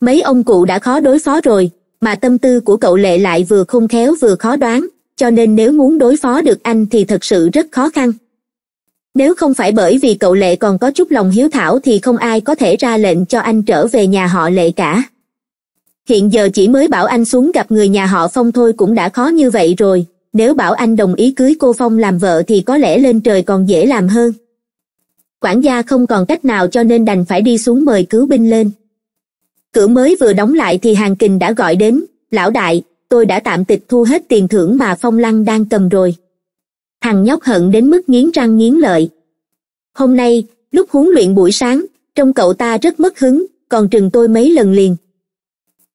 mấy ông cụ đã khó đối phó rồi mà tâm tư của cậu lệ lại vừa không khéo vừa khó đoán cho nên nếu muốn đối phó được anh thì thật sự rất khó khăn nếu không phải bởi vì cậu lệ còn có chút lòng hiếu thảo thì không ai có thể ra lệnh cho anh trở về nhà họ lệ cả hiện giờ chỉ mới bảo anh xuống gặp người nhà họ phong thôi cũng đã khó như vậy rồi nếu bảo anh đồng ý cưới cô phong làm vợ thì có lẽ lên trời còn dễ làm hơn quản gia không còn cách nào cho nên đành phải đi xuống mời cứu binh lên cửa mới vừa đóng lại thì hàng kình đã gọi đến lão đại tôi đã tạm tịch thu hết tiền thưởng mà phong lăng đang cầm rồi thằng nhóc hận đến mức nghiến răng nghiến lợi hôm nay lúc huấn luyện buổi sáng trong cậu ta rất mất hứng còn trừng tôi mấy lần liền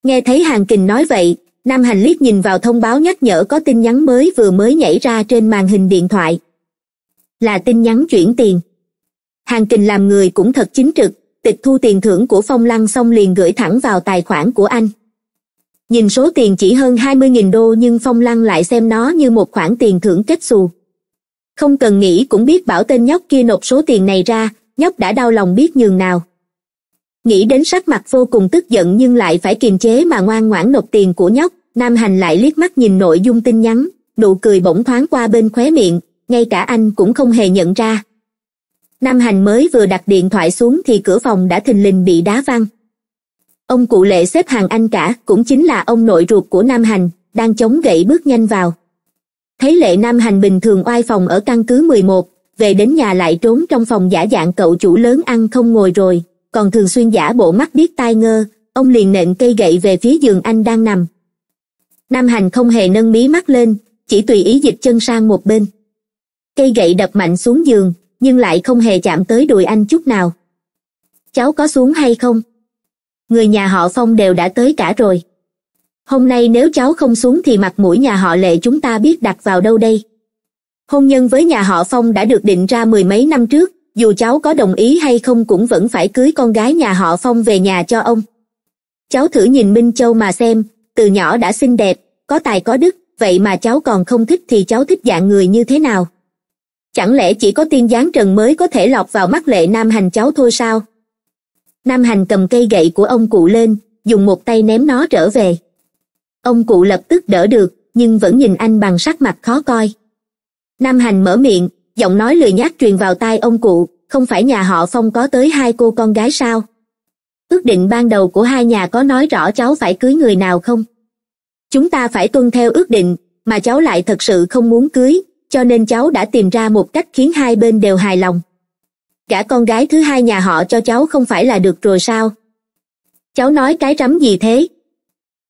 nghe thấy hàng kình nói vậy nam hành liếc nhìn vào thông báo nhắc nhở có tin nhắn mới vừa mới nhảy ra trên màn hình điện thoại là tin nhắn chuyển tiền hàng kình làm người cũng thật chính trực tịch thu tiền thưởng của phong lăng xong liền gửi thẳng vào tài khoản của anh nhìn số tiền chỉ hơn hai mươi nghìn đô nhưng phong lăng lại xem nó như một khoản tiền thưởng kết xù không cần nghĩ cũng biết bảo tên nhóc kia nộp số tiền này ra nhóc đã đau lòng biết nhường nào nghĩ đến sắc mặt vô cùng tức giận nhưng lại phải kiềm chế mà ngoan ngoãn nộp tiền của nhóc nam hành lại liếc mắt nhìn nội dung tin nhắn nụ cười bỗng thoáng qua bên khóe miệng ngay cả anh cũng không hề nhận ra nam hành mới vừa đặt điện thoại xuống thì cửa phòng đã thình lình bị đá văng ông cụ lệ xếp hàng anh cả cũng chính là ông nội ruột của nam hành đang chống gậy bước nhanh vào thấy lệ nam hành bình thường oai phòng ở căn cứ mười một về đến nhà lại trốn trong phòng giả dạng cậu chủ lớn ăn không ngồi rồi còn thường xuyên giả bộ mắt biết tai ngơ ông liền nện cây gậy về phía giường anh đang nằm nam hành không hề nâng mí mắt lên chỉ tùy ý dịch chân sang một bên cây gậy đập mạnh xuống giường nhưng lại không hề chạm tới đùi anh chút nào cháu có xuống hay không người nhà họ phong đều đã tới cả rồi hôm nay nếu cháu không xuống thì mặt mũi nhà họ lệ chúng ta biết đặt vào đâu đây hôn nhân với nhà họ phong đã được định ra mười mấy năm trước dù cháu có đồng ý hay không cũng vẫn phải cưới con gái nhà họ phong về nhà cho ông cháu thử nhìn minh châu mà xem từ nhỏ đã xinh đẹp có tài có đức vậy mà cháu còn không thích thì cháu thích dạng người như thế nào chẳng lẽ chỉ có tiên giáng trần mới có thể lọt vào mắt lệ nam hành cháu thôi sao nam hành cầm cây gậy của ông cụ lên dùng một tay ném nó trở về ông cụ lập tức đỡ được nhưng vẫn nhìn anh bằng sắc mặt khó coi nam hành mở miệng giọng nói lười nhác truyền vào tai ông cụ không phải nhà họ phong có tới hai cô con gái sao ước định ban đầu của hai nhà có nói rõ cháu phải cưới người nào không chúng ta phải tuân theo ước định mà cháu lại thật sự không muốn cưới cho nên cháu đã tìm ra một cách khiến hai bên đều hài lòng cả con gái thứ hai nhà họ cho cháu không phải là được rồi sao cháu nói cái rắm gì thế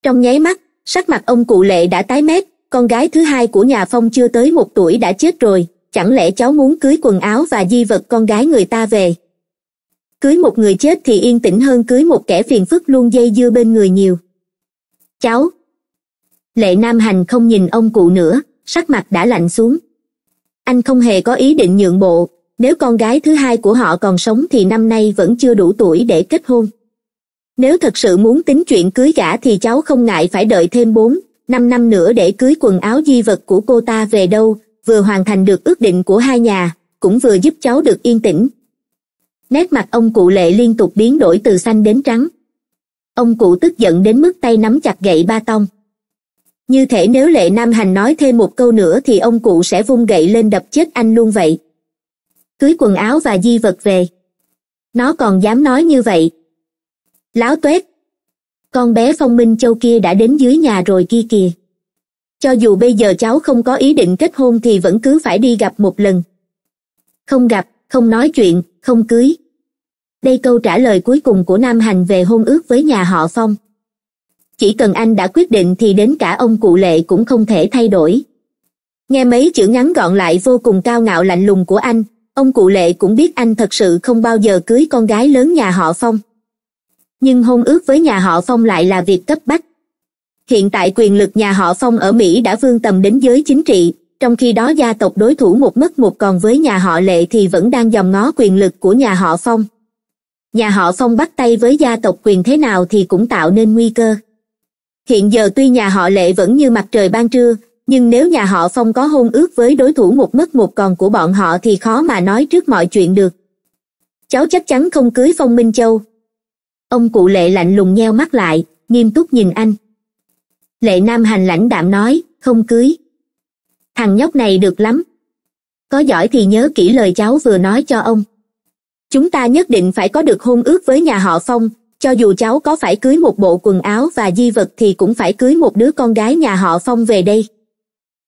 trong nháy mắt sắc mặt ông cụ lệ đã tái mét con gái thứ hai của nhà phong chưa tới một tuổi đã chết rồi chẳng lẽ cháu muốn cưới quần áo và di vật con gái người ta về cưới một người chết thì yên tĩnh hơn cưới một kẻ phiền phức luôn dây dưa bên người nhiều cháu lệ nam hành không nhìn ông cụ nữa sắc mặt đã lạnh xuống anh không hề có ý định nhượng bộ nếu con gái thứ hai của họ còn sống thì năm nay vẫn chưa đủ tuổi để kết hôn nếu thật sự muốn tính chuyện cưới gả thì cháu không ngại phải đợi thêm bốn năm năm nữa để cưới quần áo di vật của cô ta về đâu vừa hoàn thành được ước định của hai nhà cũng vừa giúp cháu được yên tĩnh nét mặt ông cụ lệ liên tục biến đổi từ xanh đến trắng ông cụ tức giận đến mức tay nắm chặt gậy ba tông như thể nếu lệ nam hành nói thêm một câu nữa thì ông cụ sẽ vung gậy lên đập chết anh luôn vậy cưới quần áo và di vật về nó còn dám nói như vậy láo tuét con bé phong minh châu kia đã đến dưới nhà rồi kia kìa cho dù bây giờ cháu không có ý định kết hôn thì vẫn cứ phải đi gặp một lần không gặp không nói chuyện không cưới đây câu trả lời cuối cùng của nam hành về hôn ước với nhà họ phong chỉ cần anh đã quyết định thì đến cả ông cụ lệ cũng không thể thay đổi nghe mấy chữ ngắn gọn lại vô cùng cao ngạo lạnh lùng của anh ông cụ lệ cũng biết anh thật sự không bao giờ cưới con gái lớn nhà họ phong nhưng hôn ước với nhà họ phong lại là việc cấp bách hiện tại quyền lực nhà họ phong ở mỹ đã vươn tầm đến giới chính trị trong khi đó gia tộc đối thủ một mất một còn với nhà họ lệ thì vẫn đang dòm ngó quyền lực của nhà họ phong nhà họ phong bắt tay với gia tộc quyền thế nào thì cũng tạo nên nguy cơ hiện giờ tuy nhà họ lệ vẫn như mặt trời ban trưa nhưng nếu nhà họ phong có hôn ước với đối thủ một mất một còn của bọn họ thì khó mà nói trước mọi chuyện được cháu chắc chắn không cưới phong minh châu ông cụ lệ lạnh lùng nheo mắt lại nghiêm túc nhìn anh lệ nam hành lãnh đạm nói không cưới thằng nhóc này được lắm có giỏi thì nhớ kỹ lời cháu vừa nói cho ông chúng ta nhất định phải có được hôn ước với nhà họ phong cho dù cháu có phải cưới một bộ quần áo và di vật thì cũng phải cưới một đứa con gái nhà họ phong về đây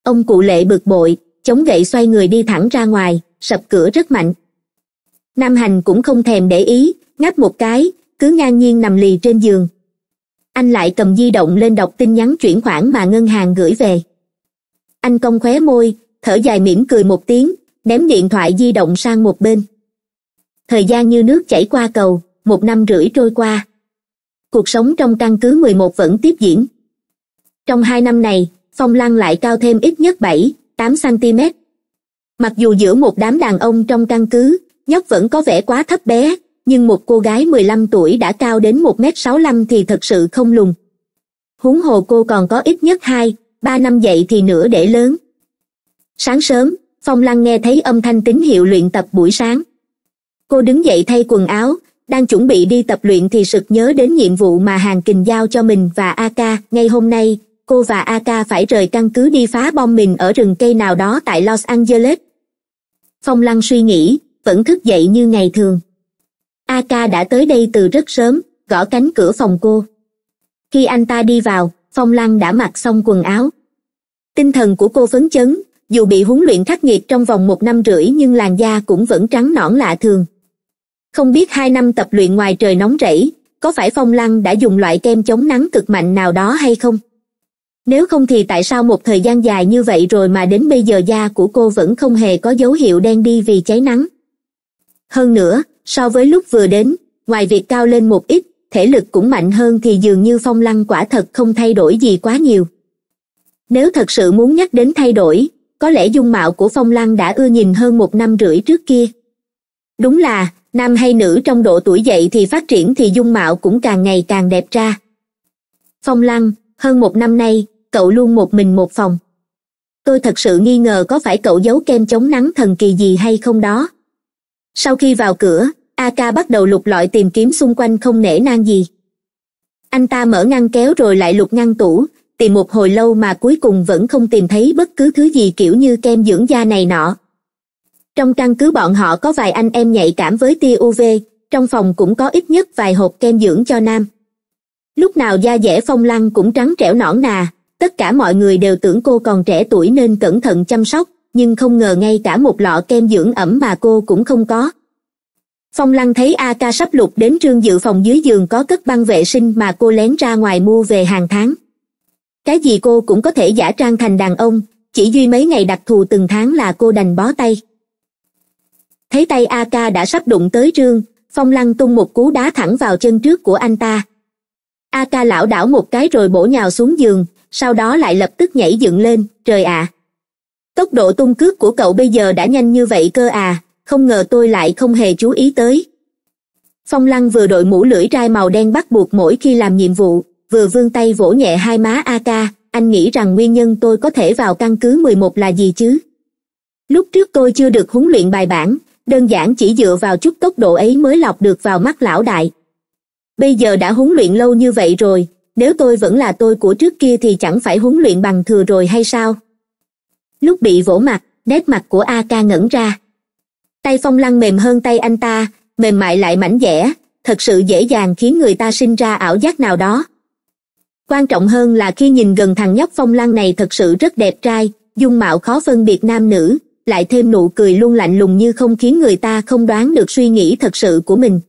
ông cụ lệ bực bội chống gậy xoay người đi thẳng ra ngoài sập cửa rất mạnh nam hành cũng không thèm để ý ngáp một cái cứ ngang nhiên nằm lì trên giường anh lại cầm di động lên đọc tin nhắn chuyển khoản mà ngân hàng gửi về anh cong khóe môi thở dài mỉm cười một tiếng ném điện thoại di động sang một bên thời gian như nước chảy qua cầu một năm rưỡi trôi qua cuộc sống trong căn cứ mười một vẫn tiếp diễn trong hai năm này phong lăng lại cao thêm ít nhất bảy tám cm mặc dù giữa một đám đàn ông trong căn cứ nhóc vẫn có vẻ quá thấp bé nhưng một cô gái mười lăm tuổi đã cao đến một m sáu lăm thì thật sự không lùn huống hồ cô còn có ít nhất hai ba năm dậy thì nửa để lớn sáng sớm phong lăng nghe thấy âm thanh tín hiệu luyện tập buổi sáng cô đứng dậy thay quần áo đang chuẩn bị đi tập luyện thì sực nhớ đến nhiệm vụ mà hàng kình giao cho mình và a ca ngay hôm nay cô và a ca phải rời căn cứ đi phá bom mình ở rừng cây nào đó tại los angeles phong lăng suy nghĩ vẫn thức dậy như ngày thường a ca đã tới đây từ rất sớm gõ cánh cửa phòng cô khi anh ta đi vào phong lăng đã mặc xong quần áo tinh thần của cô phấn chấn dù bị huấn luyện khắc nghiệt trong vòng một năm rưỡi nhưng làn da cũng vẫn trắng nõn lạ thường không biết hai năm tập luyện ngoài trời nóng rẫy có phải phong lăng đã dùng loại kem chống nắng cực mạnh nào đó hay không nếu không thì tại sao một thời gian dài như vậy rồi mà đến bây giờ da của cô vẫn không hề có dấu hiệu đen đi vì cháy nắng hơn nữa so với lúc vừa đến ngoài việc cao lên một ít thể lực cũng mạnh hơn thì dường như phong lăng quả thật không thay đổi gì quá nhiều nếu thật sự muốn nhắc đến thay đổi có lẽ dung mạo của phong lăng đã ưa nhìn hơn một năm rưỡi trước kia đúng là nam hay nữ trong độ tuổi dậy thì phát triển thì dung mạo cũng càng ngày càng đẹp ra phong lăng hơn một năm nay cậu luôn một mình một phòng tôi thật sự nghi ngờ có phải cậu giấu kem chống nắng thần kỳ gì hay không đó sau khi vào cửa a ca bắt đầu lục lọi tìm kiếm xung quanh không nể nang gì anh ta mở ngăn kéo rồi lại lục ngăn tủ tìm một hồi lâu mà cuối cùng vẫn không tìm thấy bất cứ thứ gì kiểu như kem dưỡng da này nọ trong căn cứ bọn họ có vài anh em nhạy cảm với tia uv trong phòng cũng có ít nhất vài hộp kem dưỡng cho nam lúc nào da dẻ phong lăng cũng trắng trẻo nõn nà tất cả mọi người đều tưởng cô còn trẻ tuổi nên cẩn thận chăm sóc nhưng không ngờ ngay cả một lọ kem dưỡng ẩm mà cô cũng không có phong lăng thấy a ca sắp lục đến trương dự phòng dưới giường có cất băng vệ sinh mà cô lén ra ngoài mua về hàng tháng cái gì cô cũng có thể giả trang thành đàn ông chỉ duy mấy ngày đặc thù từng tháng là cô đành bó tay thấy tay a ca đã sắp đụng tới trương phong lăng tung một cú đá thẳng vào chân trước của anh ta a ca lảo đảo một cái rồi bổ nhào xuống giường sau đó lại lập tức nhảy dựng lên trời ạ à, tốc độ tung cước của cậu bây giờ đã nhanh như vậy cơ à không ngờ tôi lại không hề chú ý tới phong lăng vừa đội mũ lưỡi trai màu đen bắt buộc mỗi khi làm nhiệm vụ vừa vươn tay vỗ nhẹ hai má a ca anh nghĩ rằng nguyên nhân tôi có thể vào căn cứ mười một là gì chứ lúc trước tôi chưa được huấn luyện bài bản đơn giản chỉ dựa vào chút tốc độ ấy mới lọc được vào mắt lão đại bây giờ đã huấn luyện lâu như vậy rồi nếu tôi vẫn là tôi của trước kia thì chẳng phải huấn luyện bằng thừa rồi hay sao lúc bị vỗ mặt nét mặt của a ca ngẩn ra tay phong lăng mềm hơn tay anh ta mềm mại lại mảnh dẻ thật sự dễ dàng khiến người ta sinh ra ảo giác nào đó quan trọng hơn là khi nhìn gần thằng nhóc phong lăng này thật sự rất đẹp trai dung mạo khó phân biệt nam nữ lại thêm nụ cười luôn lạnh lùng như không khiến người ta không đoán được suy nghĩ thật sự của mình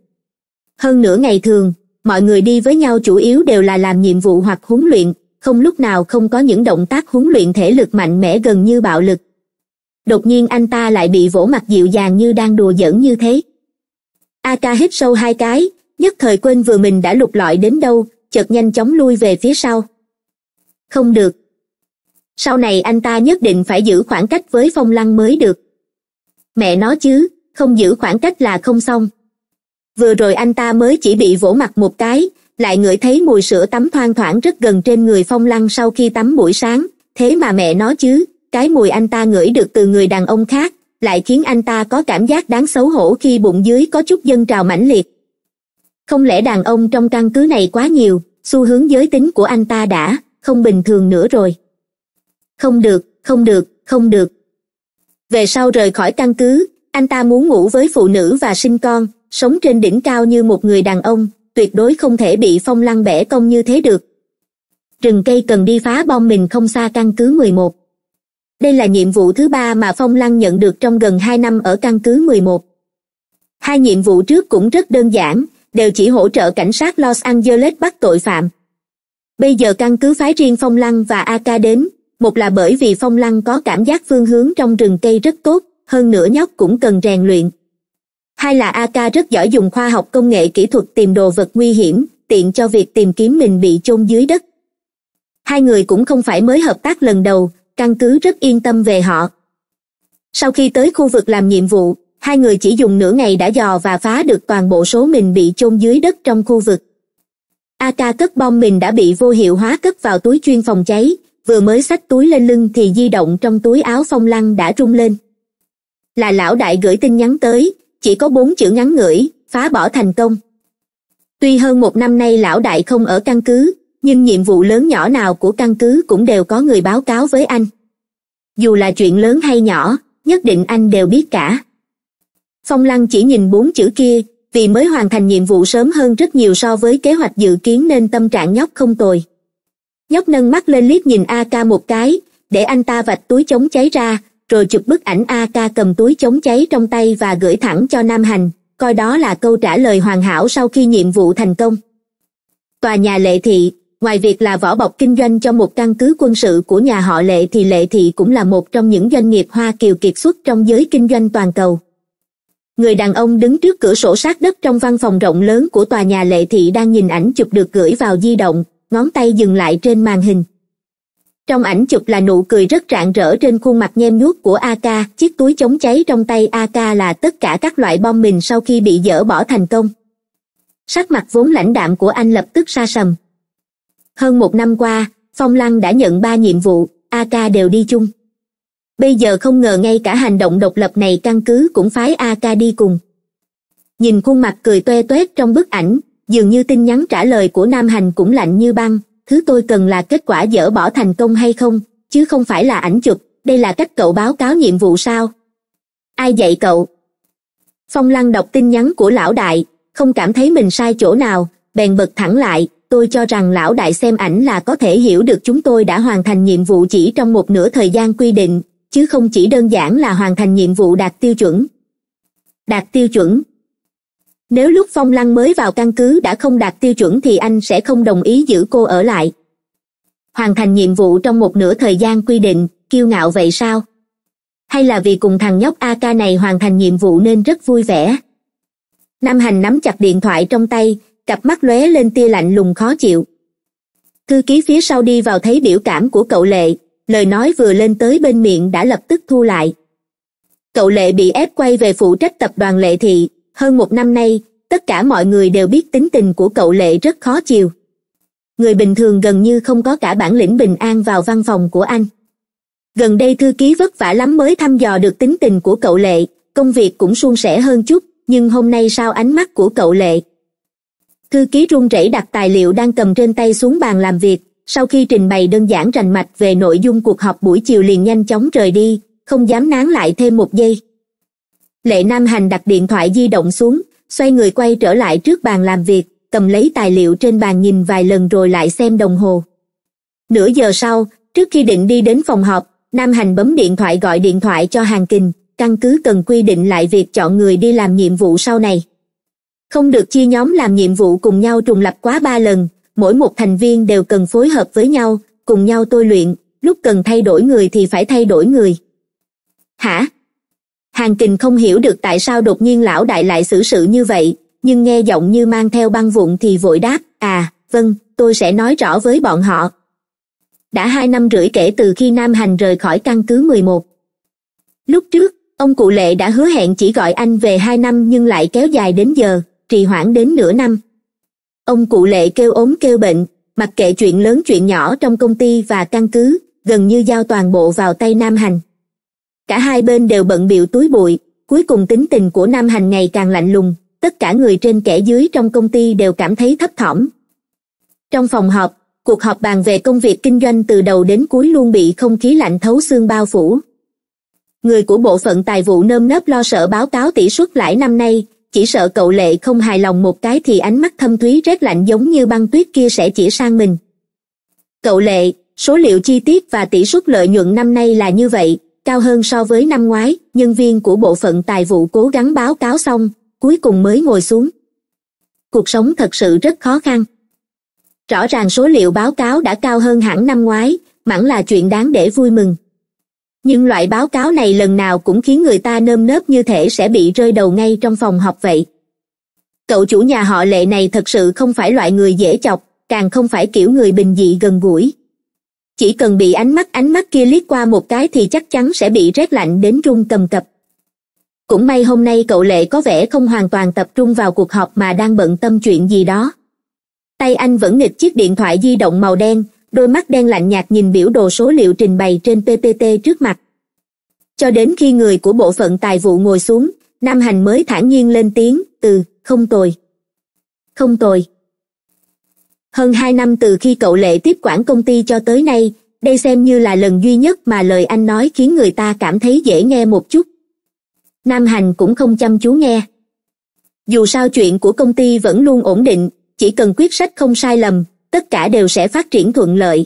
hơn nửa ngày thường mọi người đi với nhau chủ yếu đều là làm nhiệm vụ hoặc huấn luyện không lúc nào không có những động tác huấn luyện thể lực mạnh mẽ gần như bạo lực đột nhiên anh ta lại bị vỗ mặt dịu dàng như đang đùa giỡn như thế a ca hít sâu hai cái nhất thời quên vừa mình đã lục lọi đến đâu chợt nhanh chóng lui về phía sau không được sau này anh ta nhất định phải giữ khoảng cách với phong lăng mới được mẹ nó chứ không giữ khoảng cách là không xong vừa rồi anh ta mới chỉ bị vỗ mặt một cái lại ngửi thấy mùi sữa tắm thoang thoảng rất gần trên người phong lăng sau khi tắm buổi sáng thế mà mẹ nó chứ cái mùi anh ta ngửi được từ người đàn ông khác lại khiến anh ta có cảm giác đáng xấu hổ khi bụng dưới có chút dân trào mãnh liệt không lẽ đàn ông trong căn cứ này quá nhiều xu hướng giới tính của anh ta đã không bình thường nữa rồi không được không được không được về sau rời khỏi căn cứ anh ta muốn ngủ với phụ nữ và sinh con sống trên đỉnh cao như một người đàn ông tuyệt đối không thể bị phong lăng bẻ công như thế được rừng cây cần đi phá bom mình không xa căn cứ mười một. đây là nhiệm vụ thứ ba mà phong lăng nhận được trong gần hai năm ở căn cứ mười một. hai nhiệm vụ trước cũng rất đơn giản đều chỉ hỗ trợ cảnh sát los angeles bắt tội phạm bây giờ căn cứ phái riêng phong lăng và ak đến một là bởi vì phong lăng có cảm giác phương hướng trong rừng cây rất tốt hơn nữa nhóc cũng cần rèn luyện hai là ak rất giỏi dùng khoa học công nghệ kỹ thuật tìm đồ vật nguy hiểm tiện cho việc tìm kiếm mình bị chôn dưới đất hai người cũng không phải mới hợp tác lần đầu căn cứ rất yên tâm về họ sau khi tới khu vực làm nhiệm vụ hai người chỉ dùng nửa ngày đã dò và phá được toàn bộ số mình bị chôn dưới đất trong khu vực ak cất bom mình đã bị vô hiệu hóa cất vào túi chuyên phòng cháy vừa mới xách túi lên lưng thì di động trong túi áo phong lăng đã rung lên là lão đại gửi tin nhắn tới chỉ có bốn chữ ngắn ngủi phá bỏ thành công tuy hơn một năm nay lão đại không ở căn cứ nhưng nhiệm vụ lớn nhỏ nào của căn cứ cũng đều có người báo cáo với anh dù là chuyện lớn hay nhỏ nhất định anh đều biết cả phong lăng chỉ nhìn bốn chữ kia vì mới hoàn thành nhiệm vụ sớm hơn rất nhiều so với kế hoạch dự kiến nên tâm trạng nhóc không tồi nhóc nâng mắt lên liếc nhìn a ca một cái để anh ta vạch túi chống cháy ra rồi chụp bức ảnh a ca cầm túi chống cháy trong tay và gửi thẳng cho nam hành coi đó là câu trả lời hoàn hảo sau khi nhiệm vụ thành công tòa nhà lệ thị ngoài việc là vỏ bọc kinh doanh cho một căn cứ quân sự của nhà họ lệ thì lệ thị cũng là một trong những doanh nghiệp hoa kiều kiệt xuất trong giới kinh doanh toàn cầu người đàn ông đứng trước cửa sổ sát đất trong văn phòng rộng lớn của tòa nhà lệ thị đang nhìn ảnh chụp được gửi vào di động ngón tay dừng lại trên màn hình trong ảnh chụp là nụ cười rất rạng rỡ trên khuôn mặt nhem nhuốc của ak chiếc túi chống cháy trong tay ak là tất cả các loại bom mình sau khi bị dỡ bỏ thành công sắc mặt vốn lãnh đạm của anh lập tức sa sầm hơn một năm qua phong lăng đã nhận ba nhiệm vụ ak đều đi chung bây giờ không ngờ ngay cả hành động độc lập này căn cứ cũng phái ak đi cùng nhìn khuôn mặt cười toe toét trong bức ảnh dường như tin nhắn trả lời của nam hành cũng lạnh như băng thứ tôi cần là kết quả dỡ bỏ thành công hay không chứ không phải là ảnh chụp đây là cách cậu báo cáo nhiệm vụ sao ai dạy cậu phong lăng đọc tin nhắn của lão đại không cảm thấy mình sai chỗ nào bèn bật thẳng lại tôi cho rằng lão đại xem ảnh là có thể hiểu được chúng tôi đã hoàn thành nhiệm vụ chỉ trong một nửa thời gian quy định chứ không chỉ đơn giản là hoàn thành nhiệm vụ đạt tiêu chuẩn đạt tiêu chuẩn nếu lúc phong lăng mới vào căn cứ đã không đạt tiêu chuẩn thì anh sẽ không đồng ý giữ cô ở lại hoàn thành nhiệm vụ trong một nửa thời gian quy định kiêu ngạo vậy sao hay là vì cùng thằng nhóc a ca này hoàn thành nhiệm vụ nên rất vui vẻ nam hành nắm chặt điện thoại trong tay cặp mắt lóe lên tia lạnh lùng khó chịu thư ký phía sau đi vào thấy biểu cảm của cậu lệ lời nói vừa lên tới bên miệng đã lập tức thu lại cậu lệ bị ép quay về phụ trách tập đoàn lệ thị hơn một năm nay tất cả mọi người đều biết tính tình của cậu lệ rất khó chịu người bình thường gần như không có cả bản lĩnh bình an vào văn phòng của anh gần đây thư ký vất vả lắm mới thăm dò được tính tình của cậu lệ công việc cũng suôn sẻ hơn chút nhưng hôm nay sao ánh mắt của cậu lệ thư ký run rẩy đặt tài liệu đang cầm trên tay xuống bàn làm việc sau khi trình bày đơn giản rành mạch về nội dung cuộc họp buổi chiều liền nhanh chóng rời đi không dám nán lại thêm một giây lệ nam hành đặt điện thoại di động xuống xoay người quay trở lại trước bàn làm việc cầm lấy tài liệu trên bàn nhìn vài lần rồi lại xem đồng hồ nửa giờ sau trước khi định đi đến phòng họp nam hành bấm điện thoại gọi điện thoại cho hàng kình căn cứ cần quy định lại việc chọn người đi làm nhiệm vụ sau này không được chia nhóm làm nhiệm vụ cùng nhau trùng lập quá ba lần mỗi một thành viên đều cần phối hợp với nhau cùng nhau tôi luyện lúc cần thay đổi người thì phải thay đổi người hả hàn kình không hiểu được tại sao đột nhiên lão đại lại xử sự như vậy nhưng nghe giọng như mang theo băng vụn thì vội đáp à vâng tôi sẽ nói rõ với bọn họ đã hai năm rưỡi kể từ khi nam hành rời khỏi căn cứ mười một. lúc trước ông cụ lệ đã hứa hẹn chỉ gọi anh về hai năm nhưng lại kéo dài đến giờ trì hoãn đến nửa năm ông cụ lệ kêu ốm kêu bệnh mặc kệ chuyện lớn chuyện nhỏ trong công ty và căn cứ gần như giao toàn bộ vào tay nam hành cả hai bên đều bận bịu túi bụi cuối cùng tính tình của nam hành ngày càng lạnh lùng tất cả người trên kẻ dưới trong công ty đều cảm thấy thấp thỏm trong phòng họp cuộc họp bàn về công việc kinh doanh từ đầu đến cuối luôn bị không khí lạnh thấu xương bao phủ người của bộ phận tài vụ nơm nớp lo sợ báo cáo tỷ suất lãi năm nay chỉ sợ cậu lệ không hài lòng một cái thì ánh mắt thâm thúy rét lạnh giống như băng tuyết kia sẽ chỉ sang mình cậu lệ số liệu chi tiết và tỷ suất lợi nhuận năm nay là như vậy cao hơn so với năm ngoái nhân viên của bộ phận tài vụ cố gắng báo cáo xong cuối cùng mới ngồi xuống cuộc sống thật sự rất khó khăn rõ ràng số liệu báo cáo đã cao hơn hẳn năm ngoái mẳn là chuyện đáng để vui mừng nhưng loại báo cáo này lần nào cũng khiến người ta nơm nớp như thể sẽ bị rơi đầu ngay trong phòng học vậy cậu chủ nhà họ lệ này thật sự không phải loại người dễ chọc càng không phải kiểu người bình dị gần gũi chỉ cần bị ánh mắt ánh mắt kia liếc qua một cái thì chắc chắn sẽ bị rét lạnh đến run cầm cập cũng may hôm nay cậu lệ có vẻ không hoàn toàn tập trung vào cuộc họp mà đang bận tâm chuyện gì đó tay anh vẫn nghịch chiếc điện thoại di động màu đen đôi mắt đen lạnh nhạt nhìn biểu đồ số liệu trình bày trên ppt trước mặt cho đến khi người của bộ phận tài vụ ngồi xuống nam hành mới thản nhiên lên tiếng từ không tồi không tồi hơn hai năm từ khi cậu lệ tiếp quản công ty cho tới nay đây xem như là lần duy nhất mà lời anh nói khiến người ta cảm thấy dễ nghe một chút nam hành cũng không chăm chú nghe dù sao chuyện của công ty vẫn luôn ổn định chỉ cần quyết sách không sai lầm tất cả đều sẽ phát triển thuận lợi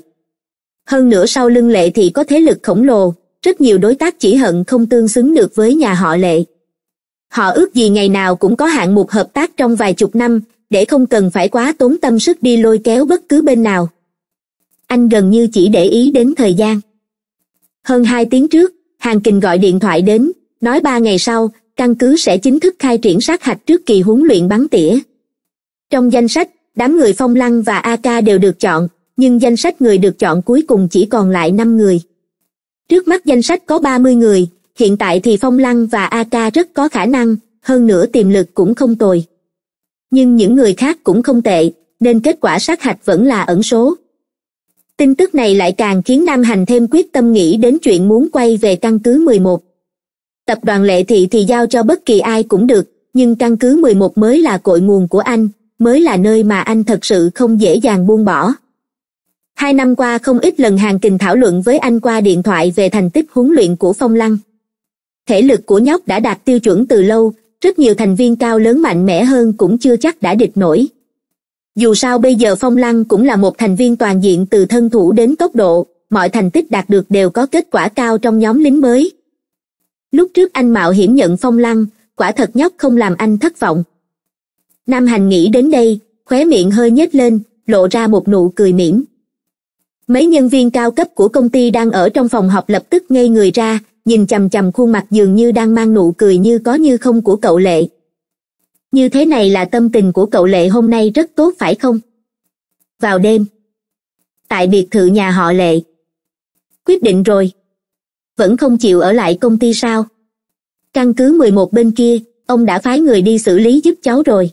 hơn nữa sau lưng lệ thì có thế lực khổng lồ rất nhiều đối tác chỉ hận không tương xứng được với nhà họ lệ họ ước gì ngày nào cũng có hạng mục hợp tác trong vài chục năm để không cần phải quá tốn tâm sức đi lôi kéo bất cứ bên nào anh gần như chỉ để ý đến thời gian hơn hai tiếng trước hàng kình gọi điện thoại đến nói ba ngày sau căn cứ sẽ chính thức khai triển sát hạch trước kỳ huấn luyện bắn tỉa trong danh sách đám người phong lăng và a ca đều được chọn nhưng danh sách người được chọn cuối cùng chỉ còn lại năm người trước mắt danh sách có ba mươi người hiện tại thì phong lăng và a ca rất có khả năng hơn nữa tiềm lực cũng không tồi nhưng những người khác cũng không tệ nên kết quả sát hạch vẫn là ẩn số tin tức này lại càng khiến nam hành thêm quyết tâm nghĩ đến chuyện muốn quay về căn cứ mười một tập đoàn lệ thị thì giao cho bất kỳ ai cũng được nhưng căn cứ mười một mới là cội nguồn của anh mới là nơi mà anh thật sự không dễ dàng buông bỏ hai năm qua không ít lần hàng kình thảo luận với anh qua điện thoại về thành tích huấn luyện của phong lăng thể lực của nhóc đã đạt tiêu chuẩn từ lâu rất nhiều thành viên cao lớn mạnh mẽ hơn cũng chưa chắc đã địch nổi dù sao bây giờ phong lăng cũng là một thành viên toàn diện từ thân thủ đến tốc độ mọi thành tích đạt được đều có kết quả cao trong nhóm lính mới lúc trước anh mạo hiểm nhận phong lăng quả thật nhóc không làm anh thất vọng nam hành nghĩ đến đây khóe miệng hơi nhếch lên lộ ra một nụ cười mỉm mấy nhân viên cao cấp của công ty đang ở trong phòng họp lập tức ngây người ra nhìn chằm chằm khuôn mặt dường như đang mang nụ cười như có như không của cậu lệ như thế này là tâm tình của cậu lệ hôm nay rất tốt phải không vào đêm tại biệt thự nhà họ lệ quyết định rồi vẫn không chịu ở lại công ty sao căn cứ mười một bên kia ông đã phái người đi xử lý giúp cháu rồi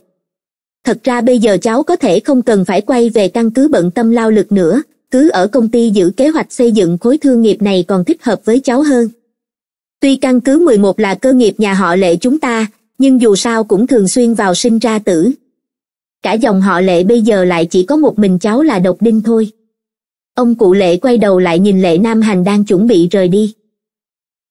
thật ra bây giờ cháu có thể không cần phải quay về căn cứ bận tâm lao lực nữa cứ ở công ty giữ kế hoạch xây dựng khối thương nghiệp này còn thích hợp với cháu hơn tuy căn cứ mười một là cơ nghiệp nhà họ lệ chúng ta nhưng dù sao cũng thường xuyên vào sinh ra tử cả dòng họ lệ bây giờ lại chỉ có một mình cháu là độc đinh thôi ông cụ lệ quay đầu lại nhìn lệ nam hành đang chuẩn bị rời đi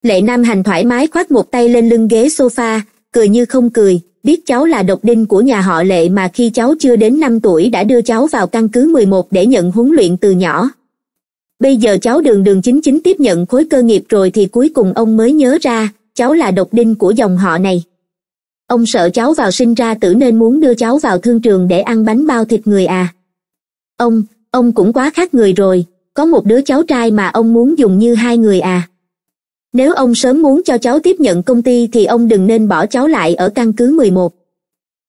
lệ nam hành thoải mái khoác một tay lên lưng ghế sofa cười như không cười biết cháu là độc đinh của nhà họ lệ mà khi cháu chưa đến năm tuổi đã đưa cháu vào căn cứ mười một để nhận huấn luyện từ nhỏ bây giờ cháu đường đường chính chính tiếp nhận khối cơ nghiệp rồi thì cuối cùng ông mới nhớ ra cháu là độc đinh của dòng họ này ông sợ cháu vào sinh ra tử nên muốn đưa cháu vào thương trường để ăn bánh bao thịt người à ông ông cũng quá khác người rồi có một đứa cháu trai mà ông muốn dùng như hai người à nếu ông sớm muốn cho cháu tiếp nhận công ty thì ông đừng nên bỏ cháu lại ở căn cứ mười một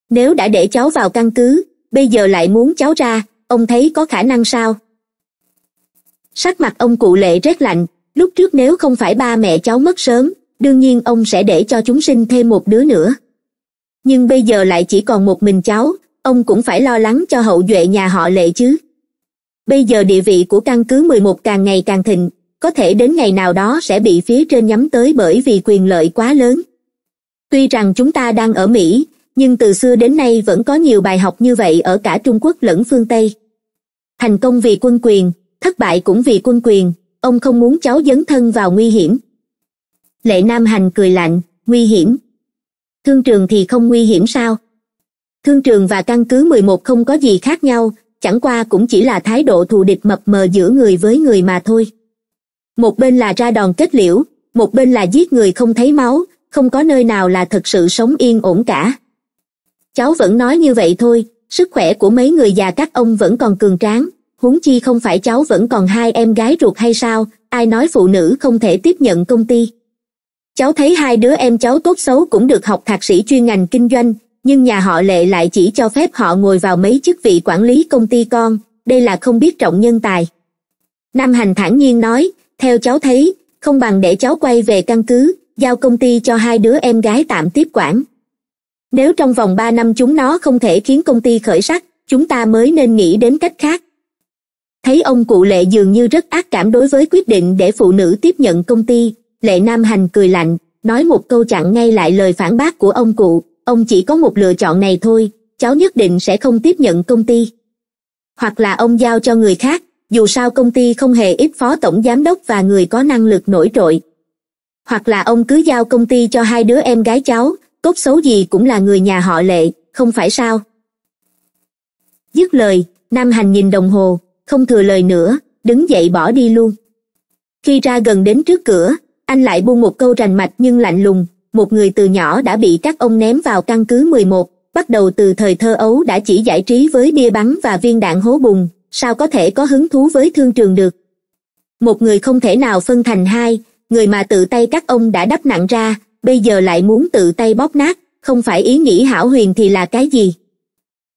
nếu đã để cháu vào căn cứ bây giờ lại muốn cháu ra ông thấy có khả năng sao sắc mặt ông cụ lệ rét lạnh lúc trước nếu không phải ba mẹ cháu mất sớm đương nhiên ông sẽ để cho chúng sinh thêm một đứa nữa nhưng bây giờ lại chỉ còn một mình cháu ông cũng phải lo lắng cho hậu duệ nhà họ lệ chứ bây giờ địa vị của căn cứ mười một càng ngày càng thịnh có thể đến ngày nào đó sẽ bị phía trên nhắm tới bởi vì quyền lợi quá lớn tuy rằng chúng ta đang ở mỹ nhưng từ xưa đến nay vẫn có nhiều bài học như vậy ở cả trung quốc lẫn phương tây thành công vì quân quyền thất bại cũng vì quân quyền ông không muốn cháu dấn thân vào nguy hiểm lệ nam hành cười lạnh nguy hiểm thương trường thì không nguy hiểm sao thương trường và căn cứ mười một không có gì khác nhau chẳng qua cũng chỉ là thái độ thù địch mập mờ giữa người với người mà thôi một bên là ra đòn kết liễu một bên là giết người không thấy máu không có nơi nào là thật sự sống yên ổn cả cháu vẫn nói như vậy thôi sức khỏe của mấy người già các ông vẫn còn cường tráng huống chi không phải cháu vẫn còn hai em gái ruột hay sao ai nói phụ nữ không thể tiếp nhận công ty cháu thấy hai đứa em cháu tốt xấu cũng được học thạc sĩ chuyên ngành kinh doanh nhưng nhà họ lệ lại chỉ cho phép họ ngồi vào mấy chức vị quản lý công ty con đây là không biết trọng nhân tài nam hành thản nhiên nói theo cháu thấy không bằng để cháu quay về căn cứ giao công ty cho hai đứa em gái tạm tiếp quản nếu trong vòng ba năm chúng nó không thể khiến công ty khởi sắc chúng ta mới nên nghĩ đến cách khác thấy ông cụ lệ dường như rất ác cảm đối với quyết định để phụ nữ tiếp nhận công ty lệ nam hành cười lạnh nói một câu chặn ngay lại lời phản bác của ông cụ ông chỉ có một lựa chọn này thôi cháu nhất định sẽ không tiếp nhận công ty hoặc là ông giao cho người khác dù sao công ty không hề ít phó tổng giám đốc và người có năng lực nổi trội hoặc là ông cứ giao công ty cho hai đứa em gái cháu cốt xấu gì cũng là người nhà họ lệ không phải sao dứt lời nam hành nhìn đồng hồ không thừa lời nữa đứng dậy bỏ đi luôn khi ra gần đến trước cửa anh lại buông một câu rành mạch nhưng lạnh lùng một người từ nhỏ đã bị các ông ném vào căn cứ mười một, bắt đầu từ thời thơ ấu đã chỉ giải trí với bia bắn và viên đạn hố bùng sao có thể có hứng thú với thương trường được một người không thể nào phân thành hai người mà tự tay các ông đã đắp nặng ra bây giờ lại muốn tự tay bóp nát không phải ý nghĩ hảo huyền thì là cái gì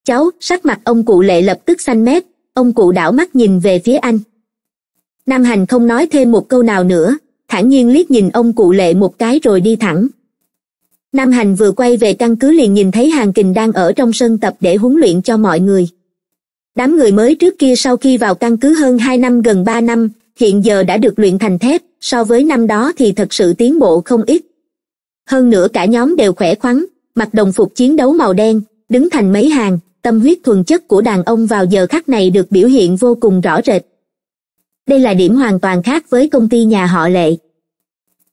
cháu sắc mặt ông cụ lệ lập tức xanh mét ông cụ đảo mắt nhìn về phía anh nam hành không nói thêm một câu nào nữa thản nhiên liếc nhìn ông cụ lệ một cái rồi đi thẳng nam hành vừa quay về căn cứ liền nhìn thấy hàng kình đang ở trong sân tập để huấn luyện cho mọi người đám người mới trước kia sau khi vào căn cứ hơn hai năm gần ba năm hiện giờ đã được luyện thành thép so với năm đó thì thật sự tiến bộ không ít hơn nữa cả nhóm đều khỏe khoắn mặc đồng phục chiến đấu màu đen đứng thành mấy hàng tâm huyết thuần chất của đàn ông vào giờ khắc này được biểu hiện vô cùng rõ rệt đây là điểm hoàn toàn khác với công ty nhà họ lệ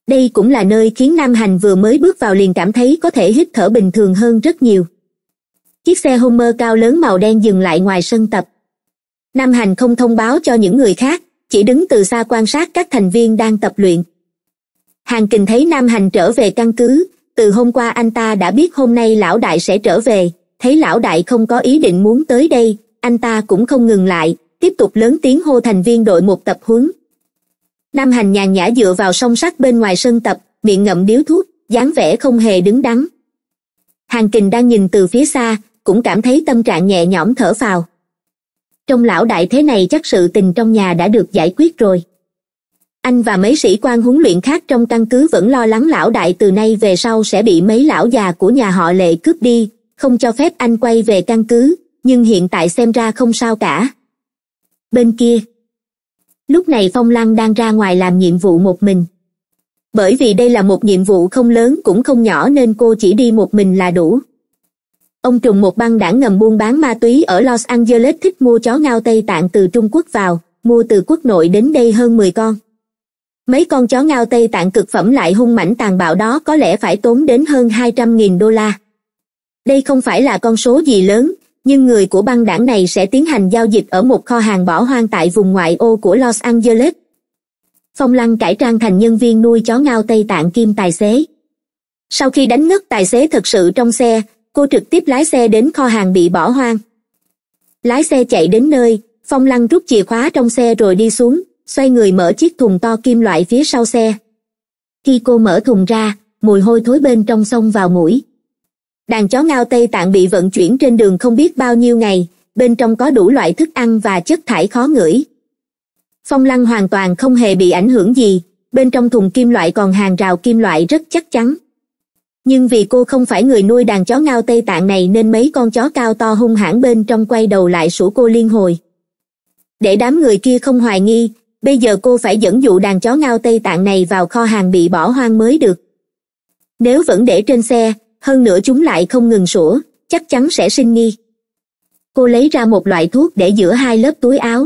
đây cũng là nơi khiến nam hành vừa mới bước vào liền cảm thấy có thể hít thở bình thường hơn rất nhiều chiếc xe Hummer cao lớn màu đen dừng lại ngoài sân tập nam hành không thông báo cho những người khác chỉ đứng từ xa quan sát các thành viên đang tập luyện hàng kình thấy nam hành trở về căn cứ từ hôm qua anh ta đã biết hôm nay lão đại sẽ trở về thấy lão đại không có ý định muốn tới đây anh ta cũng không ngừng lại tiếp tục lớn tiếng hô thành viên đội một tập huấn nam hành nhàn nhã dựa vào song sắt bên ngoài sân tập miệng ngậm điếu thuốc dáng vẻ không hề đứng đắn hàng kình đang nhìn từ phía xa cũng cảm thấy tâm trạng nhẹ nhõm thở phào trong lão đại thế này chắc sự tình trong nhà đã được giải quyết rồi anh và mấy sĩ quan huấn luyện khác trong căn cứ vẫn lo lắng lão đại từ nay về sau sẽ bị mấy lão già của nhà họ lệ cướp đi không cho phép anh quay về căn cứ nhưng hiện tại xem ra không sao cả bên kia lúc này phong lan đang ra ngoài làm nhiệm vụ một mình bởi vì đây là một nhiệm vụ không lớn cũng không nhỏ nên cô chỉ đi một mình là đủ ông trùng một băng đảng ngầm buôn bán ma túy ở los angeles thích mua chó ngao tây tạng từ trung quốc vào mua từ quốc nội đến đây hơn mười con mấy con chó ngao tây tạng cực phẩm lại hung mãnh tàn bạo đó có lẽ phải tốn đến hơn hai trăm nghìn đô la đây không phải là con số gì lớn nhưng người của băng đảng này sẽ tiến hành giao dịch ở một kho hàng bỏ hoang tại vùng ngoại ô của los angeles phong lăng cải trang thành nhân viên nuôi chó ngao tây tạng kim tài xế sau khi đánh ngất tài xế thật sự trong xe cô trực tiếp lái xe đến kho hàng bị bỏ hoang lái xe chạy đến nơi phong lăng rút chìa khóa trong xe rồi đi xuống xoay người mở chiếc thùng to kim loại phía sau xe khi cô mở thùng ra mùi hôi thối bên trong xông vào mũi đàn chó ngao tây tạng bị vận chuyển trên đường không biết bao nhiêu ngày bên trong có đủ loại thức ăn và chất thải khó ngửi phong lăng hoàn toàn không hề bị ảnh hưởng gì bên trong thùng kim loại còn hàng rào kim loại rất chắc chắn nhưng vì cô không phải người nuôi đàn chó ngao tây tạng này nên mấy con chó cao to hung hãn bên trong quay đầu lại sủa cô liên hồi để đám người kia không hoài nghi bây giờ cô phải dẫn dụ đàn chó ngao tây tạng này vào kho hàng bị bỏ hoang mới được nếu vẫn để trên xe hơn nữa chúng lại không ngừng sủa chắc chắn sẽ sinh nghi cô lấy ra một loại thuốc để giữa hai lớp túi áo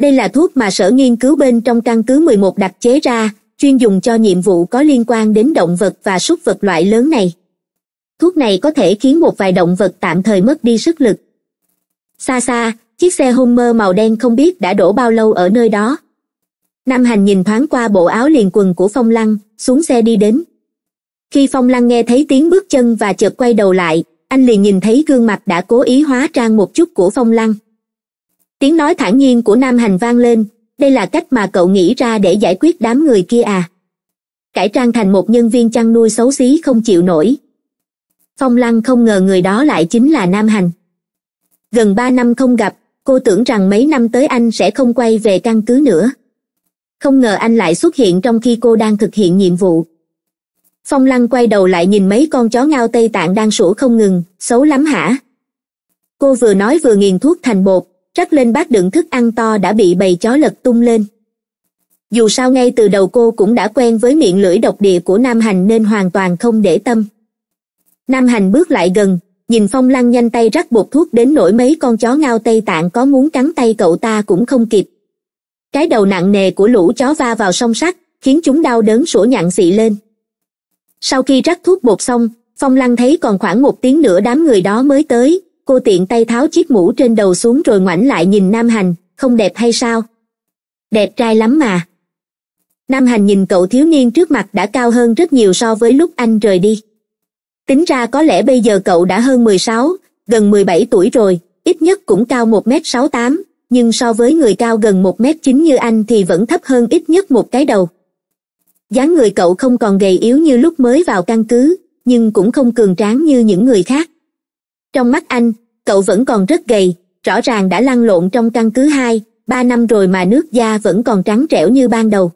đây là thuốc mà sở nghiên cứu bên trong căn cứ mười một đặt chế ra chuyên dùng cho nhiệm vụ có liên quan đến động vật và súc vật loại lớn này thuốc này có thể khiến một vài động vật tạm thời mất đi sức lực xa xa chiếc xe hummer màu đen không biết đã đổ bao lâu ở nơi đó nam hành nhìn thoáng qua bộ áo liền quần của phong lăng xuống xe đi đến khi phong lăng nghe thấy tiếng bước chân và chợt quay đầu lại anh liền nhìn thấy gương mặt đã cố ý hóa trang một chút của phong lăng tiếng nói thản nhiên của nam hành vang lên đây là cách mà cậu nghĩ ra để giải quyết đám người kia à cải trang thành một nhân viên chăn nuôi xấu xí không chịu nổi phong lăng không ngờ người đó lại chính là nam hành gần ba năm không gặp cô tưởng rằng mấy năm tới anh sẽ không quay về căn cứ nữa không ngờ anh lại xuất hiện trong khi cô đang thực hiện nhiệm vụ phong lăng quay đầu lại nhìn mấy con chó ngao tây tạng đang sủa không ngừng xấu lắm hả cô vừa nói vừa nghiền thuốc thành bột rắc lên bát đựng thức ăn to đã bị bầy chó lật tung lên dù sao ngay từ đầu cô cũng đã quen với miệng lưỡi độc địa của nam hành nên hoàn toàn không để tâm nam hành bước lại gần nhìn phong lăng nhanh tay rắc bột thuốc đến nỗi mấy con chó ngao tây tạng có muốn cắn tay cậu ta cũng không kịp cái đầu nặng nề của lũ chó va vào song sắt khiến chúng đau đớn sủa nhặng xị lên sau khi rắc thuốc bột xong phong lăng thấy còn khoảng một tiếng nữa đám người đó mới tới cô tiện tay tháo chiếc mũ trên đầu xuống rồi ngoảnh lại nhìn nam hành không đẹp hay sao đẹp trai lắm mà nam hành nhìn cậu thiếu niên trước mặt đã cao hơn rất nhiều so với lúc anh rời đi tính ra có lẽ bây giờ cậu đã hơn mười sáu gần mười bảy tuổi rồi ít nhất cũng cao một m sáu tám nhưng so với người cao gần một m chín như anh thì vẫn thấp hơn ít nhất một cái đầu dáng người cậu không còn gầy yếu như lúc mới vào căn cứ nhưng cũng không cường tráng như những người khác trong mắt anh cậu vẫn còn rất gầy rõ ràng đã lăn lộn trong căn cứ hai ba năm rồi mà nước da vẫn còn trắng trẻo như ban đầu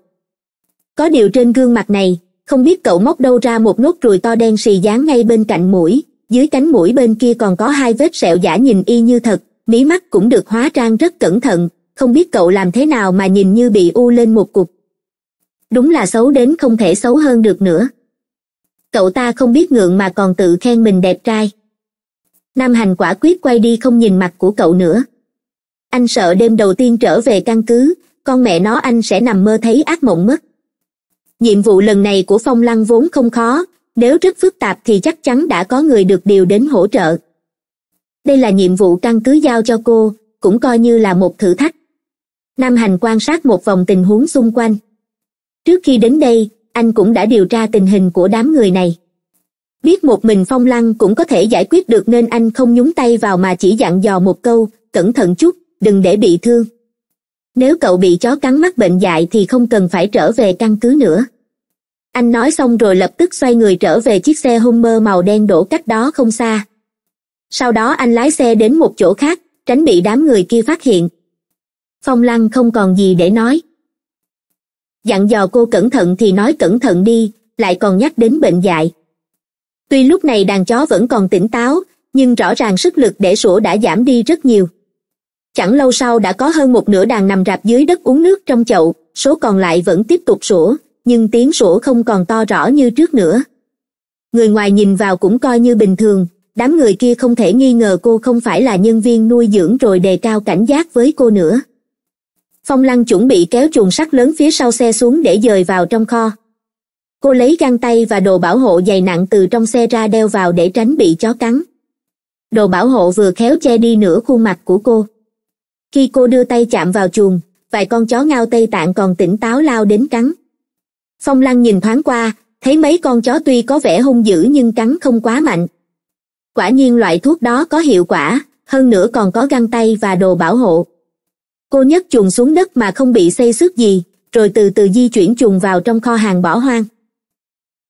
có điều trên gương mặt này không biết cậu móc đâu ra một nốt ruồi to đen xì dán ngay bên cạnh mũi dưới cánh mũi bên kia còn có hai vết sẹo giả nhìn y như thật mí mắt cũng được hóa trang rất cẩn thận không biết cậu làm thế nào mà nhìn như bị u lên một cục đúng là xấu đến không thể xấu hơn được nữa cậu ta không biết ngượng mà còn tự khen mình đẹp trai nam hành quả quyết quay đi không nhìn mặt của cậu nữa anh sợ đêm đầu tiên trở về căn cứ con mẹ nó anh sẽ nằm mơ thấy ác mộng mất nhiệm vụ lần này của phong lăng vốn không khó nếu rất phức tạp thì chắc chắn đã có người được điều đến hỗ trợ đây là nhiệm vụ căn cứ giao cho cô cũng coi như là một thử thách nam hành quan sát một vòng tình huống xung quanh trước khi đến đây anh cũng đã điều tra tình hình của đám người này biết một mình phong lăng cũng có thể giải quyết được nên anh không nhúng tay vào mà chỉ dặn dò một câu cẩn thận chút đừng để bị thương nếu cậu bị chó cắn mắt bệnh dại thì không cần phải trở về căn cứ nữa anh nói xong rồi lập tức xoay người trở về chiếc xe hummer màu đen đổ cách đó không xa sau đó anh lái xe đến một chỗ khác tránh bị đám người kia phát hiện phong lăng không còn gì để nói dặn dò cô cẩn thận thì nói cẩn thận đi lại còn nhắc đến bệnh dại tuy lúc này đàn chó vẫn còn tỉnh táo nhưng rõ ràng sức lực để sủa đã giảm đi rất nhiều chẳng lâu sau đã có hơn một nửa đàn nằm rạp dưới đất uống nước trong chậu số còn lại vẫn tiếp tục sủa nhưng tiếng sủa không còn to rõ như trước nữa người ngoài nhìn vào cũng coi như bình thường đám người kia không thể nghi ngờ cô không phải là nhân viên nuôi dưỡng rồi đề cao cảnh giác với cô nữa phong lăng chuẩn bị kéo chuồng sắt lớn phía sau xe xuống để dời vào trong kho cô lấy găng tay và đồ bảo hộ dày nặng từ trong xe ra đeo vào để tránh bị chó cắn đồ bảo hộ vừa khéo che đi nửa khuôn mặt của cô khi cô đưa tay chạm vào chuồng vài con chó ngao tây tạng còn tỉnh táo lao đến cắn phong lăng nhìn thoáng qua thấy mấy con chó tuy có vẻ hung dữ nhưng cắn không quá mạnh quả nhiên loại thuốc đó có hiệu quả hơn nữa còn có găng tay và đồ bảo hộ cô nhấc chuồng xuống đất mà không bị xây xước gì rồi từ từ di chuyển chuồng vào trong kho hàng bỏ hoang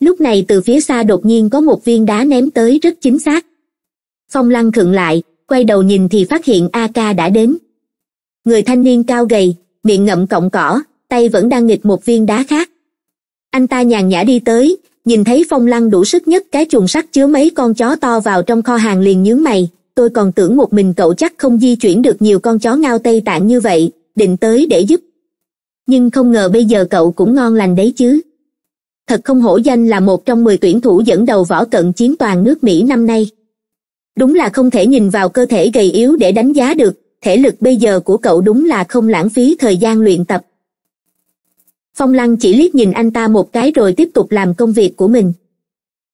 lúc này từ phía xa đột nhiên có một viên đá ném tới rất chính xác phong lăng khựng lại quay đầu nhìn thì phát hiện ak đã đến người thanh niên cao gầy miệng ngậm cọng cỏ tay vẫn đang nghịch một viên đá khác anh ta nhàn nhã đi tới nhìn thấy phong lăng đủ sức nhất cái chuồng sắt chứa mấy con chó to vào trong kho hàng liền nhướng mày tôi còn tưởng một mình cậu chắc không di chuyển được nhiều con chó ngao tây tạng như vậy định tới để giúp nhưng không ngờ bây giờ cậu cũng ngon lành đấy chứ thật không hổ danh là một trong mười tuyển thủ dẫn đầu võ cận chiến toàn nước mỹ năm nay đúng là không thể nhìn vào cơ thể gầy yếu để đánh giá được thể lực bây giờ của cậu đúng là không lãng phí thời gian luyện tập phong lăng chỉ liếc nhìn anh ta một cái rồi tiếp tục làm công việc của mình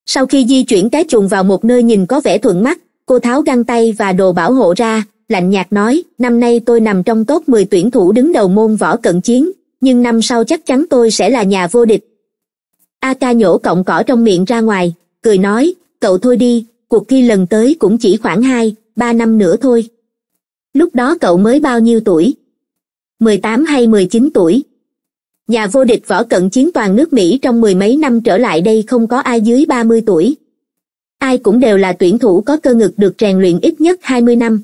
sau khi di chuyển cái chuồng vào một nơi nhìn có vẻ thuận mắt cô tháo găng tay và đồ bảo hộ ra lạnh nhạt nói năm nay tôi nằm trong top mười tuyển thủ đứng đầu môn võ cận chiến nhưng năm sau chắc chắn tôi sẽ là nhà vô địch a ca nhổ cọng cỏ trong miệng ra ngoài cười nói cậu thôi đi cuộc thi lần tới cũng chỉ khoảng hai ba năm nữa thôi lúc đó cậu mới bao nhiêu tuổi mười tám hay mười chín tuổi nhà vô địch võ cận chiến toàn nước mỹ trong mười mấy năm trở lại đây không có ai dưới ba mươi tuổi ai cũng đều là tuyển thủ có cơ ngực được rèn luyện ít nhất 20 năm.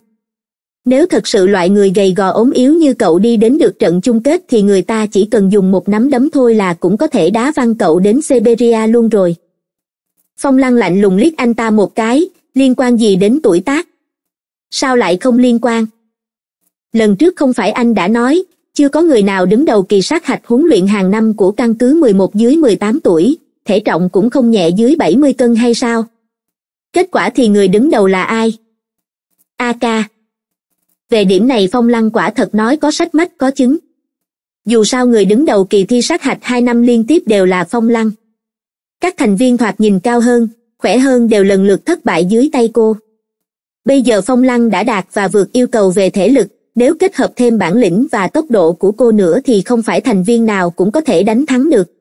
Nếu thật sự loại người gầy gò ốm yếu như cậu đi đến được trận chung kết thì người ta chỉ cần dùng một nắm đấm thôi là cũng có thể đá văng cậu đến Siberia luôn rồi. Phong lăng lạnh lùng liếc anh ta một cái, liên quan gì đến tuổi tác? Sao lại không liên quan? Lần trước không phải anh đã nói, chưa có người nào đứng đầu kỳ sát hạch huấn luyện hàng năm của căn cứ 11 dưới 18 tuổi, thể trọng cũng không nhẹ dưới 70 cân hay sao? kết quả thì người đứng đầu là ai a K. về điểm này phong lăng quả thật nói có sách mách có chứng dù sao người đứng đầu kỳ thi sát hạch hai năm liên tiếp đều là phong lăng các thành viên thoạt nhìn cao hơn khỏe hơn đều lần lượt thất bại dưới tay cô bây giờ phong lăng đã đạt và vượt yêu cầu về thể lực nếu kết hợp thêm bản lĩnh và tốc độ của cô nữa thì không phải thành viên nào cũng có thể đánh thắng được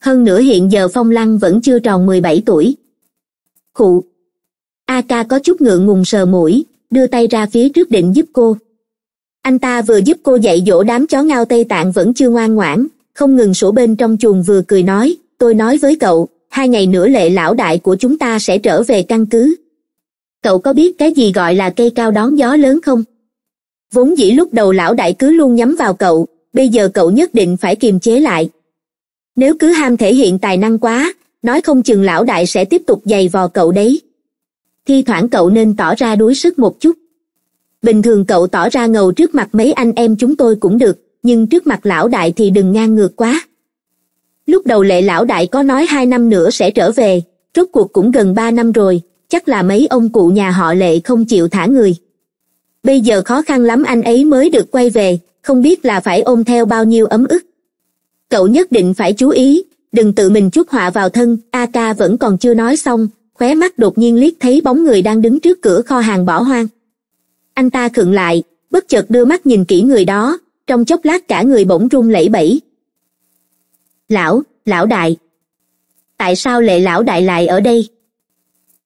hơn nữa hiện giờ phong lăng vẫn chưa tròn mười bảy tuổi khụ a ca có chút ngượng ngùng sờ mũi đưa tay ra phía trước định giúp cô anh ta vừa giúp cô dạy dỗ đám chó ngao tây tạng vẫn chưa ngoan ngoãn không ngừng sổ bên trong chuồng vừa cười nói tôi nói với cậu hai ngày nữa lệ lão đại của chúng ta sẽ trở về căn cứ cậu có biết cái gì gọi là cây cao đón gió lớn không vốn dĩ lúc đầu lão đại cứ luôn nhắm vào cậu bây giờ cậu nhất định phải kiềm chế lại nếu cứ ham thể hiện tài năng quá nói không chừng lão đại sẽ tiếp tục giày vò cậu đấy thi thoảng cậu nên tỏ ra đuối sức một chút bình thường cậu tỏ ra ngầu trước mặt mấy anh em chúng tôi cũng được nhưng trước mặt lão đại thì đừng ngang ngược quá lúc đầu lệ lão đại có nói hai năm nữa sẽ trở về rốt cuộc cũng gần ba năm rồi chắc là mấy ông cụ nhà họ lệ không chịu thả người bây giờ khó khăn lắm anh ấy mới được quay về không biết là phải ôm theo bao nhiêu ấm ức cậu nhất định phải chú ý đừng tự mình chuốc họa vào thân a ca vẫn còn chưa nói xong khóe mắt đột nhiên liếc thấy bóng người đang đứng trước cửa kho hàng bỏ hoang anh ta khựng lại bất chợt đưa mắt nhìn kỹ người đó trong chốc lát cả người bỗng run lẩy bẩy lão lão đại tại sao lệ lão đại lại ở đây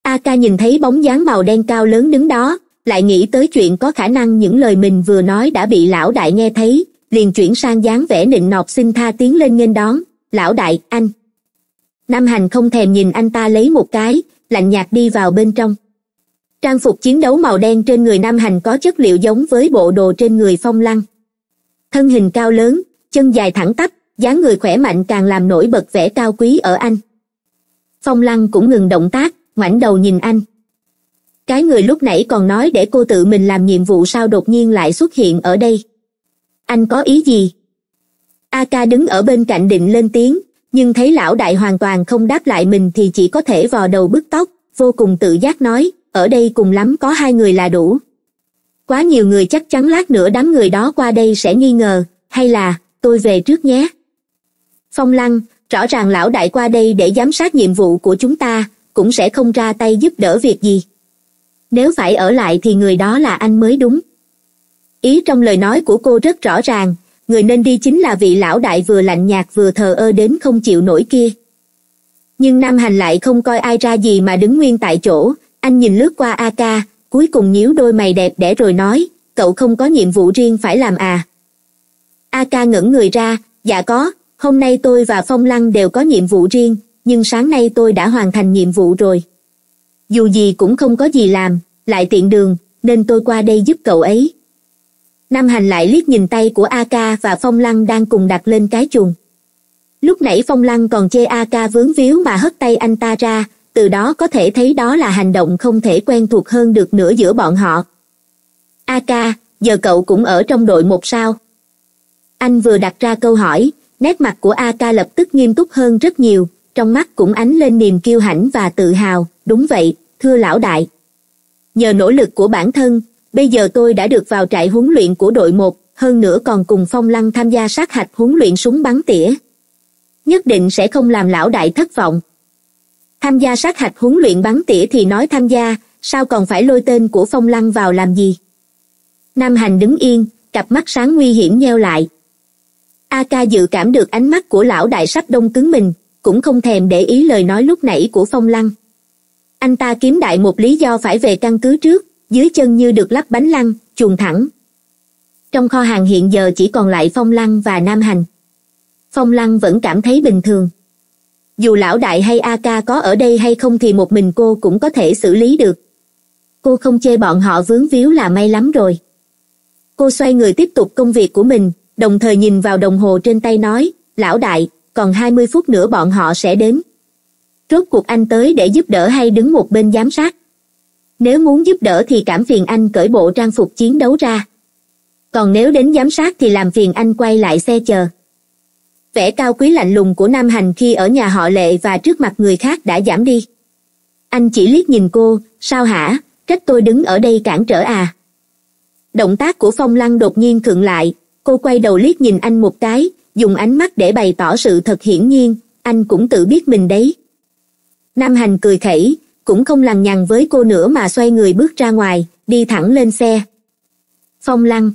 a ca nhìn thấy bóng dáng màu đen cao lớn đứng đó lại nghĩ tới chuyện có khả năng những lời mình vừa nói đã bị lão đại nghe thấy liền chuyển sang dáng vẻ nịnh nọt xin tha tiếng lên nghênh đón lão đại anh nam hành không thèm nhìn anh ta lấy một cái lạnh nhạt đi vào bên trong trang phục chiến đấu màu đen trên người nam hành có chất liệu giống với bộ đồ trên người phong lăng thân hình cao lớn chân dài thẳng tắp dáng người khỏe mạnh càng làm nổi bật vẻ cao quý ở anh phong lăng cũng ngừng động tác ngoảnh đầu nhìn anh cái người lúc nãy còn nói để cô tự mình làm nhiệm vụ sao đột nhiên lại xuất hiện ở đây anh có ý gì a ca đứng ở bên cạnh định lên tiếng nhưng thấy lão đại hoàn toàn không đáp lại mình thì chỉ có thể vò đầu bứt tóc vô cùng tự giác nói ở đây cùng lắm có hai người là đủ quá nhiều người chắc chắn lát nữa đám người đó qua đây sẽ nghi ngờ hay là tôi về trước nhé phong lăng rõ ràng lão đại qua đây để giám sát nhiệm vụ của chúng ta cũng sẽ không ra tay giúp đỡ việc gì nếu phải ở lại thì người đó là anh mới đúng ý trong lời nói của cô rất rõ ràng người nên đi chính là vị lão đại vừa lạnh nhạt vừa thờ ơ đến không chịu nổi kia nhưng nam hành lại không coi ai ra gì mà đứng nguyên tại chỗ anh nhìn lướt qua a ca cuối cùng nhíu đôi mày đẹp để rồi nói cậu không có nhiệm vụ riêng phải làm à a ca ngẩng người ra dạ có hôm nay tôi và phong lăng đều có nhiệm vụ riêng nhưng sáng nay tôi đã hoàn thành nhiệm vụ rồi dù gì cũng không có gì làm lại tiện đường nên tôi qua đây giúp cậu ấy nam hành lại liếc nhìn tay của a ca và phong lăng đang cùng đặt lên cái chuồng lúc nãy phong lăng còn chê a ca vướng víu mà hất tay anh ta ra từ đó có thể thấy đó là hành động không thể quen thuộc hơn được nữa giữa bọn họ a ca giờ cậu cũng ở trong đội một sao anh vừa đặt ra câu hỏi nét mặt của a ca lập tức nghiêm túc hơn rất nhiều trong mắt cũng ánh lên niềm kiêu hãnh và tự hào đúng vậy thưa lão đại nhờ nỗ lực của bản thân bây giờ tôi đã được vào trại huấn luyện của đội một hơn nữa còn cùng phong lăng tham gia sát hạch huấn luyện súng bắn tỉa nhất định sẽ không làm lão đại thất vọng tham gia sát hạch huấn luyện bắn tỉa thì nói tham gia sao còn phải lôi tên của phong lăng vào làm gì nam hành đứng yên cặp mắt sáng nguy hiểm nheo lại a ca dự cảm được ánh mắt của lão đại sắp đông cứng mình cũng không thèm để ý lời nói lúc nãy của phong lăng anh ta kiếm đại một lý do phải về căn cứ trước dưới chân như được lắp bánh lăng chuồn thẳng trong kho hàng hiện giờ chỉ còn lại phong lăng và nam hành phong lăng vẫn cảm thấy bình thường dù lão đại hay a ca có ở đây hay không thì một mình cô cũng có thể xử lý được cô không chê bọn họ vướng víu là may lắm rồi cô xoay người tiếp tục công việc của mình đồng thời nhìn vào đồng hồ trên tay nói lão đại còn hai mươi phút nữa bọn họ sẽ đến rốt cuộc anh tới để giúp đỡ hay đứng một bên giám sát nếu muốn giúp đỡ thì cảm phiền anh cởi bộ trang phục chiến đấu ra còn nếu đến giám sát thì làm phiền anh quay lại xe chờ vẻ cao quý lạnh lùng của nam hành khi ở nhà họ lệ và trước mặt người khác đã giảm đi anh chỉ liếc nhìn cô sao hả trách tôi đứng ở đây cản trở à động tác của phong lăng đột nhiên khựng lại cô quay đầu liếc nhìn anh một cái dùng ánh mắt để bày tỏ sự thật hiển nhiên anh cũng tự biết mình đấy nam hành cười khẩy cũng không lằng nhằng với cô nữa mà xoay người bước ra ngoài đi thẳng lên xe phong lăng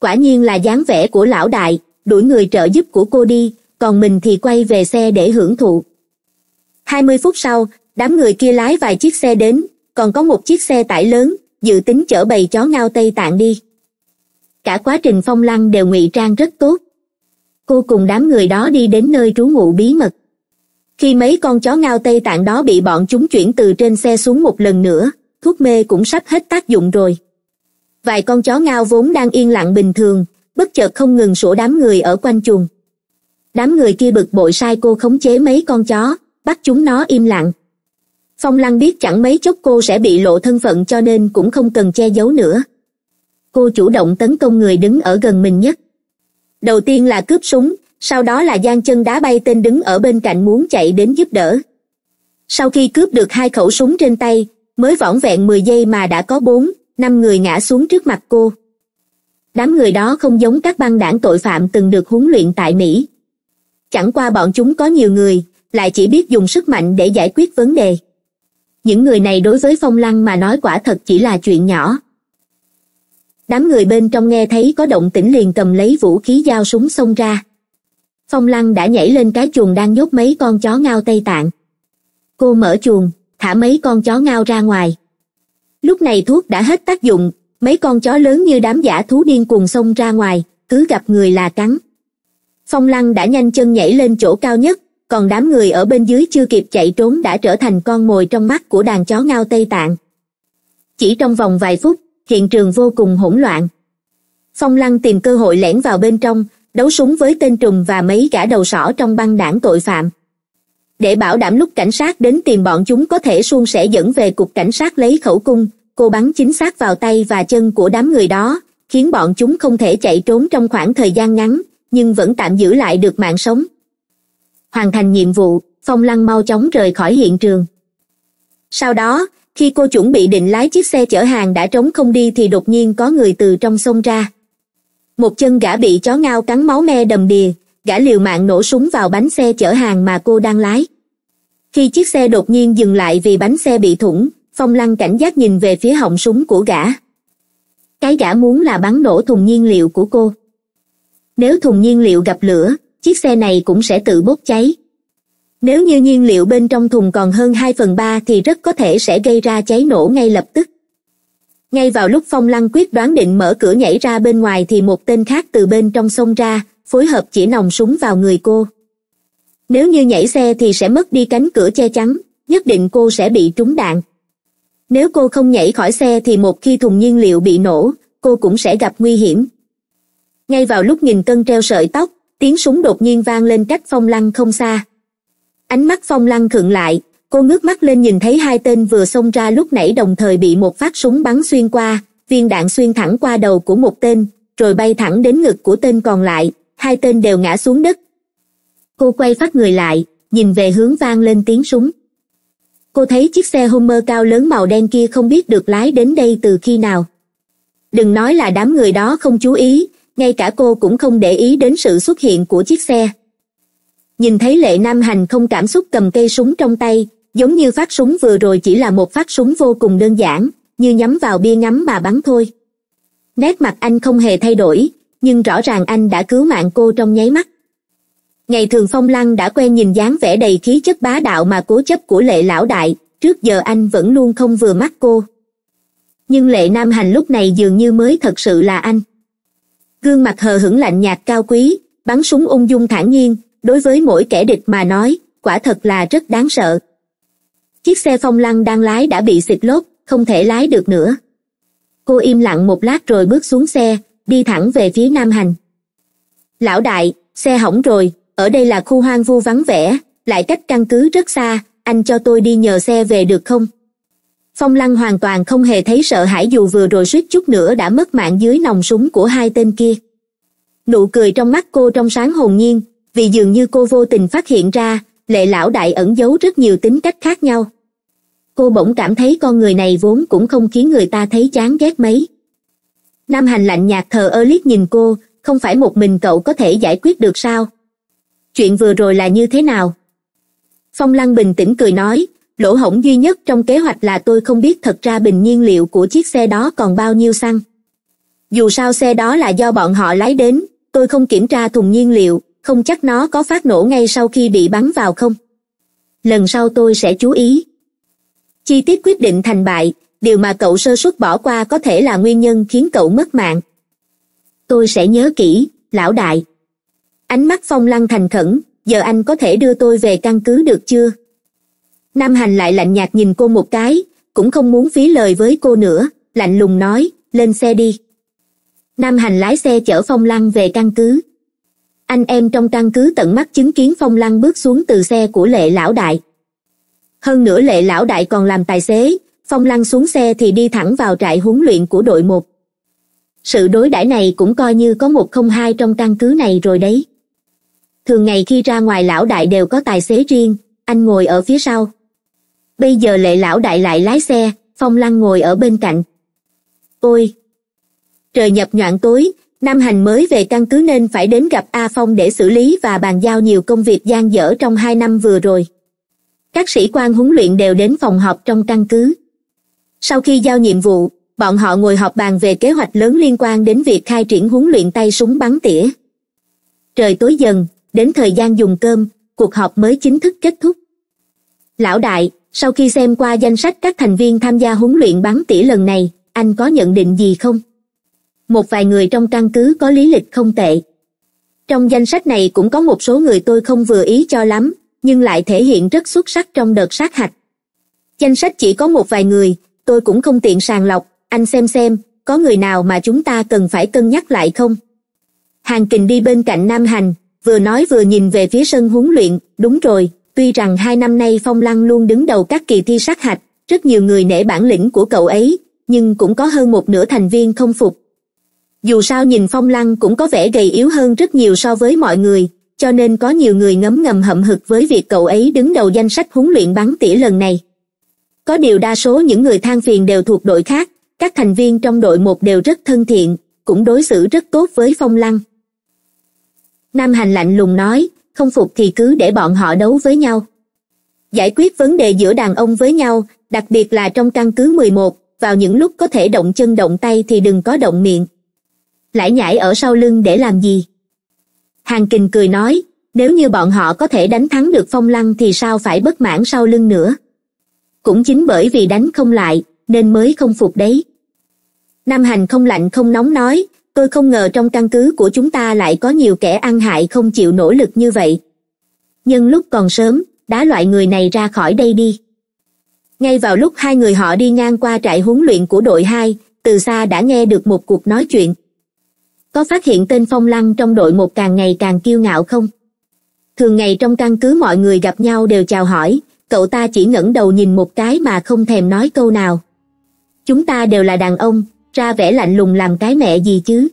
quả nhiên là dáng vẻ của lão đại đuổi người trợ giúp của cô đi còn mình thì quay về xe để hưởng thụ hai mươi phút sau đám người kia lái vài chiếc xe đến còn có một chiếc xe tải lớn dự tính chở bầy chó ngao tây tạng đi cả quá trình phong lăng đều ngụy trang rất tốt cô cùng đám người đó đi đến nơi trú ngụ bí mật khi mấy con chó ngao tây tạng đó bị bọn chúng chuyển từ trên xe xuống một lần nữa thuốc mê cũng sắp hết tác dụng rồi vài con chó ngao vốn đang yên lặng bình thường bất chợt không ngừng sủa đám người ở quanh chuồng đám người kia bực bội sai cô khống chế mấy con chó bắt chúng nó im lặng phong lăng biết chẳng mấy chốc cô sẽ bị lộ thân phận cho nên cũng không cần che giấu nữa cô chủ động tấn công người đứng ở gần mình nhất đầu tiên là cướp súng sau đó là giang chân đá bay tên đứng ở bên cạnh muốn chạy đến giúp đỡ sau khi cướp được hai khẩu súng trên tay mới vỏn vẹn mười giây mà đã có bốn năm người ngã xuống trước mặt cô đám người đó không giống các băng đảng tội phạm từng được huấn luyện tại mỹ chẳng qua bọn chúng có nhiều người lại chỉ biết dùng sức mạnh để giải quyết vấn đề những người này đối với phong lăng mà nói quả thật chỉ là chuyện nhỏ đám người bên trong nghe thấy có động tĩnh liền cầm lấy vũ khí dao súng xông ra phong lăng đã nhảy lên cái chuồng đang nhốt mấy con chó ngao tây tạng cô mở chuồng thả mấy con chó ngao ra ngoài lúc này thuốc đã hết tác dụng mấy con chó lớn như đám giả thú điên cuồng xông ra ngoài cứ gặp người là cắn phong lăng đã nhanh chân nhảy lên chỗ cao nhất còn đám người ở bên dưới chưa kịp chạy trốn đã trở thành con mồi trong mắt của đàn chó ngao tây tạng chỉ trong vòng vài phút hiện trường vô cùng hỗn loạn phong lăng tìm cơ hội lẻn vào bên trong đấu súng với tên trùng và mấy gã đầu sỏ trong băng đảng tội phạm để bảo đảm lúc cảnh sát đến tìm bọn chúng có thể suôn sẻ dẫn về cục cảnh sát lấy khẩu cung cô bắn chính xác vào tay và chân của đám người đó khiến bọn chúng không thể chạy trốn trong khoảng thời gian ngắn nhưng vẫn tạm giữ lại được mạng sống hoàn thành nhiệm vụ phong lăng mau chóng rời khỏi hiện trường sau đó khi cô chuẩn bị định lái chiếc xe chở hàng đã trống không đi thì đột nhiên có người từ trong sông ra một chân gã bị chó ngao cắn máu me đầm đìa gã liều mạng nổ súng vào bánh xe chở hàng mà cô đang lái khi chiếc xe đột nhiên dừng lại vì bánh xe bị thủng phong lăng cảnh giác nhìn về phía họng súng của gã cái gã muốn là bắn nổ thùng nhiên liệu của cô nếu thùng nhiên liệu gặp lửa chiếc xe này cũng sẽ tự bốc cháy nếu như nhiên liệu bên trong thùng còn hơn hai phần ba thì rất có thể sẽ gây ra cháy nổ ngay lập tức ngay vào lúc phong lăng quyết đoán định mở cửa nhảy ra bên ngoài thì một tên khác từ bên trong xông ra phối hợp chỉ nòng súng vào người cô nếu như nhảy xe thì sẽ mất đi cánh cửa che chắn nhất định cô sẽ bị trúng đạn nếu cô không nhảy khỏi xe thì một khi thùng nhiên liệu bị nổ cô cũng sẽ gặp nguy hiểm ngay vào lúc nghìn cân treo sợi tóc tiếng súng đột nhiên vang lên cách phong lăng không xa ánh mắt phong lăng khựng lại cô ngước mắt lên nhìn thấy hai tên vừa xông ra lúc nãy đồng thời bị một phát súng bắn xuyên qua viên đạn xuyên thẳng qua đầu của một tên rồi bay thẳng đến ngực của tên còn lại hai tên đều ngã xuống đất cô quay phát người lại nhìn về hướng vang lên tiếng súng cô thấy chiếc xe hummer cao lớn màu đen kia không biết được lái đến đây từ khi nào đừng nói là đám người đó không chú ý ngay cả cô cũng không để ý đến sự xuất hiện của chiếc xe nhìn thấy lệ nam hành không cảm xúc cầm cây súng trong tay giống như phát súng vừa rồi chỉ là một phát súng vô cùng đơn giản như nhắm vào bia ngắm mà bắn thôi nét mặt anh không hề thay đổi nhưng rõ ràng anh đã cứu mạng cô trong nháy mắt ngày thường phong lăng đã quen nhìn dáng vẻ đầy khí chất bá đạo mà cố chấp của lệ lão đại trước giờ anh vẫn luôn không vừa mắt cô nhưng lệ nam hành lúc này dường như mới thật sự là anh gương mặt hờ hững lạnh nhạt cao quý bắn súng ung dung thản nhiên đối với mỗi kẻ địch mà nói quả thật là rất đáng sợ chiếc xe phong lăng đang lái đã bị xịt lốp không thể lái được nữa cô im lặng một lát rồi bước xuống xe đi thẳng về phía nam hành lão đại xe hỏng rồi ở đây là khu hoang vu vắng vẻ lại cách căn cứ rất xa anh cho tôi đi nhờ xe về được không phong lăng hoàn toàn không hề thấy sợ hãi dù vừa rồi suýt chút nữa đã mất mạng dưới nòng súng của hai tên kia nụ cười trong mắt cô trong sáng hồn nhiên vì dường như cô vô tình phát hiện ra lệ lão đại ẩn giấu rất nhiều tính cách khác nhau cô bỗng cảm thấy con người này vốn cũng không khiến người ta thấy chán ghét mấy nam hành lạnh nhạt thờ ơ liếc nhìn cô không phải một mình cậu có thể giải quyết được sao chuyện vừa rồi là như thế nào phong lăng bình tĩnh cười nói lỗ hổng duy nhất trong kế hoạch là tôi không biết thật ra bình nhiên liệu của chiếc xe đó còn bao nhiêu xăng dù sao xe đó là do bọn họ lái đến tôi không kiểm tra thùng nhiên liệu không chắc nó có phát nổ ngay sau khi bị bắn vào không lần sau tôi sẽ chú ý chi tiết quyết định thành bại điều mà cậu sơ suất bỏ qua có thể là nguyên nhân khiến cậu mất mạng tôi sẽ nhớ kỹ lão đại ánh mắt phong lăng thành khẩn giờ anh có thể đưa tôi về căn cứ được chưa nam hành lại lạnh nhạt nhìn cô một cái cũng không muốn phí lời với cô nữa lạnh lùng nói lên xe đi nam hành lái xe chở phong lăng về căn cứ anh em trong căn cứ tận mắt chứng kiến phong lăng bước xuống từ xe của lệ lão đại hơn nữa lệ lão đại còn làm tài xế phong lăng xuống xe thì đi thẳng vào trại huấn luyện của đội một sự đối đãi này cũng coi như có một không hai trong căn cứ này rồi đấy thường ngày khi ra ngoài lão đại đều có tài xế riêng anh ngồi ở phía sau bây giờ lệ lão đại lại lái xe phong lăng ngồi ở bên cạnh ôi trời nhập nhoạng tối nam hành mới về căn cứ nên phải đến gặp a phong để xử lý và bàn giao nhiều công việc gian dở trong hai năm vừa rồi các sĩ quan huấn luyện đều đến phòng họp trong căn cứ sau khi giao nhiệm vụ bọn họ ngồi họp bàn về kế hoạch lớn liên quan đến việc khai triển huấn luyện tay súng bắn tỉa trời tối dần đến thời gian dùng cơm cuộc họp mới chính thức kết thúc lão đại sau khi xem qua danh sách các thành viên tham gia huấn luyện bắn tỉa lần này anh có nhận định gì không một vài người trong căn cứ có lý lịch không tệ trong danh sách này cũng có một số người tôi không vừa ý cho lắm nhưng lại thể hiện rất xuất sắc trong đợt sát hạch danh sách chỉ có một vài người tôi cũng không tiện sàng lọc anh xem xem có người nào mà chúng ta cần phải cân nhắc lại không hàng kình đi bên cạnh nam hành vừa nói vừa nhìn về phía sân huấn luyện đúng rồi tuy rằng hai năm nay phong lăng luôn đứng đầu các kỳ thi sát hạch rất nhiều người nể bản lĩnh của cậu ấy nhưng cũng có hơn một nửa thành viên không phục dù sao nhìn phong lăng cũng có vẻ gầy yếu hơn rất nhiều so với mọi người cho nên có nhiều người ngấm ngầm hậm hực với việc cậu ấy đứng đầu danh sách huấn luyện bắn tỉa lần này có điều đa số những người than phiền đều thuộc đội khác các thành viên trong đội một đều rất thân thiện cũng đối xử rất tốt với phong lăng nam hành lạnh lùng nói không phục thì cứ để bọn họ đấu với nhau giải quyết vấn đề giữa đàn ông với nhau đặc biệt là trong căn cứ 11, vào những lúc có thể động chân động tay thì đừng có động miệng lải nhải ở sau lưng để làm gì hàn kình cười nói nếu như bọn họ có thể đánh thắng được phong lăng thì sao phải bất mãn sau lưng nữa cũng chính bởi vì đánh không lại nên mới không phục đấy nam hành không lạnh không nóng nói tôi không ngờ trong căn cứ của chúng ta lại có nhiều kẻ ăn hại không chịu nỗ lực như vậy nhân lúc còn sớm đá loại người này ra khỏi đây đi ngay vào lúc hai người họ đi ngang qua trại huấn luyện của đội hai từ xa đã nghe được một cuộc nói chuyện có phát hiện tên phong lăng trong đội một càng ngày càng kiêu ngạo không thường ngày trong căn cứ mọi người gặp nhau đều chào hỏi cậu ta chỉ ngẩng đầu nhìn một cái mà không thèm nói câu nào chúng ta đều là đàn ông ra vẻ lạnh lùng làm cái mẹ gì chứ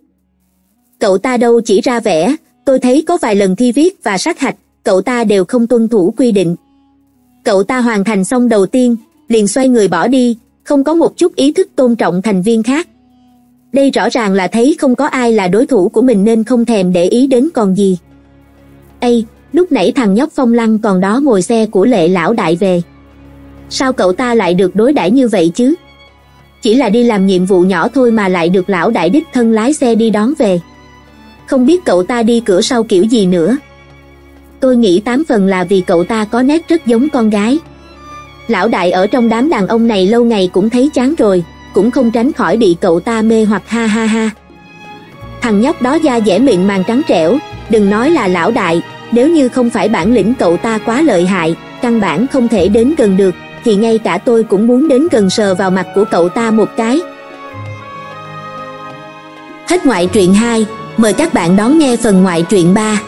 cậu ta đâu chỉ ra vẻ tôi thấy có vài lần thi viết và sát hạch cậu ta đều không tuân thủ quy định cậu ta hoàn thành xong đầu tiên liền xoay người bỏ đi không có một chút ý thức tôn trọng thành viên khác đây rõ ràng là thấy không có ai là đối thủ của mình nên không thèm để ý đến còn gì ây lúc nãy thằng nhóc phong lăng còn đó ngồi xe của lệ lão đại về sao cậu ta lại được đối đãi như vậy chứ chỉ là đi làm nhiệm vụ nhỏ thôi mà lại được lão đại đích thân lái xe đi đón về không biết cậu ta đi cửa sau kiểu gì nữa tôi nghĩ tám phần là vì cậu ta có nét rất giống con gái lão đại ở trong đám đàn ông này lâu ngày cũng thấy chán rồi cũng không tránh khỏi bị cậu ta mê hoặc ha ha ha thằng nhóc đó da dẻ miệng màng trắng trẻo đừng nói là lão đại nếu như không phải bản lĩnh cậu ta quá lợi hại căn bản không thể đến gần được thì ngay cả tôi cũng muốn đến gần sờ vào mặt của cậu ta một cái hết ngoại truyện 2 mời các bạn đón nghe phần ngoại truyện 3